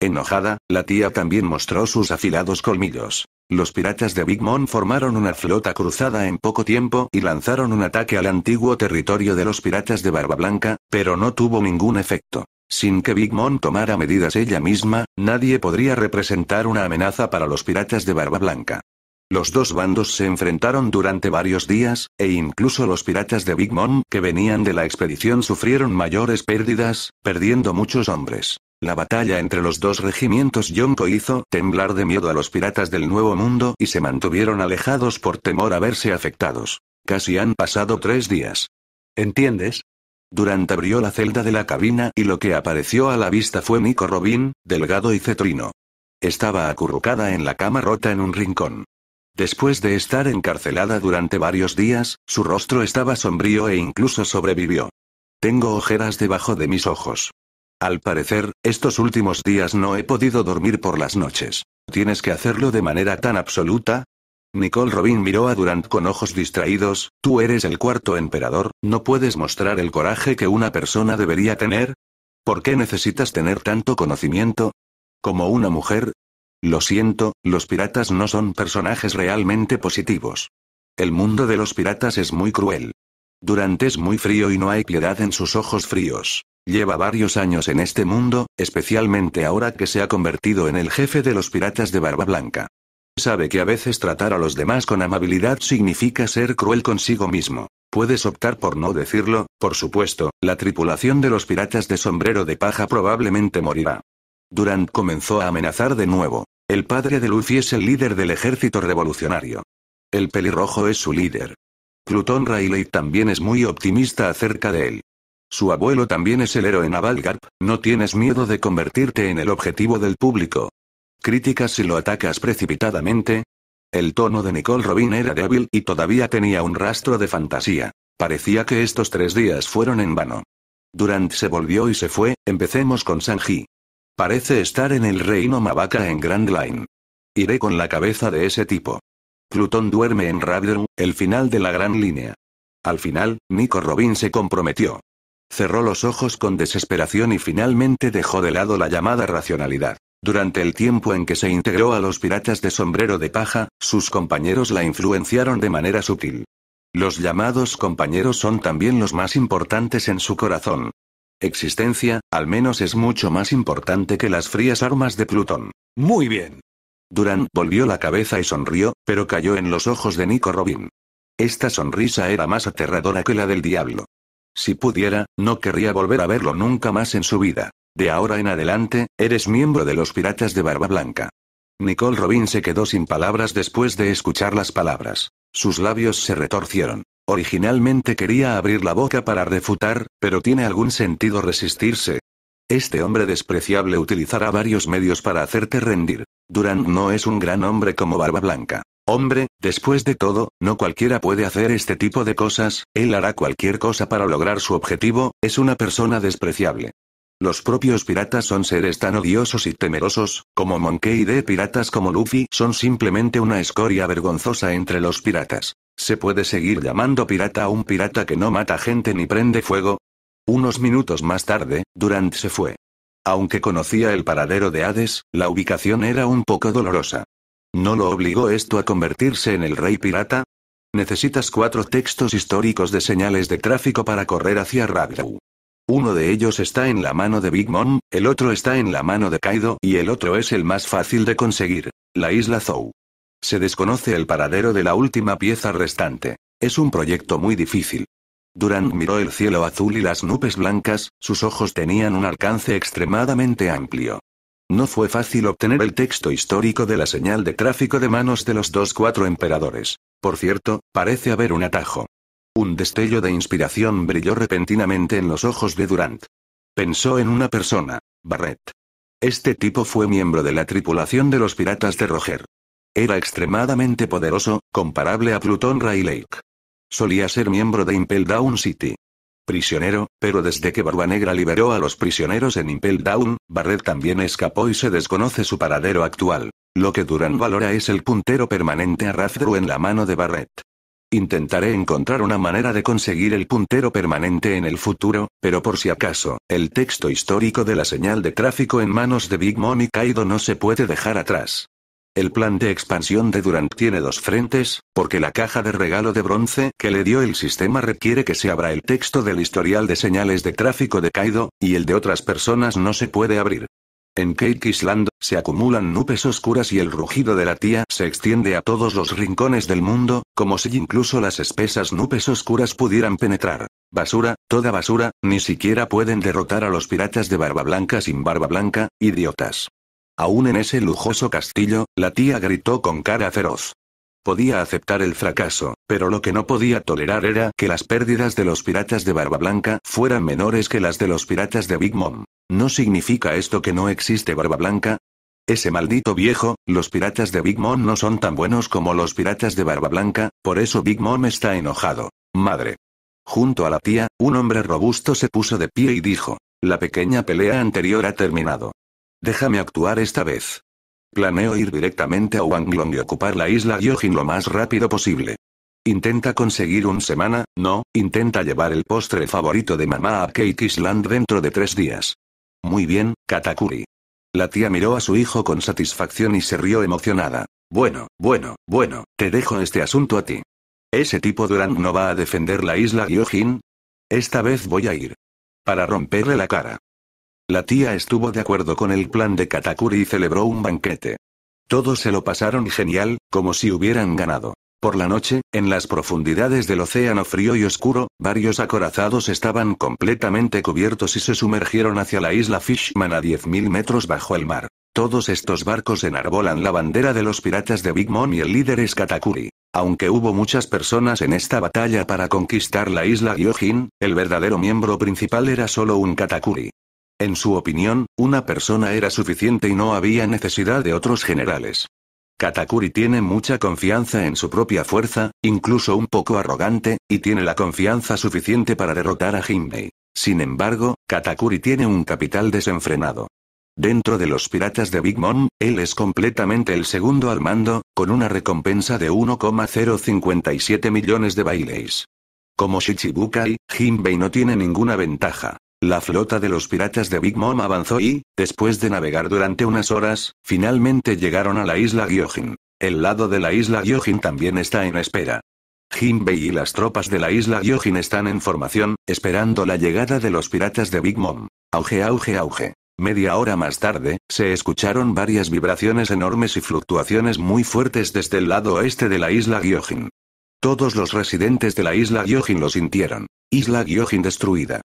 Enojada, la tía también mostró sus afilados colmillos. Los piratas de Big Mom formaron una flota cruzada en poco tiempo y lanzaron un ataque al antiguo territorio de los piratas de Barba Blanca, pero no tuvo ningún efecto. Sin que Big Mom tomara medidas ella misma, nadie podría representar una amenaza para los piratas de Barba Blanca. Los dos bandos se enfrentaron durante varios días, e incluso los piratas de Big Mom que venían de la expedición sufrieron mayores pérdidas, perdiendo muchos hombres. La batalla entre los dos regimientos Yonko hizo temblar de miedo a los piratas del Nuevo Mundo y se mantuvieron alejados por temor a verse afectados. Casi han pasado tres días. ¿Entiendes? Durante abrió la celda de la cabina y lo que apareció a la vista fue Nico Robin, delgado y cetrino. Estaba acurrucada en la cama rota en un rincón. Después de estar encarcelada durante varios días, su rostro estaba sombrío e incluso sobrevivió. Tengo ojeras debajo de mis ojos. Al parecer, estos últimos días no he podido dormir por las noches. ¿Tienes que hacerlo de manera tan absoluta? Nicole Robin miró a Durant con ojos distraídos, tú eres el cuarto emperador, ¿no puedes mostrar el coraje que una persona debería tener? ¿Por qué necesitas tener tanto conocimiento? Como una mujer, lo siento, los piratas no son personajes realmente positivos. El mundo de los piratas es muy cruel. Durante es muy frío y no hay piedad en sus ojos fríos. Lleva varios años en este mundo, especialmente ahora que se ha convertido en el jefe de los piratas de Barba Blanca. Sabe que a veces tratar a los demás con amabilidad significa ser cruel consigo mismo. Puedes optar por no decirlo, por supuesto, la tripulación de los piratas de sombrero de paja probablemente morirá. Durant comenzó a amenazar de nuevo. El padre de Lucy es el líder del ejército revolucionario. El pelirrojo es su líder. Plutón Riley también es muy optimista acerca de él. Su abuelo también es el héroe en Garp, no tienes miedo de convertirte en el objetivo del público. ¿Críticas si lo atacas precipitadamente? El tono de Nicole Robin era débil y todavía tenía un rastro de fantasía. Parecía que estos tres días fueron en vano. Durant se volvió y se fue, empecemos con Sanji. Parece estar en el reino Mavaca en Grand Line. Iré con la cabeza de ese tipo. Plutón duerme en Ravdrum, el final de la gran línea. Al final, Nico Robin se comprometió. Cerró los ojos con desesperación y finalmente dejó de lado la llamada racionalidad. Durante el tiempo en que se integró a los piratas de sombrero de paja, sus compañeros la influenciaron de manera sutil. Los llamados compañeros son también los más importantes en su corazón existencia, al menos es mucho más importante que las frías armas de Plutón. Muy bien. Durán volvió la cabeza y sonrió, pero cayó en los ojos de Nico Robin. Esta sonrisa era más aterradora que la del diablo. Si pudiera, no querría volver a verlo nunca más en su vida. De ahora en adelante, eres miembro de los piratas de Barba Blanca. Nicole Robin se quedó sin palabras después de escuchar las palabras. Sus labios se retorcieron. Originalmente quería abrir la boca para refutar, pero tiene algún sentido resistirse. Este hombre despreciable utilizará varios medios para hacerte rendir. Durant no es un gran hombre como Barba Blanca. Hombre, después de todo, no cualquiera puede hacer este tipo de cosas, él hará cualquier cosa para lograr su objetivo, es una persona despreciable. Los propios piratas son seres tan odiosos y temerosos, como Monkey de piratas como Luffy son simplemente una escoria vergonzosa entre los piratas. ¿Se puede seguir llamando pirata a un pirata que no mata gente ni prende fuego? Unos minutos más tarde, Durant se fue. Aunque conocía el paradero de Hades, la ubicación era un poco dolorosa. ¿No lo obligó esto a convertirse en el rey pirata? Necesitas cuatro textos históricos de señales de tráfico para correr hacia Ragdow. Uno de ellos está en la mano de Big Mom, el otro está en la mano de Kaido y el otro es el más fácil de conseguir, la isla Zou. Se desconoce el paradero de la última pieza restante. Es un proyecto muy difícil. Durant mm. miró el cielo azul y las nubes blancas, sus ojos tenían un alcance extremadamente amplio. No fue fácil obtener el texto histórico de la señal de tráfico de manos de los dos cuatro emperadores. Por cierto, parece haber un atajo. Un destello de inspiración brilló repentinamente en los ojos de Durant. Pensó en una persona, Barrett. Este tipo fue miembro de la tripulación de los piratas de Roger. Era extremadamente poderoso, comparable a Plutón Rayleigh. Solía ser miembro de Impel Down City. Prisionero, pero desde que Barba Negra liberó a los prisioneros en Impel Down, Barret también escapó y se desconoce su paradero actual. Lo que Duran valora es el puntero permanente a en la mano de Barret. Intentaré encontrar una manera de conseguir el puntero permanente en el futuro, pero por si acaso, el texto histórico de la señal de tráfico en manos de Big Mom y Kaido no se puede dejar atrás. El plan de expansión de Durant tiene dos frentes, porque la caja de regalo de bronce que le dio el sistema requiere que se abra el texto del historial de señales de tráfico de Kaido, y el de otras personas no se puede abrir. En Cake Island, se acumulan nubes oscuras y el rugido de la tía se extiende a todos los rincones del mundo, como si incluso las espesas nubes oscuras pudieran penetrar. Basura, toda basura, ni siquiera pueden derrotar a los piratas de barba blanca sin barba blanca, idiotas. Aún en ese lujoso castillo, la tía gritó con cara feroz. Podía aceptar el fracaso, pero lo que no podía tolerar era que las pérdidas de los piratas de Barba Blanca fueran menores que las de los piratas de Big Mom. ¿No significa esto que no existe Barba Blanca? Ese maldito viejo, los piratas de Big Mom no son tan buenos como los piratas de Barba Blanca, por eso Big Mom está enojado. Madre. Junto a la tía, un hombre robusto se puso de pie y dijo, la pequeña pelea anterior ha terminado. Déjame actuar esta vez. Planeo ir directamente a Wanglong y ocupar la isla Yojin lo más rápido posible. Intenta conseguir un semana, no, intenta llevar el postre favorito de mamá a Cake Island dentro de tres días. Muy bien, Katakuri. La tía miró a su hijo con satisfacción y se rió emocionada. Bueno, bueno, bueno, te dejo este asunto a ti. ¿Ese tipo Durang no va a defender la isla Gyojin? Esta vez voy a ir. Para romperle la cara. La tía estuvo de acuerdo con el plan de Katakuri y celebró un banquete. Todos se lo pasaron genial, como si hubieran ganado. Por la noche, en las profundidades del océano frío y oscuro, varios acorazados estaban completamente cubiertos y se sumergieron hacia la isla Fishman a 10.000 metros bajo el mar. Todos estos barcos enarbolan la bandera de los piratas de Big Mom y el líder es Katakuri. Aunque hubo muchas personas en esta batalla para conquistar la isla Gyojin, el verdadero miembro principal era solo un Katakuri. En su opinión, una persona era suficiente y no había necesidad de otros generales. Katakuri tiene mucha confianza en su propia fuerza, incluso un poco arrogante, y tiene la confianza suficiente para derrotar a Jinbei. Sin embargo, Katakuri tiene un capital desenfrenado. Dentro de los piratas de Big Mom, él es completamente el segundo al mando, con una recompensa de 1,057 millones de Baileys. Como Shichibukai, Hinbei no tiene ninguna ventaja. La flota de los piratas de Big Mom avanzó y, después de navegar durante unas horas, finalmente llegaron a la isla Gyojin. El lado de la isla Gyojin también está en espera. Jinbei y las tropas de la isla Gyojin están en formación, esperando la llegada de los piratas de Big Mom. Auge, auge, auge. Media hora más tarde, se escucharon varias vibraciones enormes y fluctuaciones muy fuertes desde el lado oeste de la isla Gyojin. Todos los residentes de la isla Gyojin lo sintieron. Isla Gyojin destruida.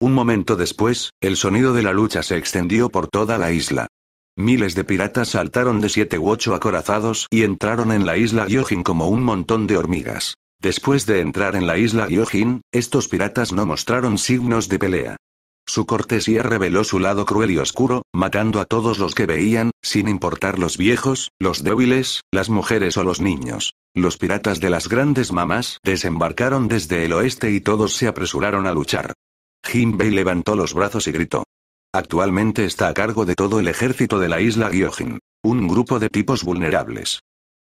Un momento después, el sonido de la lucha se extendió por toda la isla. Miles de piratas saltaron de siete u ocho acorazados y entraron en la isla Gyojin como un montón de hormigas. Después de entrar en la isla Gyojin, estos piratas no mostraron signos de pelea. Su cortesía reveló su lado cruel y oscuro, matando a todos los que veían, sin importar los viejos, los débiles, las mujeres o los niños. Los piratas de las grandes mamás desembarcaron desde el oeste y todos se apresuraron a luchar. Jinbei levantó los brazos y gritó. Actualmente está a cargo de todo el ejército de la isla Gyojin, un grupo de tipos vulnerables.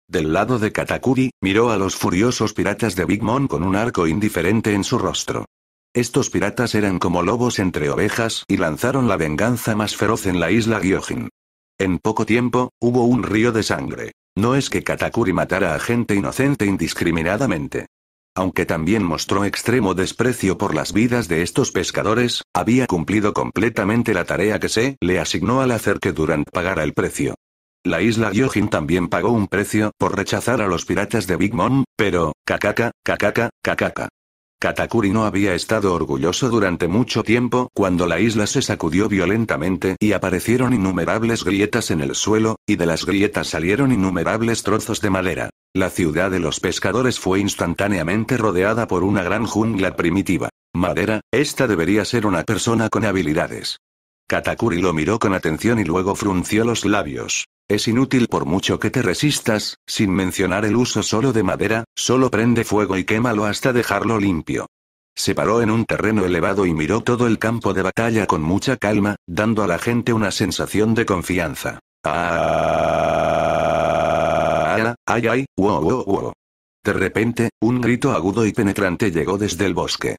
Del lado de Katakuri, miró a los furiosos piratas de Big Mom con un arco indiferente en su rostro. Estos piratas eran como lobos entre ovejas y lanzaron la venganza más feroz en la isla Gyojin. En poco tiempo, hubo un río de sangre. No es que Katakuri matara a gente inocente indiscriminadamente aunque también mostró extremo desprecio por las vidas de estos pescadores, había cumplido completamente la tarea que se le asignó al hacer que Durant pagara el precio. La isla Yojin también pagó un precio por rechazar a los piratas de Big Mom, pero, cacaca, cacaca, cacaca. Katakuri no había estado orgulloso durante mucho tiempo cuando la isla se sacudió violentamente y aparecieron innumerables grietas en el suelo, y de las grietas salieron innumerables trozos de madera. La ciudad de los pescadores fue instantáneamente rodeada por una gran jungla primitiva. Madera, esta debería ser una persona con habilidades. Katakuri lo miró con atención y luego frunció los labios. Es inútil por mucho que te resistas, sin mencionar el uso solo de madera, solo prende fuego y quémalo hasta dejarlo limpio. Se paró en un terreno elevado y miró todo el campo de batalla con mucha calma, dando a la gente una sensación de confianza. Ah, ah, ah, ah ay, ay, wow, wow, wow. De repente, un grito agudo y penetrante llegó desde el bosque.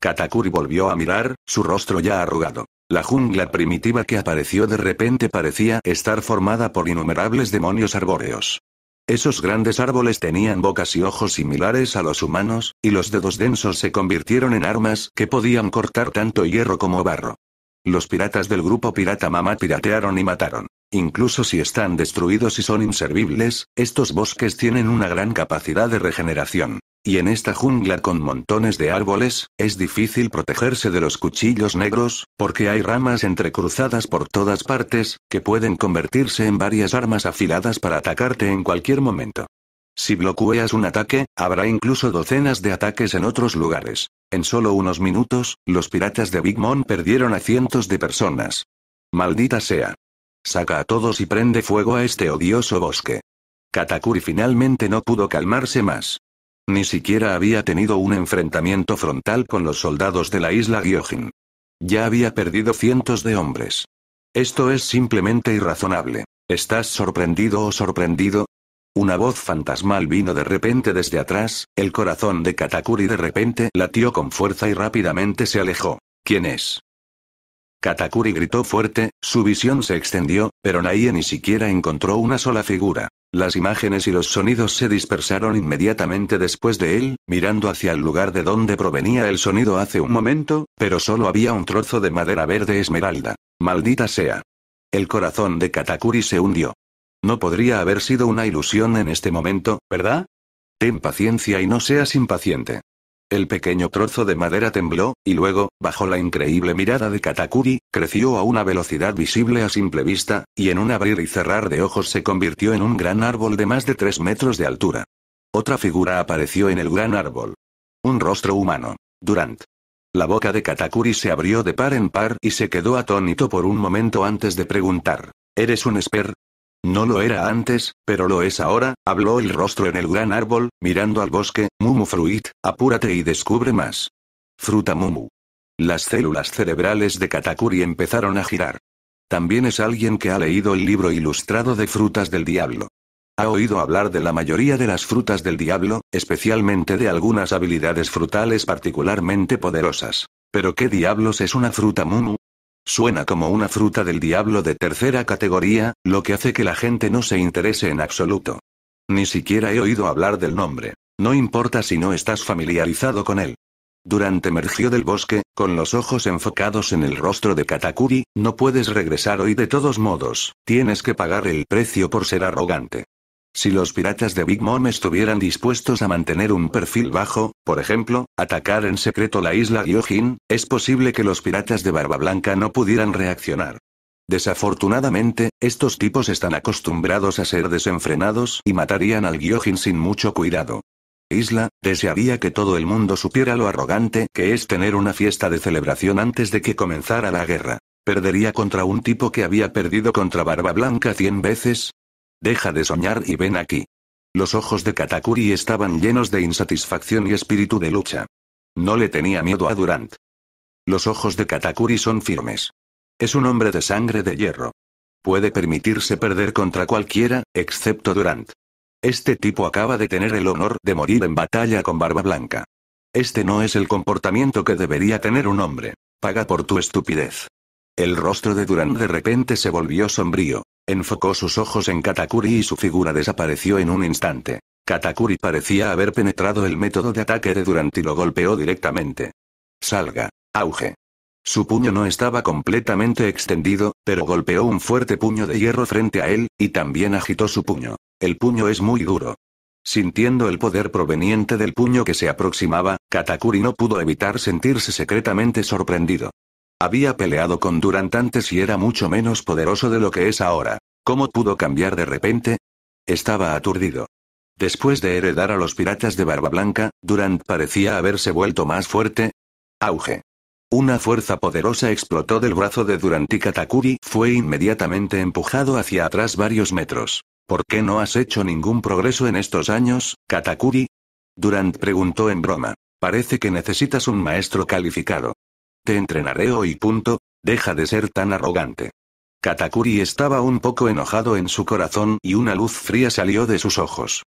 Katakuri volvió a mirar, su rostro ya arrugado. La jungla primitiva que apareció de repente parecía estar formada por innumerables demonios arbóreos. Esos grandes árboles tenían bocas y ojos similares a los humanos, y los dedos densos se convirtieron en armas que podían cortar tanto hierro como barro. Los piratas del grupo Pirata Mamá piratearon y mataron. Incluso si están destruidos y son inservibles, estos bosques tienen una gran capacidad de regeneración. Y en esta jungla con montones de árboles, es difícil protegerse de los cuchillos negros, porque hay ramas entrecruzadas por todas partes, que pueden convertirse en varias armas afiladas para atacarte en cualquier momento. Si bloqueas un ataque, habrá incluso docenas de ataques en otros lugares. En solo unos minutos, los piratas de Big Mom perdieron a cientos de personas. Maldita sea. Saca a todos y prende fuego a este odioso bosque. Katakuri finalmente no pudo calmarse más. Ni siquiera había tenido un enfrentamiento frontal con los soldados de la isla Gyojin. Ya había perdido cientos de hombres. Esto es simplemente irrazonable. ¿Estás sorprendido o sorprendido? Una voz fantasmal vino de repente desde atrás, el corazón de Katakuri de repente latió con fuerza y rápidamente se alejó. ¿Quién es? Katakuri gritó fuerte, su visión se extendió, pero Naie ni siquiera encontró una sola figura. Las imágenes y los sonidos se dispersaron inmediatamente después de él, mirando hacia el lugar de donde provenía el sonido hace un momento, pero solo había un trozo de madera verde esmeralda. Maldita sea. El corazón de Katakuri se hundió. No podría haber sido una ilusión en este momento, ¿verdad? Ten paciencia y no seas impaciente. El pequeño trozo de madera tembló, y luego, bajo la increíble mirada de Katakuri, creció a una velocidad visible a simple vista, y en un abrir y cerrar de ojos se convirtió en un gran árbol de más de tres metros de altura. Otra figura apareció en el gran árbol. Un rostro humano. Durant. La boca de Katakuri se abrió de par en par y se quedó atónito por un momento antes de preguntar. ¿Eres un esper? No lo era antes, pero lo es ahora, habló el rostro en el gran árbol, mirando al bosque, Mumu Fruit, apúrate y descubre más. Fruta Mumu. Las células cerebrales de Katakuri empezaron a girar. También es alguien que ha leído el libro ilustrado de frutas del diablo. Ha oído hablar de la mayoría de las frutas del diablo, especialmente de algunas habilidades frutales particularmente poderosas. Pero ¿qué diablos es una fruta Mumu? Suena como una fruta del diablo de tercera categoría, lo que hace que la gente no se interese en absoluto. Ni siquiera he oído hablar del nombre. No importa si no estás familiarizado con él. Durante emergió del bosque, con los ojos enfocados en el rostro de Katakuri, no puedes regresar hoy de todos modos, tienes que pagar el precio por ser arrogante. Si los piratas de Big Mom estuvieran dispuestos a mantener un perfil bajo, por ejemplo, atacar en secreto la isla Gyojin, es posible que los piratas de Barba Blanca no pudieran reaccionar. Desafortunadamente, estos tipos están acostumbrados a ser desenfrenados y matarían al Gyojin sin mucho cuidado. Isla, desearía que todo el mundo supiera lo arrogante que es tener una fiesta de celebración antes de que comenzara la guerra. Perdería contra un tipo que había perdido contra Barba Blanca 100 veces, Deja de soñar y ven aquí. Los ojos de Katakuri estaban llenos de insatisfacción y espíritu de lucha. No le tenía miedo a Durant. Los ojos de Katakuri son firmes. Es un hombre de sangre de hierro. Puede permitirse perder contra cualquiera, excepto Durant. Este tipo acaba de tener el honor de morir en batalla con Barba Blanca. Este no es el comportamiento que debería tener un hombre. Paga por tu estupidez. El rostro de Durant de repente se volvió sombrío. Enfocó sus ojos en Katakuri y su figura desapareció en un instante. Katakuri parecía haber penetrado el método de ataque de Durant y lo golpeó directamente. Salga. Auge. Su puño no estaba completamente extendido, pero golpeó un fuerte puño de hierro frente a él, y también agitó su puño. El puño es muy duro. Sintiendo el poder proveniente del puño que se aproximaba, Katakuri no pudo evitar sentirse secretamente sorprendido. Había peleado con Durant antes y era mucho menos poderoso de lo que es ahora. ¿Cómo pudo cambiar de repente? Estaba aturdido. Después de heredar a los piratas de Barba Blanca, Durant parecía haberse vuelto más fuerte. Auge. Una fuerza poderosa explotó del brazo de Durant y Katakuri fue inmediatamente empujado hacia atrás varios metros. ¿Por qué no has hecho ningún progreso en estos años, Katakuri? Durant preguntó en broma. Parece que necesitas un maestro calificado. Te entrenaré hoy. Punto. Deja de ser tan arrogante. Katakuri estaba un poco enojado en su corazón y una luz fría salió de sus ojos.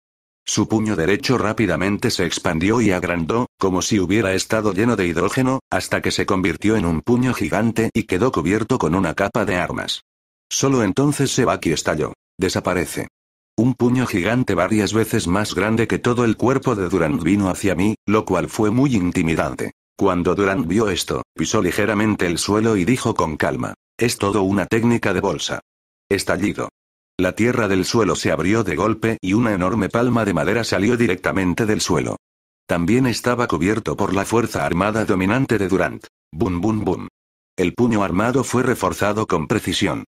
Su puño derecho rápidamente se expandió y agrandó, como si hubiera estado lleno de hidrógeno, hasta que se convirtió en un puño gigante y quedó cubierto con una capa de armas. Solo entonces Sebaki estalló. Desaparece. Un puño gigante varias veces más grande que todo el cuerpo de Durand vino hacia mí, lo cual fue muy intimidante. Cuando Durant vio esto, pisó ligeramente el suelo y dijo con calma. Es todo una técnica de bolsa. Estallido. La tierra del suelo se abrió de golpe y una enorme palma de madera salió directamente del suelo. También estaba cubierto por la fuerza armada dominante de Durant. Bum bum bum. El puño armado fue reforzado con precisión.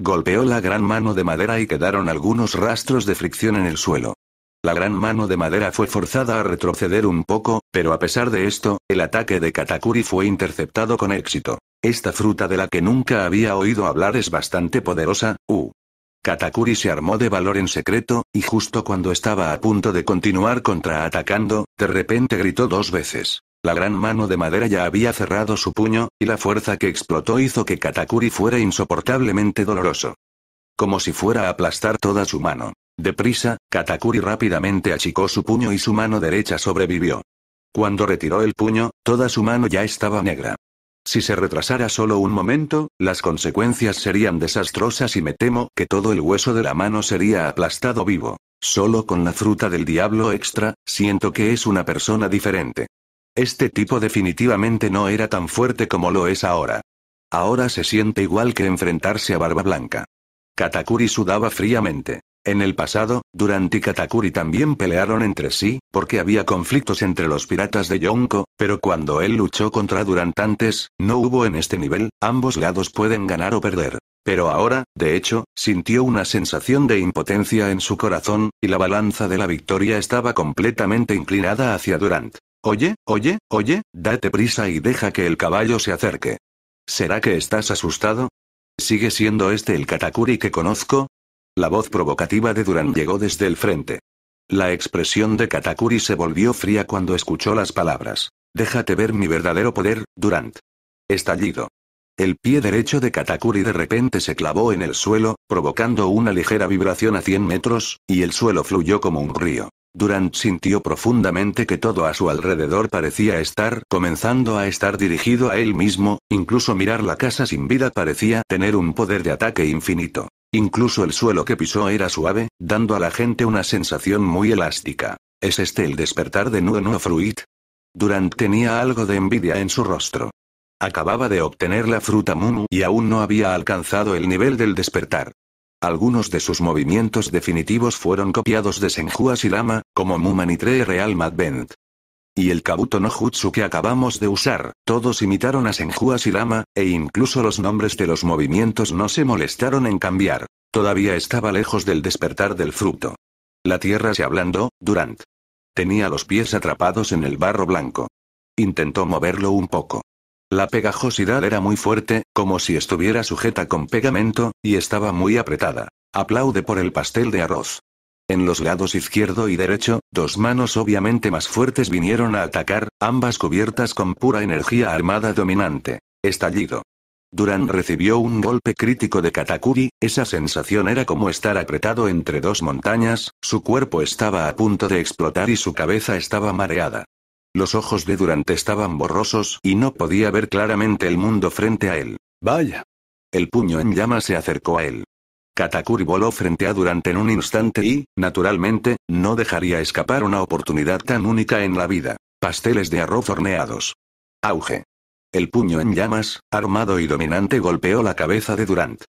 Golpeó la gran mano de madera y quedaron algunos rastros de fricción en el suelo. La gran mano de madera fue forzada a retroceder un poco, pero a pesar de esto, el ataque de Katakuri fue interceptado con éxito. Esta fruta de la que nunca había oído hablar es bastante poderosa, uh. Katakuri se armó de valor en secreto, y justo cuando estaba a punto de continuar contraatacando, de repente gritó dos veces. La gran mano de madera ya había cerrado su puño, y la fuerza que explotó hizo que Katakuri fuera insoportablemente doloroso. Como si fuera a aplastar toda su mano. Deprisa, Katakuri rápidamente achicó su puño y su mano derecha sobrevivió. Cuando retiró el puño, toda su mano ya estaba negra. Si se retrasara solo un momento, las consecuencias serían desastrosas y me temo que todo el hueso de la mano sería aplastado vivo. Solo con la fruta del diablo extra, siento que es una persona diferente. Este tipo definitivamente no era tan fuerte como lo es ahora. Ahora se siente igual que enfrentarse a Barba Blanca. Katakuri sudaba fríamente. En el pasado, Durant y Katakuri también pelearon entre sí, porque había conflictos entre los piratas de Yonko, pero cuando él luchó contra Durant antes, no hubo en este nivel, ambos lados pueden ganar o perder. Pero ahora, de hecho, sintió una sensación de impotencia en su corazón, y la balanza de la victoria estaba completamente inclinada hacia Durant. Oye, oye, oye, date prisa y deja que el caballo se acerque. ¿Será que estás asustado? ¿Sigue siendo este el Katakuri que conozco? La voz provocativa de Durant llegó desde el frente. La expresión de Katakuri se volvió fría cuando escuchó las palabras. Déjate ver mi verdadero poder, Durant. Estallido. El pie derecho de Katakuri de repente se clavó en el suelo, provocando una ligera vibración a 100 metros, y el suelo fluyó como un río. Durant sintió profundamente que todo a su alrededor parecía estar comenzando a estar dirigido a él mismo, incluso mirar la casa sin vida parecía tener un poder de ataque infinito. Incluso el suelo que pisó era suave, dando a la gente una sensación muy elástica. ¿Es este el despertar de Nuno Fruit? Durant tenía algo de envidia en su rostro. Acababa de obtener la fruta Mumu y aún no había alcanzado el nivel del despertar. Algunos de sus movimientos definitivos fueron copiados de Senju Silama, como Mumanitre Real Madvent y el Kabuto no Jutsu que acabamos de usar, todos imitaron a Senju Asirama, e incluso los nombres de los movimientos no se molestaron en cambiar. Todavía estaba lejos del despertar del fruto. La tierra se ablandó, Durant. Tenía los pies atrapados en el barro blanco. Intentó moverlo un poco. La pegajosidad era muy fuerte, como si estuviera sujeta con pegamento, y estaba muy apretada. Aplaude por el pastel de arroz. En los lados izquierdo y derecho, dos manos obviamente más fuertes vinieron a atacar, ambas cubiertas con pura energía armada dominante. Estallido. Durán recibió un golpe crítico de Katakuri, esa sensación era como estar apretado entre dos montañas, su cuerpo estaba a punto de explotar y su cabeza estaba mareada. Los ojos de Durant estaban borrosos y no podía ver claramente el mundo frente a él. Vaya. El puño en llama se acercó a él. Katakuri voló frente a Durant en un instante y, naturalmente, no dejaría escapar una oportunidad tan única en la vida. Pasteles de arroz horneados. Auge. El puño en llamas, armado y dominante golpeó la cabeza de Durant.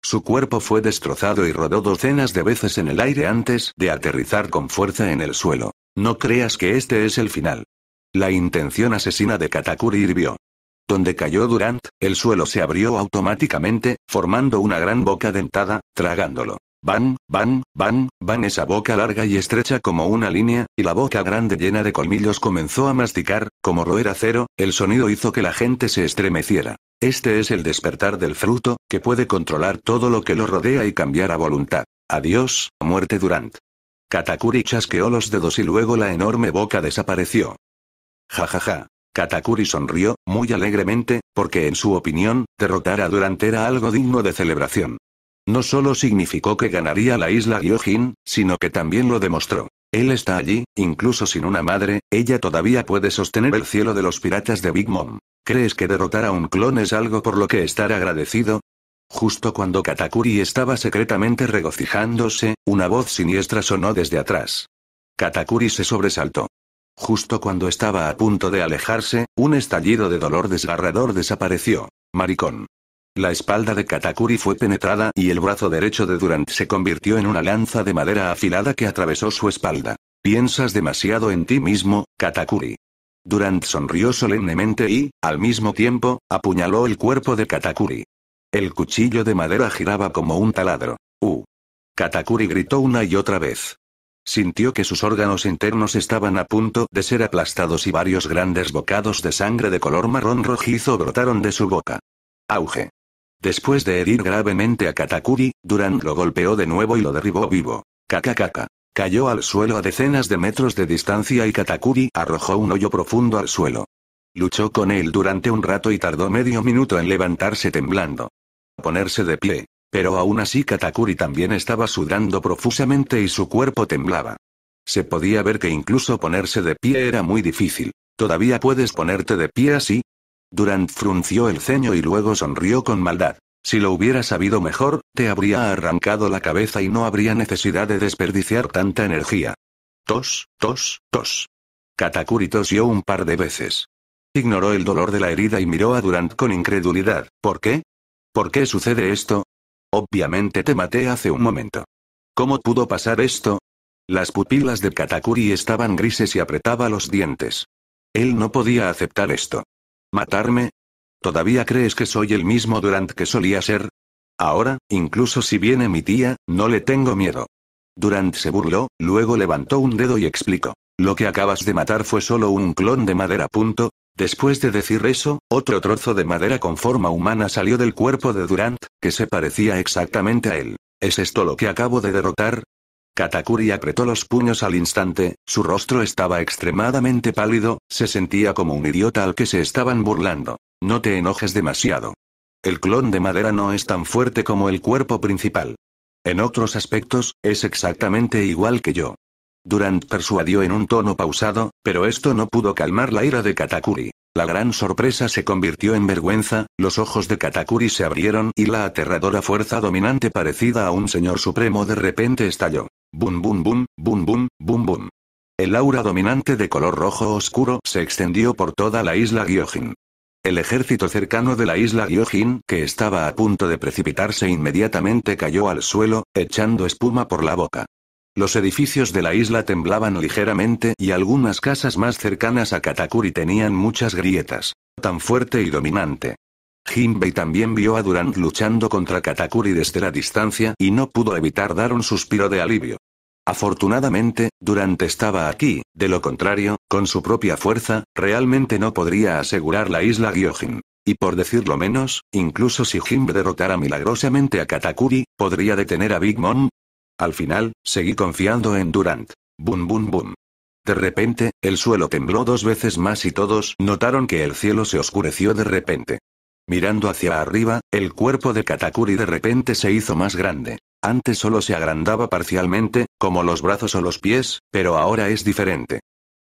Su cuerpo fue destrozado y rodó docenas de veces en el aire antes de aterrizar con fuerza en el suelo. No creas que este es el final. La intención asesina de Katakuri hirvió. Donde cayó Durant, el suelo se abrió automáticamente, formando una gran boca dentada, tragándolo. Van, van, van, van esa boca larga y estrecha como una línea, y la boca grande llena de colmillos comenzó a masticar, como roer acero, el sonido hizo que la gente se estremeciera. Este es el despertar del fruto, que puede controlar todo lo que lo rodea y cambiar a voluntad. Adiós, muerte Durant. Katakuri chasqueó los dedos y luego la enorme boca desapareció. Ja ja ja. Katakuri sonrió, muy alegremente, porque en su opinión, derrotar a Durant era algo digno de celebración. No solo significó que ganaría la isla Gyojin, sino que también lo demostró. Él está allí, incluso sin una madre, ella todavía puede sostener el cielo de los piratas de Big Mom. ¿Crees que derrotar a un clon es algo por lo que estar agradecido? Justo cuando Katakuri estaba secretamente regocijándose, una voz siniestra sonó desde atrás. Katakuri se sobresaltó. Justo cuando estaba a punto de alejarse, un estallido de dolor desgarrador desapareció. Maricón. La espalda de Katakuri fue penetrada y el brazo derecho de Durant se convirtió en una lanza de madera afilada que atravesó su espalda. Piensas demasiado en ti mismo, Katakuri. Durant sonrió solemnemente y, al mismo tiempo, apuñaló el cuerpo de Katakuri. El cuchillo de madera giraba como un taladro. ¡Uh! Katakuri gritó una y otra vez. Sintió que sus órganos internos estaban a punto de ser aplastados y varios grandes bocados de sangre de color marrón rojizo brotaron de su boca. Auge. Después de herir gravemente a Katakuri, Duran lo golpeó de nuevo y lo derribó vivo. Kakakaka. Cayó al suelo a decenas de metros de distancia y Katakuri arrojó un hoyo profundo al suelo. Luchó con él durante un rato y tardó medio minuto en levantarse temblando. Ponerse de pie. Pero aún así Katakuri también estaba sudando profusamente y su cuerpo temblaba. Se podía ver que incluso ponerse de pie era muy difícil. ¿Todavía puedes ponerte de pie así? Durant frunció el ceño y luego sonrió con maldad. Si lo hubiera sabido mejor, te habría arrancado la cabeza y no habría necesidad de desperdiciar tanta energía. Tos, tos, tos. Katakuri tosió un par de veces. Ignoró el dolor de la herida y miró a Durant con incredulidad. ¿Por qué? ¿Por qué sucede esto? Obviamente te maté hace un momento. ¿Cómo pudo pasar esto? Las pupilas de Katakuri estaban grises y apretaba los dientes. Él no podía aceptar esto. ¿Matarme? ¿Todavía crees que soy el mismo Durant que solía ser? Ahora, incluso si viene mi tía, no le tengo miedo. Durant se burló, luego levantó un dedo y explicó. Lo que acabas de matar fue solo un clon de madera. Punto. Después de decir eso, otro trozo de madera con forma humana salió del cuerpo de Durant, que se parecía exactamente a él. ¿Es esto lo que acabo de derrotar? Katakuri apretó los puños al instante, su rostro estaba extremadamente pálido, se sentía como un idiota al que se estaban burlando. No te enojes demasiado. El clon de madera no es tan fuerte como el cuerpo principal. En otros aspectos, es exactamente igual que yo. Durant persuadió en un tono pausado, pero esto no pudo calmar la ira de Katakuri. La gran sorpresa se convirtió en vergüenza, los ojos de Katakuri se abrieron y la aterradora fuerza dominante parecida a un señor supremo de repente estalló. Bum bum bum, bum bum, bum bum. El aura dominante de color rojo oscuro se extendió por toda la isla Gyojin. El ejército cercano de la isla Gyojin, que estaba a punto de precipitarse inmediatamente cayó al suelo, echando espuma por la boca. Los edificios de la isla temblaban ligeramente y algunas casas más cercanas a Katakuri tenían muchas grietas. Tan fuerte y dominante. Jinbei también vio a Durant luchando contra Katakuri desde la distancia y no pudo evitar dar un suspiro de alivio. Afortunadamente, Durant estaba aquí, de lo contrario, con su propia fuerza, realmente no podría asegurar la isla Gyojin. Y por decirlo menos, incluso si Jimbe derrotara milagrosamente a Katakuri, ¿podría detener a Big Mom? Al final, seguí confiando en Durant. Bum bum bum. De repente, el suelo tembló dos veces más y todos notaron que el cielo se oscureció de repente. Mirando hacia arriba, el cuerpo de Katakuri de repente se hizo más grande. Antes solo se agrandaba parcialmente, como los brazos o los pies, pero ahora es diferente.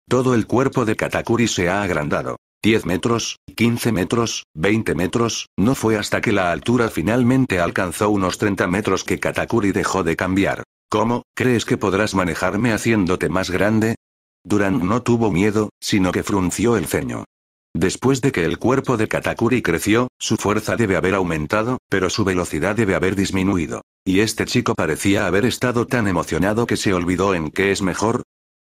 Todo el cuerpo de Katakuri se ha agrandado. 10 metros, 15 metros, 20 metros, no fue hasta que la altura finalmente alcanzó unos 30 metros que Katakuri dejó de cambiar. ¿Cómo, crees que podrás manejarme haciéndote más grande? Duran no tuvo miedo, sino que frunció el ceño. Después de que el cuerpo de Katakuri creció, su fuerza debe haber aumentado, pero su velocidad debe haber disminuido. Y este chico parecía haber estado tan emocionado que se olvidó en qué es mejor,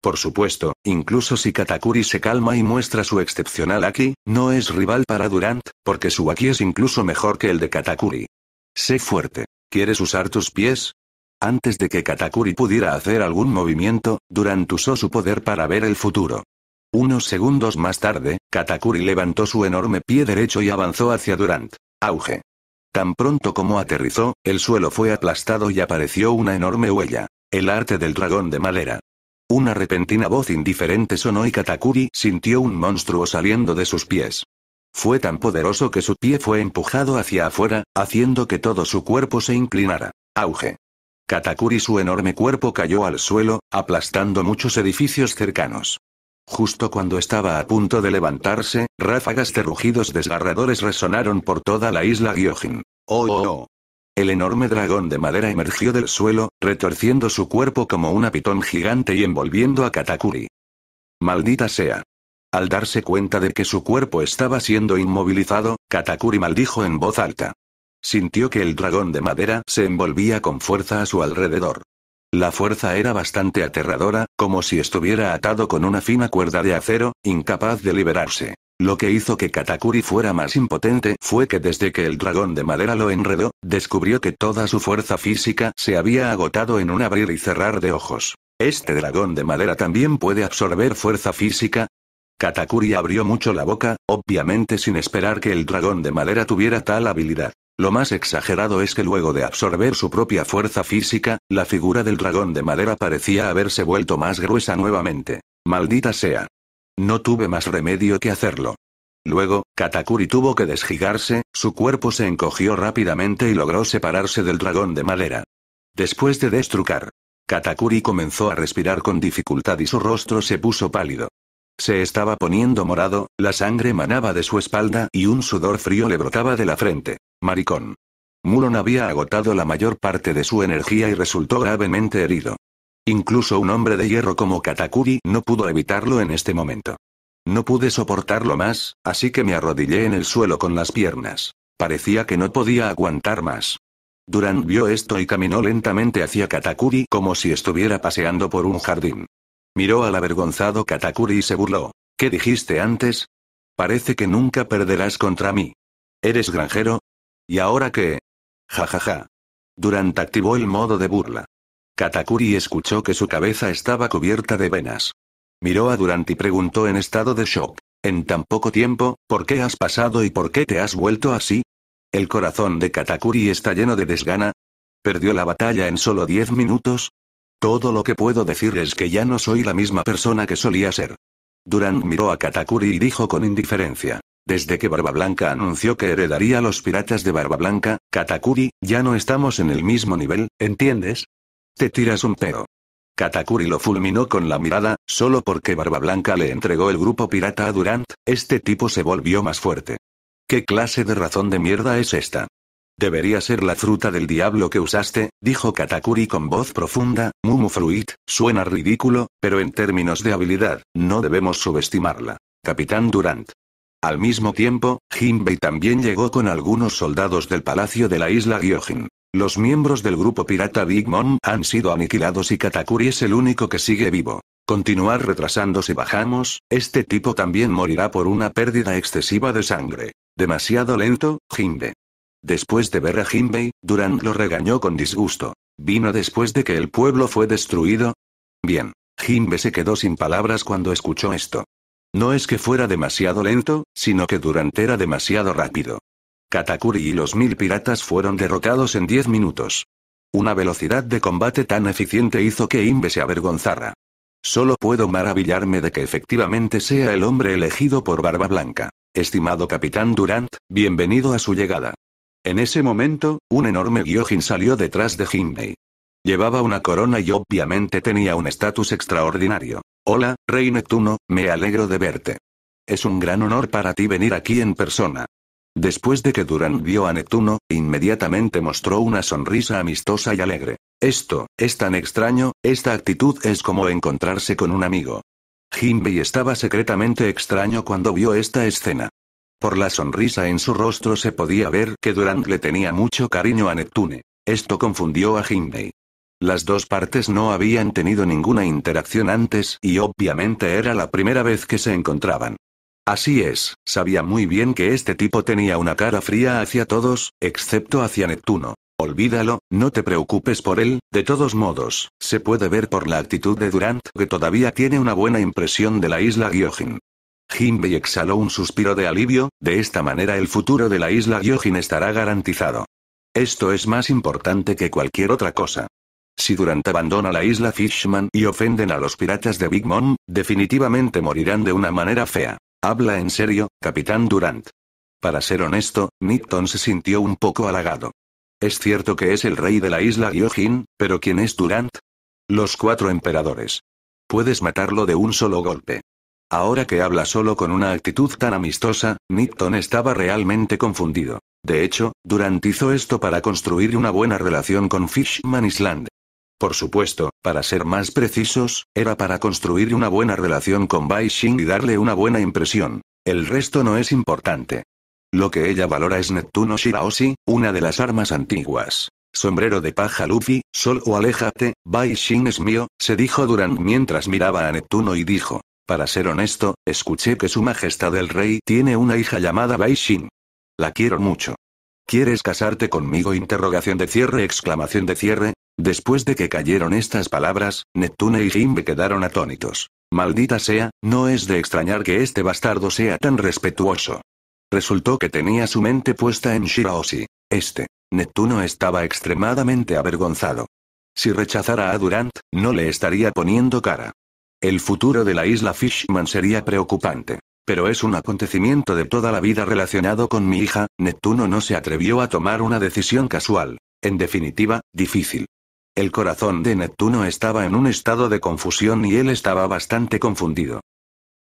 por supuesto, incluso si Katakuri se calma y muestra su excepcional Aki, no es rival para Durant, porque su Aki es incluso mejor que el de Katakuri. Sé fuerte. ¿Quieres usar tus pies? Antes de que Katakuri pudiera hacer algún movimiento, Durant usó su poder para ver el futuro. Unos segundos más tarde, Katakuri levantó su enorme pie derecho y avanzó hacia Durant. Auge. Tan pronto como aterrizó, el suelo fue aplastado y apareció una enorme huella. El arte del dragón de madera. Una repentina voz indiferente sonó y Katakuri sintió un monstruo saliendo de sus pies. Fue tan poderoso que su pie fue empujado hacia afuera, haciendo que todo su cuerpo se inclinara. Auge. Katakuri su enorme cuerpo cayó al suelo, aplastando muchos edificios cercanos. Justo cuando estaba a punto de levantarse, ráfagas de rugidos desgarradores resonaron por toda la isla Gyojin. ¡Oh, oh, oh! El enorme dragón de madera emergió del suelo, retorciendo su cuerpo como una pitón gigante y envolviendo a Katakuri. Maldita sea. Al darse cuenta de que su cuerpo estaba siendo inmovilizado, Katakuri maldijo en voz alta. Sintió que el dragón de madera se envolvía con fuerza a su alrededor. La fuerza era bastante aterradora, como si estuviera atado con una fina cuerda de acero, incapaz de liberarse. Lo que hizo que Katakuri fuera más impotente fue que desde que el dragón de madera lo enredó, descubrió que toda su fuerza física se había agotado en un abrir y cerrar de ojos. ¿Este dragón de madera también puede absorber fuerza física? Katakuri abrió mucho la boca, obviamente sin esperar que el dragón de madera tuviera tal habilidad. Lo más exagerado es que luego de absorber su propia fuerza física, la figura del dragón de madera parecía haberse vuelto más gruesa nuevamente. Maldita sea. No tuve más remedio que hacerlo. Luego, Katakuri tuvo que desgigarse, su cuerpo se encogió rápidamente y logró separarse del dragón de madera. Después de destrucar, Katakuri comenzó a respirar con dificultad y su rostro se puso pálido. Se estaba poniendo morado, la sangre manaba de su espalda y un sudor frío le brotaba de la frente. Maricón. Mulon había agotado la mayor parte de su energía y resultó gravemente herido. Incluso un hombre de hierro como Katakuri no pudo evitarlo en este momento. No pude soportarlo más, así que me arrodillé en el suelo con las piernas. Parecía que no podía aguantar más. Durán vio esto y caminó lentamente hacia Katakuri como si estuviera paseando por un jardín. Miró al avergonzado Katakuri y se burló. ¿Qué dijiste antes? Parece que nunca perderás contra mí. ¿Eres granjero? ¿Y ahora qué? Ja ja ja. Durant activó el modo de burla. Katakuri escuchó que su cabeza estaba cubierta de venas. Miró a Durant y preguntó en estado de shock. En tan poco tiempo, ¿por qué has pasado y por qué te has vuelto así? ¿El corazón de Katakuri está lleno de desgana? ¿Perdió la batalla en solo diez minutos? Todo lo que puedo decir es que ya no soy la misma persona que solía ser. Durant miró a Katakuri y dijo con indiferencia. Desde que Barba Blanca anunció que heredaría a los piratas de Barba Blanca, Katakuri, ya no estamos en el mismo nivel, ¿entiendes? Te tiras un pero. Katakuri lo fulminó con la mirada, solo porque Barba Blanca le entregó el grupo pirata a Durant, este tipo se volvió más fuerte. ¿Qué clase de razón de mierda es esta? Debería ser la fruta del diablo que usaste, dijo Katakuri con voz profunda, Mumu Fruit, suena ridículo, pero en términos de habilidad, no debemos subestimarla. Capitán Durant. Al mismo tiempo, Jinbei también llegó con algunos soldados del palacio de la isla Gyojin. Los miembros del grupo pirata Big Mom han sido aniquilados y Katakuri es el único que sigue vivo. Continuar retrasando si bajamos, este tipo también morirá por una pérdida excesiva de sangre. Demasiado lento, Jinbe. Después de ver a Jinbei, Durant lo regañó con disgusto. ¿Vino después de que el pueblo fue destruido? Bien. Jinbe se quedó sin palabras cuando escuchó esto. No es que fuera demasiado lento, sino que Durant era demasiado rápido. Katakuri y los mil piratas fueron derrotados en 10 minutos. Una velocidad de combate tan eficiente hizo que Imbe se avergonzara. Solo puedo maravillarme de que efectivamente sea el hombre elegido por Barba Blanca. Estimado capitán Durant, bienvenido a su llegada. En ese momento, un enorme Gyojin salió detrás de Hinbei. Llevaba una corona y obviamente tenía un estatus extraordinario. Hola, Rey Neptuno, me alegro de verte. Es un gran honor para ti venir aquí en persona. Después de que Durant mm. vio a Neptuno, inmediatamente mostró una sonrisa amistosa y alegre. Esto, es tan extraño, esta actitud es como encontrarse con un amigo. Jinbei estaba secretamente extraño cuando vio esta escena. Por la sonrisa en su rostro se podía ver que Durant le tenía mucho cariño a Neptune. Esto confundió a Jinbei. Las dos partes no habían tenido ninguna interacción antes y obviamente era la primera vez que se encontraban. Así es, sabía muy bien que este tipo tenía una cara fría hacia todos, excepto hacia Neptuno. Olvídalo, no te preocupes por él, de todos modos, se puede ver por la actitud de Durant que todavía tiene una buena impresión de la isla Gyojin. Jinbei exhaló un suspiro de alivio, de esta manera el futuro de la isla Gyojin estará garantizado. Esto es más importante que cualquier otra cosa. Si Durant abandona la isla Fishman y ofenden a los piratas de Big Mom, definitivamente morirán de una manera fea. Habla en serio, capitán Durant. Para ser honesto, Nipton se sintió un poco halagado. Es cierto que es el rey de la isla Gyojin, pero ¿quién es Durant? Los cuatro emperadores. Puedes matarlo de un solo golpe. Ahora que habla solo con una actitud tan amistosa, Nipton estaba realmente confundido. De hecho, Durant hizo esto para construir una buena relación con Fishman Island, por supuesto, para ser más precisos, era para construir una buena relación con Bai y darle una buena impresión. El resto no es importante. Lo que ella valora es Neptuno Shiraoshi, una de las armas antiguas. Sombrero de paja Luffy, sol o aléjate, Bai es mío, se dijo Durán mientras miraba a Neptuno y dijo. Para ser honesto, escuché que su majestad el rey tiene una hija llamada Bai La quiero mucho. ¿Quieres casarte conmigo? Interrogación de cierre, exclamación de cierre, Después de que cayeron estas palabras, Neptune y Jimbe quedaron atónitos. Maldita sea, no es de extrañar que este bastardo sea tan respetuoso. Resultó que tenía su mente puesta en Shiraoshi. Este. Neptuno estaba extremadamente avergonzado. Si rechazara a Durant, no le estaría poniendo cara. El futuro de la isla Fishman sería preocupante. Pero es un acontecimiento de toda la vida relacionado con mi hija, Neptuno no se atrevió a tomar una decisión casual. En definitiva, difícil. El corazón de Neptuno estaba en un estado de confusión y él estaba bastante confundido.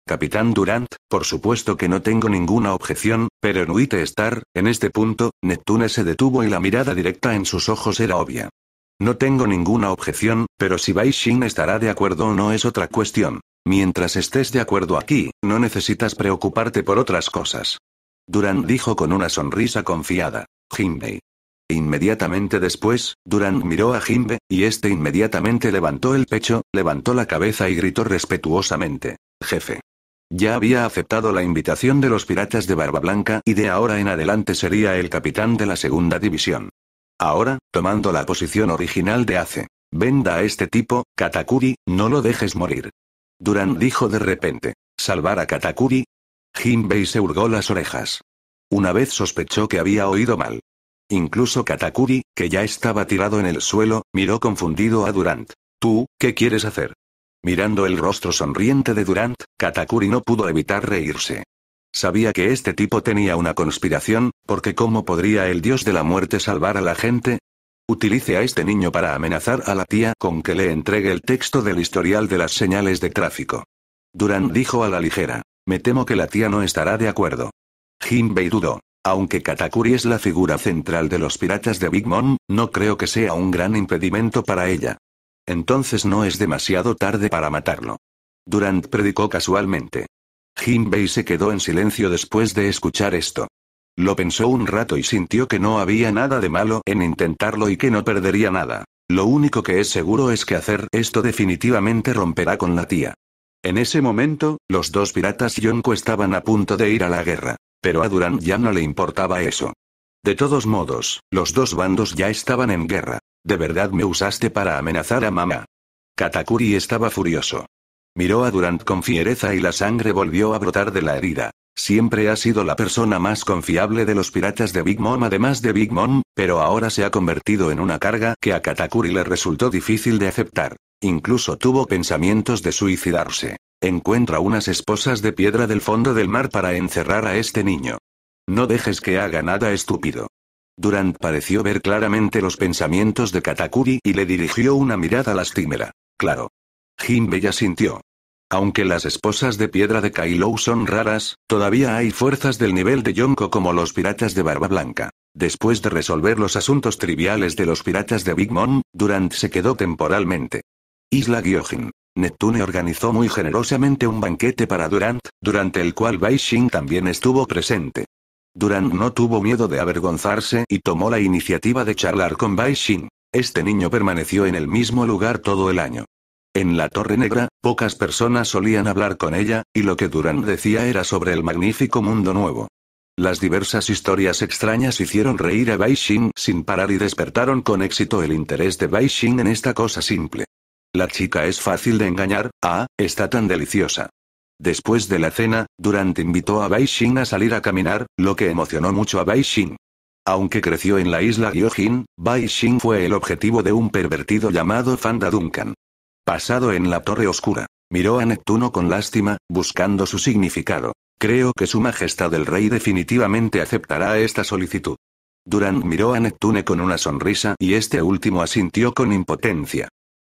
Capitán Durant, por supuesto que no tengo ninguna objeción, pero en Uite Star, en este punto, Neptune se detuvo y la mirada directa en sus ojos era obvia. No tengo ninguna objeción, pero si Baishin estará de acuerdo o no es otra cuestión. Mientras estés de acuerdo aquí, no necesitas preocuparte por otras cosas. Durant dijo con una sonrisa confiada. Jinbei. Inmediatamente después, Durán miró a Jimbe, y este inmediatamente levantó el pecho, levantó la cabeza y gritó respetuosamente. Jefe. Ya había aceptado la invitación de los piratas de Barba Blanca y de ahora en adelante sería el capitán de la segunda división. Ahora, tomando la posición original de Ace. Venda a este tipo, Katakuri, no lo dejes morir. Durán dijo de repente. ¿Salvar a Katakuri? Jimbe se hurgó las orejas. Una vez sospechó que había oído mal. Incluso Katakuri, que ya estaba tirado en el suelo, miró confundido a Durant. ¿Tú, qué quieres hacer? Mirando el rostro sonriente de Durant, Katakuri no pudo evitar reírse. Sabía que este tipo tenía una conspiración, porque ¿cómo podría el dios de la muerte salvar a la gente? Utilice a este niño para amenazar a la tía con que le entregue el texto del historial de las señales de tráfico. Durant dijo a la ligera. Me temo que la tía no estará de acuerdo. Jinbei dudó. Aunque Katakuri es la figura central de los piratas de Big Mom, no creo que sea un gran impedimento para ella. Entonces no es demasiado tarde para matarlo. Durant predicó casualmente. Jinbei se quedó en silencio después de escuchar esto. Lo pensó un rato y sintió que no había nada de malo en intentarlo y que no perdería nada. Lo único que es seguro es que hacer esto definitivamente romperá con la tía. En ese momento, los dos piratas Yonko estaban a punto de ir a la guerra. Pero a Durant ya no le importaba eso. De todos modos, los dos bandos ya estaban en guerra. De verdad me usaste para amenazar a mamá. Katakuri estaba furioso. Miró a Durant con fiereza y la sangre volvió a brotar de la herida. Siempre ha sido la persona más confiable de los piratas de Big Mom además de Big Mom, pero ahora se ha convertido en una carga que a Katakuri le resultó difícil de aceptar. Incluso tuvo pensamientos de suicidarse. Encuentra unas esposas de piedra del fondo del mar para encerrar a este niño. No dejes que haga nada estúpido. Durant pareció ver claramente los pensamientos de Katakuri y le dirigió una mirada lastimera. Claro. Jinbe ya sintió. Aunque las esposas de piedra de Kailou son raras, todavía hay fuerzas del nivel de Yonko como los piratas de Barba Blanca. Después de resolver los asuntos triviales de los piratas de Big Mom, Durant se quedó temporalmente. Isla Gyojin. Neptune organizó muy generosamente un banquete para Durant, durante el cual Xing también estuvo presente. Durant no tuvo miedo de avergonzarse y tomó la iniciativa de charlar con Xing. Este niño permaneció en el mismo lugar todo el año. En la Torre Negra, pocas personas solían hablar con ella, y lo que Durant decía era sobre el magnífico mundo nuevo. Las diversas historias extrañas hicieron reír a Xing sin parar y despertaron con éxito el interés de Xing en esta cosa simple. La chica es fácil de engañar, ah, está tan deliciosa. Después de la cena, Durant invitó a Bai a salir a caminar, lo que emocionó mucho a Bai Aunque creció en la isla Gyojin, Bai fue el objetivo de un pervertido llamado Fanda Duncan. Pasado en la Torre Oscura, miró a Neptuno con lástima, buscando su significado. Creo que su majestad el rey definitivamente aceptará esta solicitud. Durant miró a Neptune con una sonrisa y este último asintió con impotencia.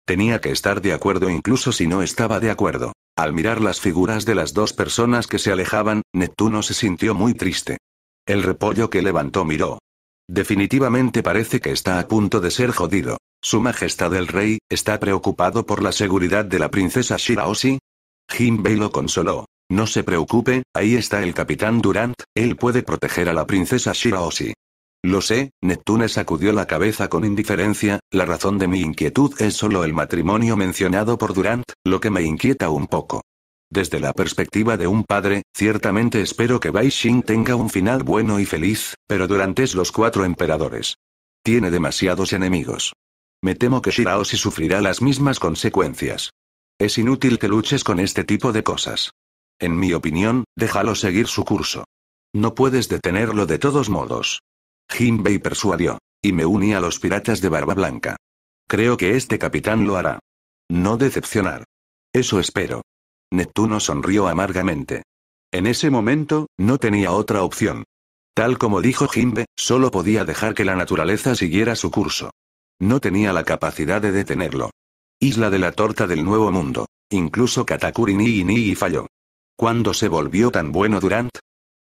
Tenía que estar de acuerdo incluso si no estaba de acuerdo. Al mirar las figuras de las dos personas que se alejaban, Neptuno se sintió muy triste. El repollo que levantó miró. Definitivamente parece que está a punto de ser jodido. Su Majestad el Rey, ¿está preocupado por la seguridad de la princesa Shiraoshi? Jinbei lo consoló. No se preocupe, ahí está el capitán Durant, él puede proteger a la princesa Shiraoshi. Lo sé, Neptune sacudió la cabeza con indiferencia, la razón de mi inquietud es solo el matrimonio mencionado por Durant, lo que me inquieta un poco. Desde la perspectiva de un padre, ciertamente espero que Baishin tenga un final bueno y feliz, pero Durant es los cuatro emperadores. Tiene demasiados enemigos. Me temo que Shiraoshi sufrirá las mismas consecuencias. Es inútil que luches con este tipo de cosas. En mi opinión, déjalo seguir su curso. No puedes detenerlo de todos modos. Jinbei persuadió. Y me uní a los piratas de Barba Blanca. Creo que este capitán lo hará. No decepcionar. Eso espero. Neptuno sonrió amargamente. En ese momento, no tenía otra opción. Tal como dijo Jinbe, solo podía dejar que la naturaleza siguiera su curso. No tenía la capacidad de detenerlo. Isla de la torta del nuevo mundo. Incluso Katakuri ni, ni falló. ¿Cuándo se volvió tan bueno Durant?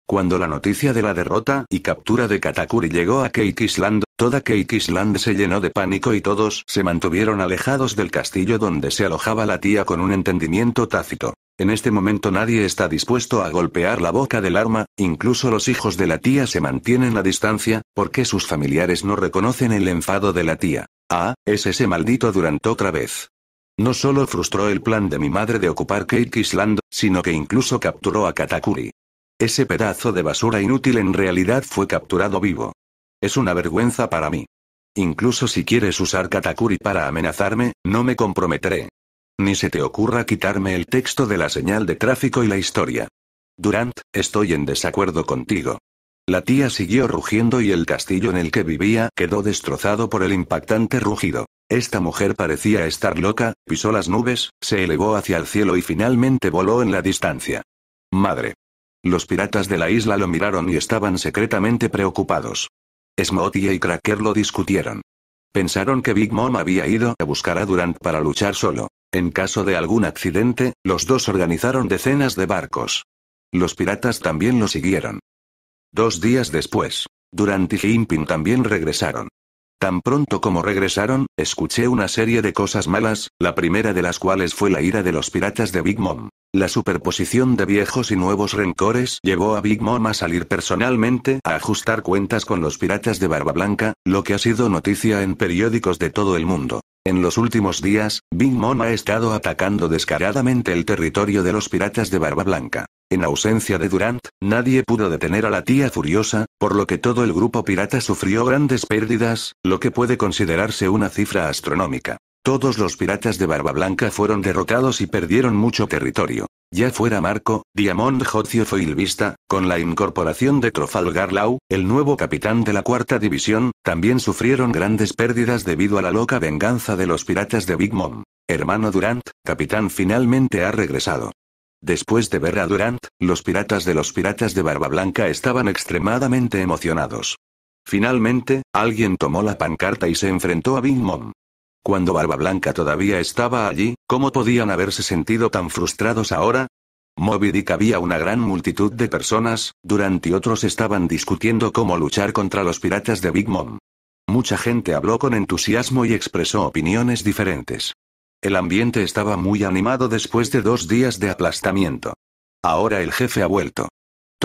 Cuando la noticia de la derrota y captura de Katakuri llegó a Keikisland, toda Keikisland se llenó de pánico y todos se mantuvieron alejados del castillo donde se alojaba la tía con un entendimiento tácito. En este momento nadie está dispuesto a golpear la boca del arma, incluso los hijos de la tía se mantienen a distancia, porque sus familiares no reconocen el enfado de la tía. Ah, es ese maldito Durant otra vez. No solo frustró el plan de mi madre de ocupar Keikisland, sino que incluso capturó a Katakuri. Ese pedazo de basura inútil en realidad fue capturado vivo. Es una vergüenza para mí. Incluso si quieres usar Katakuri para amenazarme, no me comprometeré. Ni se te ocurra quitarme el texto de la señal de tráfico y la historia. Durant, estoy en desacuerdo contigo. La tía siguió rugiendo y el castillo en el que vivía quedó destrozado por el impactante rugido. Esta mujer parecía estar loca, pisó las nubes, se elevó hacia el cielo y finalmente voló en la distancia. Madre. Los piratas de la isla lo miraron y estaban secretamente preocupados. Smot y Cracker lo discutieron. Pensaron que Big Mom había ido a buscar a Durant para luchar solo. En caso de algún accidente, los dos organizaron decenas de barcos. Los piratas también lo siguieron. Dos días después, Durant y Jinping también regresaron. Tan pronto como regresaron, escuché una serie de cosas malas, la primera de las cuales fue la ira de los piratas de Big Mom. La superposición de viejos y nuevos rencores llevó a Big Mom a salir personalmente a ajustar cuentas con los piratas de Barba Blanca, lo que ha sido noticia en periódicos de todo el mundo. En los últimos días, Big Mom ha estado atacando descaradamente el territorio de los piratas de Barba Blanca. En ausencia de Durant, nadie pudo detener a la tía furiosa, por lo que todo el grupo pirata sufrió grandes pérdidas, lo que puede considerarse una cifra astronómica. Todos los piratas de Barba Blanca fueron derrotados y perdieron mucho territorio. Ya fuera Marco, Diamond Jocio Vista, con la incorporación de Trofalgar Lau, el nuevo capitán de la cuarta división, también sufrieron grandes pérdidas debido a la loca venganza de los piratas de Big Mom. Hermano Durant, capitán finalmente ha regresado. Después de ver a Durant, los piratas de los piratas de Barba Blanca estaban extremadamente emocionados. Finalmente, alguien tomó la pancarta y se enfrentó a Big Mom. Cuando Barba Blanca todavía estaba allí, ¿cómo podían haberse sentido tan frustrados ahora? Moby Dick había una gran multitud de personas, durante otros estaban discutiendo cómo luchar contra los piratas de Big Mom. Mucha gente habló con entusiasmo y expresó opiniones diferentes. El ambiente estaba muy animado después de dos días de aplastamiento. Ahora el jefe ha vuelto.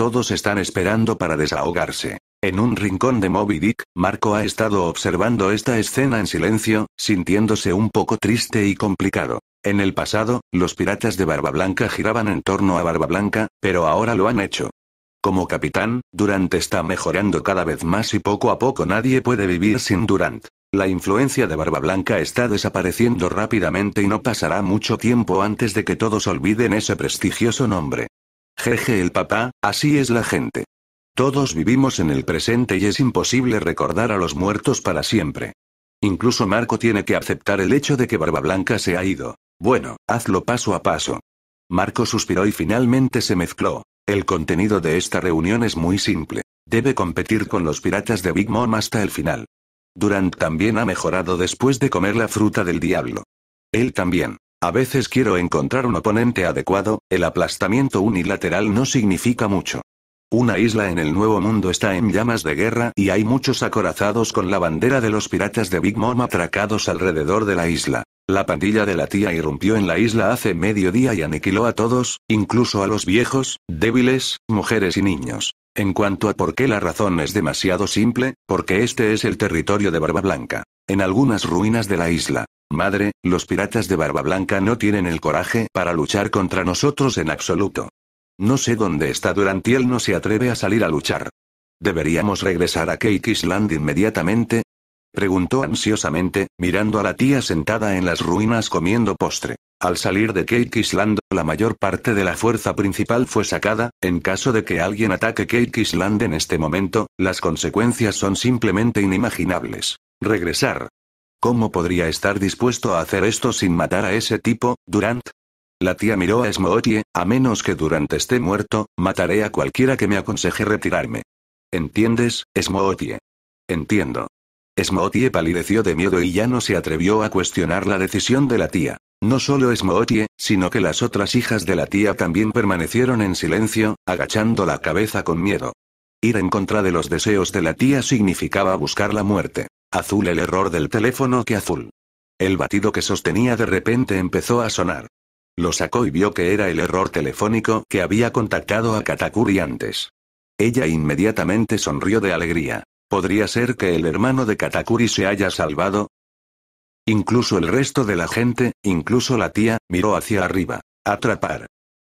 Todos están esperando para desahogarse. En un rincón de Moby Dick, Marco ha estado observando esta escena en silencio, sintiéndose un poco triste y complicado. En el pasado, los piratas de Barba Blanca giraban en torno a Barba Blanca, pero ahora lo han hecho. Como capitán, Durant está mejorando cada vez más y poco a poco nadie puede vivir sin Durant. La influencia de Barba Blanca está desapareciendo rápidamente y no pasará mucho tiempo antes de que todos olviden ese prestigioso nombre. Jeje el papá, así es la gente. Todos vivimos en el presente y es imposible recordar a los muertos para siempre. Incluso Marco tiene que aceptar el hecho de que Barba Blanca se ha ido. Bueno, hazlo paso a paso. Marco suspiró y finalmente se mezcló. El contenido de esta reunión es muy simple. Debe competir con los piratas de Big Mom hasta el final. Durant también ha mejorado después de comer la fruta del diablo. Él también. A veces quiero encontrar un oponente adecuado, el aplastamiento unilateral no significa mucho. Una isla en el Nuevo Mundo está en llamas de guerra y hay muchos acorazados con la bandera de los piratas de Big Mom atracados alrededor de la isla. La pandilla de la tía irrumpió en la isla hace medio día y aniquiló a todos, incluso a los viejos, débiles, mujeres y niños. En cuanto a por qué la razón es demasiado simple, porque este es el territorio de Barba Blanca. En algunas ruinas de la isla, Madre, los piratas de Barba Blanca no tienen el coraje para luchar contra nosotros en absoluto. No sé dónde está Durantiel, no se atreve a salir a luchar. ¿Deberíamos regresar a Cake Island inmediatamente? Preguntó ansiosamente, mirando a la tía sentada en las ruinas comiendo postre. Al salir de Cake Island, la mayor parte de la fuerza principal fue sacada, en caso de que alguien ataque Cake Island en este momento, las consecuencias son simplemente inimaginables. Regresar, ¿Cómo podría estar dispuesto a hacer esto sin matar a ese tipo, Durant? La tía miró a Smootie, a menos que Durant esté muerto, mataré a cualquiera que me aconseje retirarme. ¿Entiendes, Smootie? Entiendo. Smootie palideció de miedo y ya no se atrevió a cuestionar la decisión de la tía. No solo Smootie, sino que las otras hijas de la tía también permanecieron en silencio, agachando la cabeza con miedo. Ir en contra de los deseos de la tía significaba buscar la muerte. Azul el error del teléfono que azul. El batido que sostenía de repente empezó a sonar. Lo sacó y vio que era el error telefónico que había contactado a Katakuri antes. Ella inmediatamente sonrió de alegría. ¿Podría ser que el hermano de Katakuri se haya salvado? Incluso el resto de la gente, incluso la tía, miró hacia arriba. Atrapar.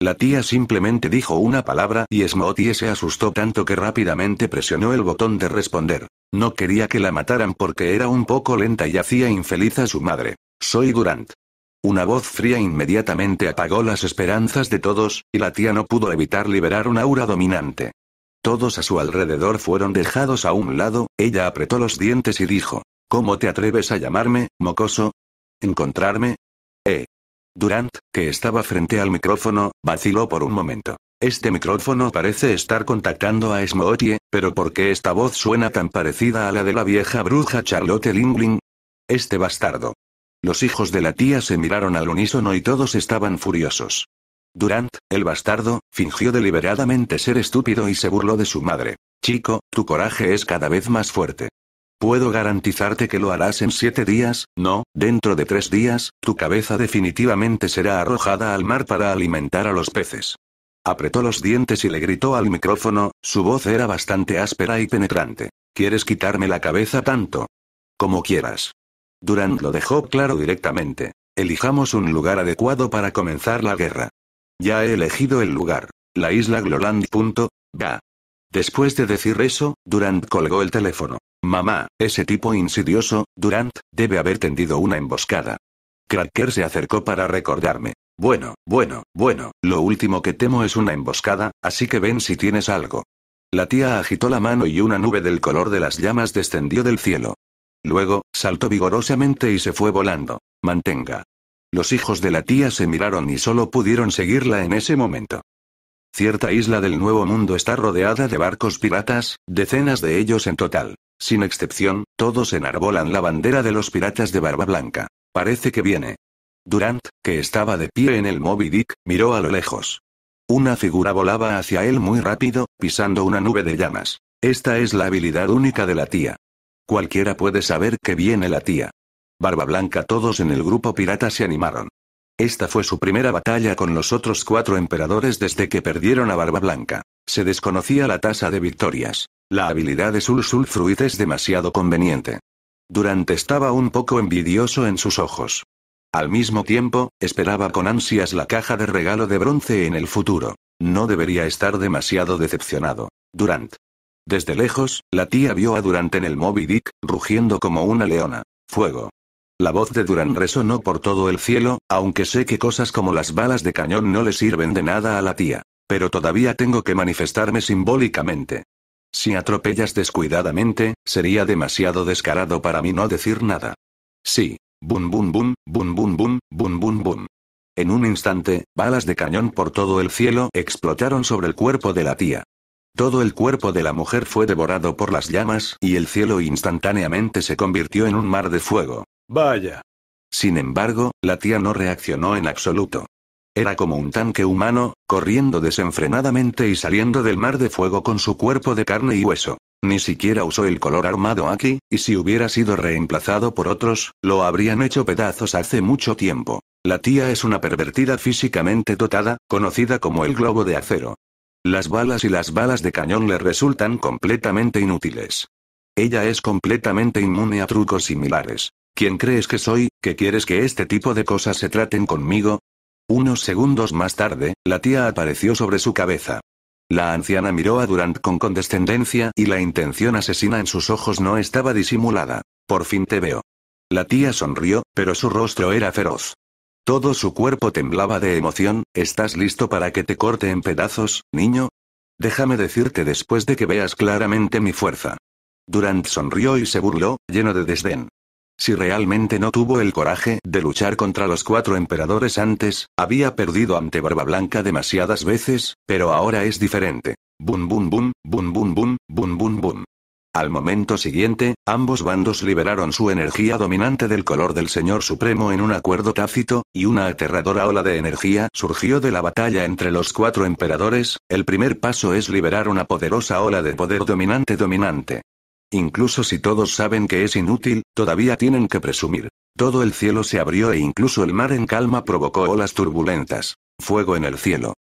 La tía simplemente dijo una palabra y Smothie se asustó tanto que rápidamente presionó el botón de responder. No quería que la mataran porque era un poco lenta y hacía infeliz a su madre. Soy Durant. Una voz fría inmediatamente apagó las esperanzas de todos, y la tía no pudo evitar liberar un aura dominante. Todos a su alrededor fueron dejados a un lado, ella apretó los dientes y dijo, ¿Cómo te atreves a llamarme, mocoso? ¿Encontrarme? Eh, Durant, que estaba frente al micrófono, vaciló por un momento. Este micrófono parece estar contactando a Smoothie, pero ¿por qué esta voz suena tan parecida a la de la vieja bruja Charlotte Lingling? Este bastardo. Los hijos de la tía se miraron al unísono y todos estaban furiosos. Durant, el bastardo, fingió deliberadamente ser estúpido y se burló de su madre. Chico, tu coraje es cada vez más fuerte. Puedo garantizarte que lo harás en siete días, no, dentro de tres días, tu cabeza definitivamente será arrojada al mar para alimentar a los peces. Apretó los dientes y le gritó al micrófono, su voz era bastante áspera y penetrante. ¿Quieres quitarme la cabeza tanto? Como quieras. Durant lo dejó claro directamente. Elijamos un lugar adecuado para comenzar la guerra. Ya he elegido el lugar. La isla Gloland. Da. Después de decir eso, Durant colgó el teléfono. Mamá, ese tipo insidioso, Durant, debe haber tendido una emboscada. Cracker se acercó para recordarme. Bueno, bueno, bueno, lo último que temo es una emboscada, así que ven si tienes algo. La tía agitó la mano y una nube del color de las llamas descendió del cielo. Luego, saltó vigorosamente y se fue volando. Mantenga. Los hijos de la tía se miraron y solo pudieron seguirla en ese momento. Cierta isla del Nuevo Mundo está rodeada de barcos piratas, decenas de ellos en total. Sin excepción, todos enarbolan la bandera de los piratas de Barba Blanca. Parece que viene. Durant, que estaba de pie en el Moby Dick, miró a lo lejos. Una figura volaba hacia él muy rápido, pisando una nube de llamas. Esta es la habilidad única de la tía. Cualquiera puede saber que viene la tía. Barba Blanca todos en el grupo pirata se animaron. Esta fue su primera batalla con los otros cuatro emperadores desde que perdieron a Barba Blanca. Se desconocía la tasa de victorias. La habilidad de Sul Sul Fruit es demasiado conveniente. Durante estaba un poco envidioso en sus ojos. Al mismo tiempo, esperaba con ansias la caja de regalo de bronce en el futuro. No debería estar demasiado decepcionado. Durant. Desde lejos, la tía vio a Durant en el Moby Dick, rugiendo como una leona. Fuego. La voz de Durant resonó por todo el cielo, aunque sé que cosas como las balas de cañón no le sirven de nada a la tía. Pero todavía tengo que manifestarme simbólicamente. Si atropellas descuidadamente, sería demasiado descarado para mí no decir nada. Sí. Bum bum bum, bum bum bum, bum bum bum. En un instante, balas de cañón por todo el cielo explotaron sobre el cuerpo de la tía. Todo el cuerpo de la mujer fue devorado por las llamas, y el cielo instantáneamente se convirtió en un mar de fuego. Vaya. Sin embargo, la tía no reaccionó en absoluto. Era como un tanque humano, corriendo desenfrenadamente y saliendo del mar de fuego con su cuerpo de carne y hueso. Ni siquiera usó el color armado aquí, y si hubiera sido reemplazado por otros, lo habrían hecho pedazos hace mucho tiempo. La tía es una pervertida físicamente dotada, conocida como el globo de acero. Las balas y las balas de cañón le resultan completamente inútiles. Ella es completamente inmune a trucos similares. ¿Quién crees que soy, que quieres que este tipo de cosas se traten conmigo? Unos segundos más tarde, la tía apareció sobre su cabeza. La anciana miró a Durant con condescendencia y la intención asesina en sus ojos no estaba disimulada. Por fin te veo. La tía sonrió, pero su rostro era feroz. Todo su cuerpo temblaba de emoción, ¿estás listo para que te corte en pedazos, niño? Déjame decirte después de que veas claramente mi fuerza. Durant sonrió y se burló, lleno de desdén. Si realmente no tuvo el coraje de luchar contra los cuatro emperadores antes, había perdido ante Barba Blanca demasiadas veces, pero ahora es diferente. Bum bum bum, bum bum bum, bum bum Al momento siguiente, ambos bandos liberaron su energía dominante del color del Señor Supremo en un acuerdo tácito, y una aterradora ola de energía surgió de la batalla entre los cuatro emperadores, el primer paso es liberar una poderosa ola de poder dominante dominante. Incluso si todos saben que es inútil, todavía tienen que presumir. Todo el cielo se abrió e incluso el mar en calma provocó olas turbulentas. Fuego en el cielo.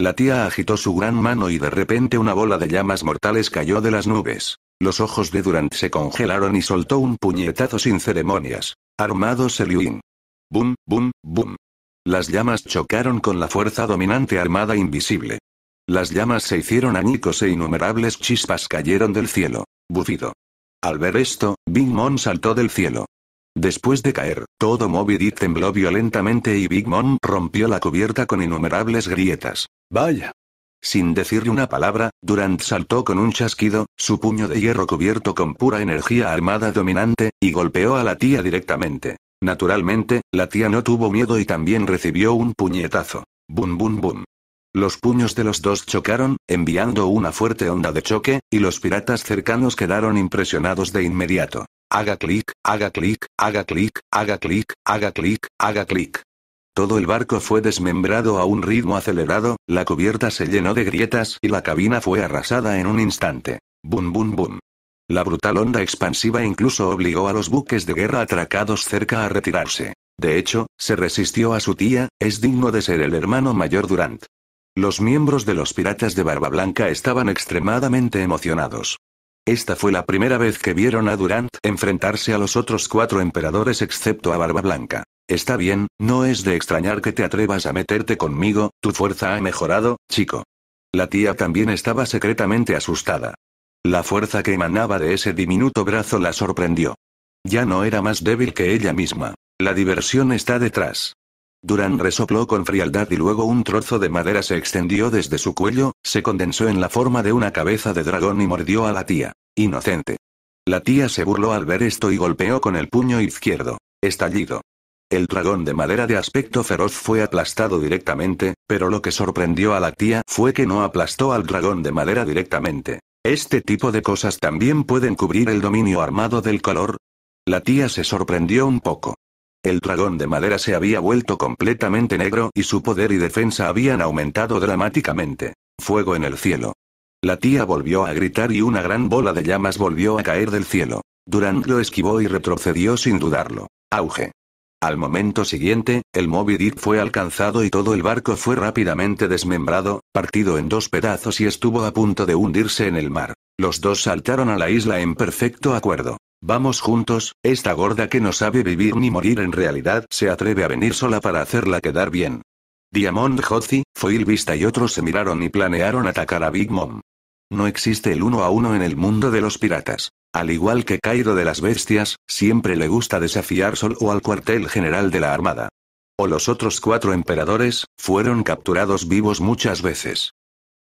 La tía agitó su gran mano y de repente una bola de llamas mortales cayó de las nubes. Los ojos de Durant se congelaron y soltó un puñetazo sin ceremonias. Armado yuin. Bum, bum, bum. Las llamas chocaron con la fuerza dominante armada invisible. Las llamas se hicieron añicos e innumerables chispas cayeron del cielo bufido. Al ver esto, Big Mom saltó del cielo. Después de caer, todo Moby Dick tembló violentamente y Big Mom rompió la cubierta con innumerables grietas. ¡Vaya! Sin decirle una palabra, Durant saltó con un chasquido, su puño de hierro cubierto con pura energía armada dominante, y golpeó a la tía directamente. Naturalmente, la tía no tuvo miedo y también recibió un puñetazo. Bum bum bum. Los puños de los dos chocaron, enviando una fuerte onda de choque, y los piratas cercanos quedaron impresionados de inmediato. Haga clic, haga clic, haga clic, haga clic, haga clic, haga clic. Todo el barco fue desmembrado a un ritmo acelerado, la cubierta se llenó de grietas y la cabina fue arrasada en un instante. Bum bum bum. La brutal onda expansiva incluso obligó a los buques de guerra atracados cerca a retirarse. De hecho, se resistió a su tía, es digno de ser el hermano mayor Durant. Los miembros de los piratas de Barba Blanca estaban extremadamente emocionados. Esta fue la primera vez que vieron a Durant enfrentarse a los otros cuatro emperadores excepto a Barba Blanca. Está bien, no es de extrañar que te atrevas a meterte conmigo, tu fuerza ha mejorado, chico. La tía también estaba secretamente asustada. La fuerza que emanaba de ese diminuto brazo la sorprendió. Ya no era más débil que ella misma. La diversión está detrás. Durán resopló con frialdad y luego un trozo de madera se extendió desde su cuello, se condensó en la forma de una cabeza de dragón y mordió a la tía. Inocente. La tía se burló al ver esto y golpeó con el puño izquierdo. Estallido. El dragón de madera de aspecto feroz fue aplastado directamente, pero lo que sorprendió a la tía fue que no aplastó al dragón de madera directamente. Este tipo de cosas también pueden cubrir el dominio armado del color? La tía se sorprendió un poco. El dragón de madera se había vuelto completamente negro y su poder y defensa habían aumentado dramáticamente. Fuego en el cielo. La tía volvió a gritar y una gran bola de llamas volvió a caer del cielo. Durant lo esquivó y retrocedió sin dudarlo. Auge. Al momento siguiente, el Moby Dick fue alcanzado y todo el barco fue rápidamente desmembrado, partido en dos pedazos y estuvo a punto de hundirse en el mar. Los dos saltaron a la isla en perfecto acuerdo. Vamos juntos, esta gorda que no sabe vivir ni morir en realidad se atreve a venir sola para hacerla quedar bien. Diamond Hotzi, Foil Vista y otros se miraron y planearon atacar a Big Mom. No existe el uno a uno en el mundo de los piratas. Al igual que Cairo de las Bestias, siempre le gusta desafiar Sol o al cuartel general de la Armada. O los otros cuatro emperadores, fueron capturados vivos muchas veces.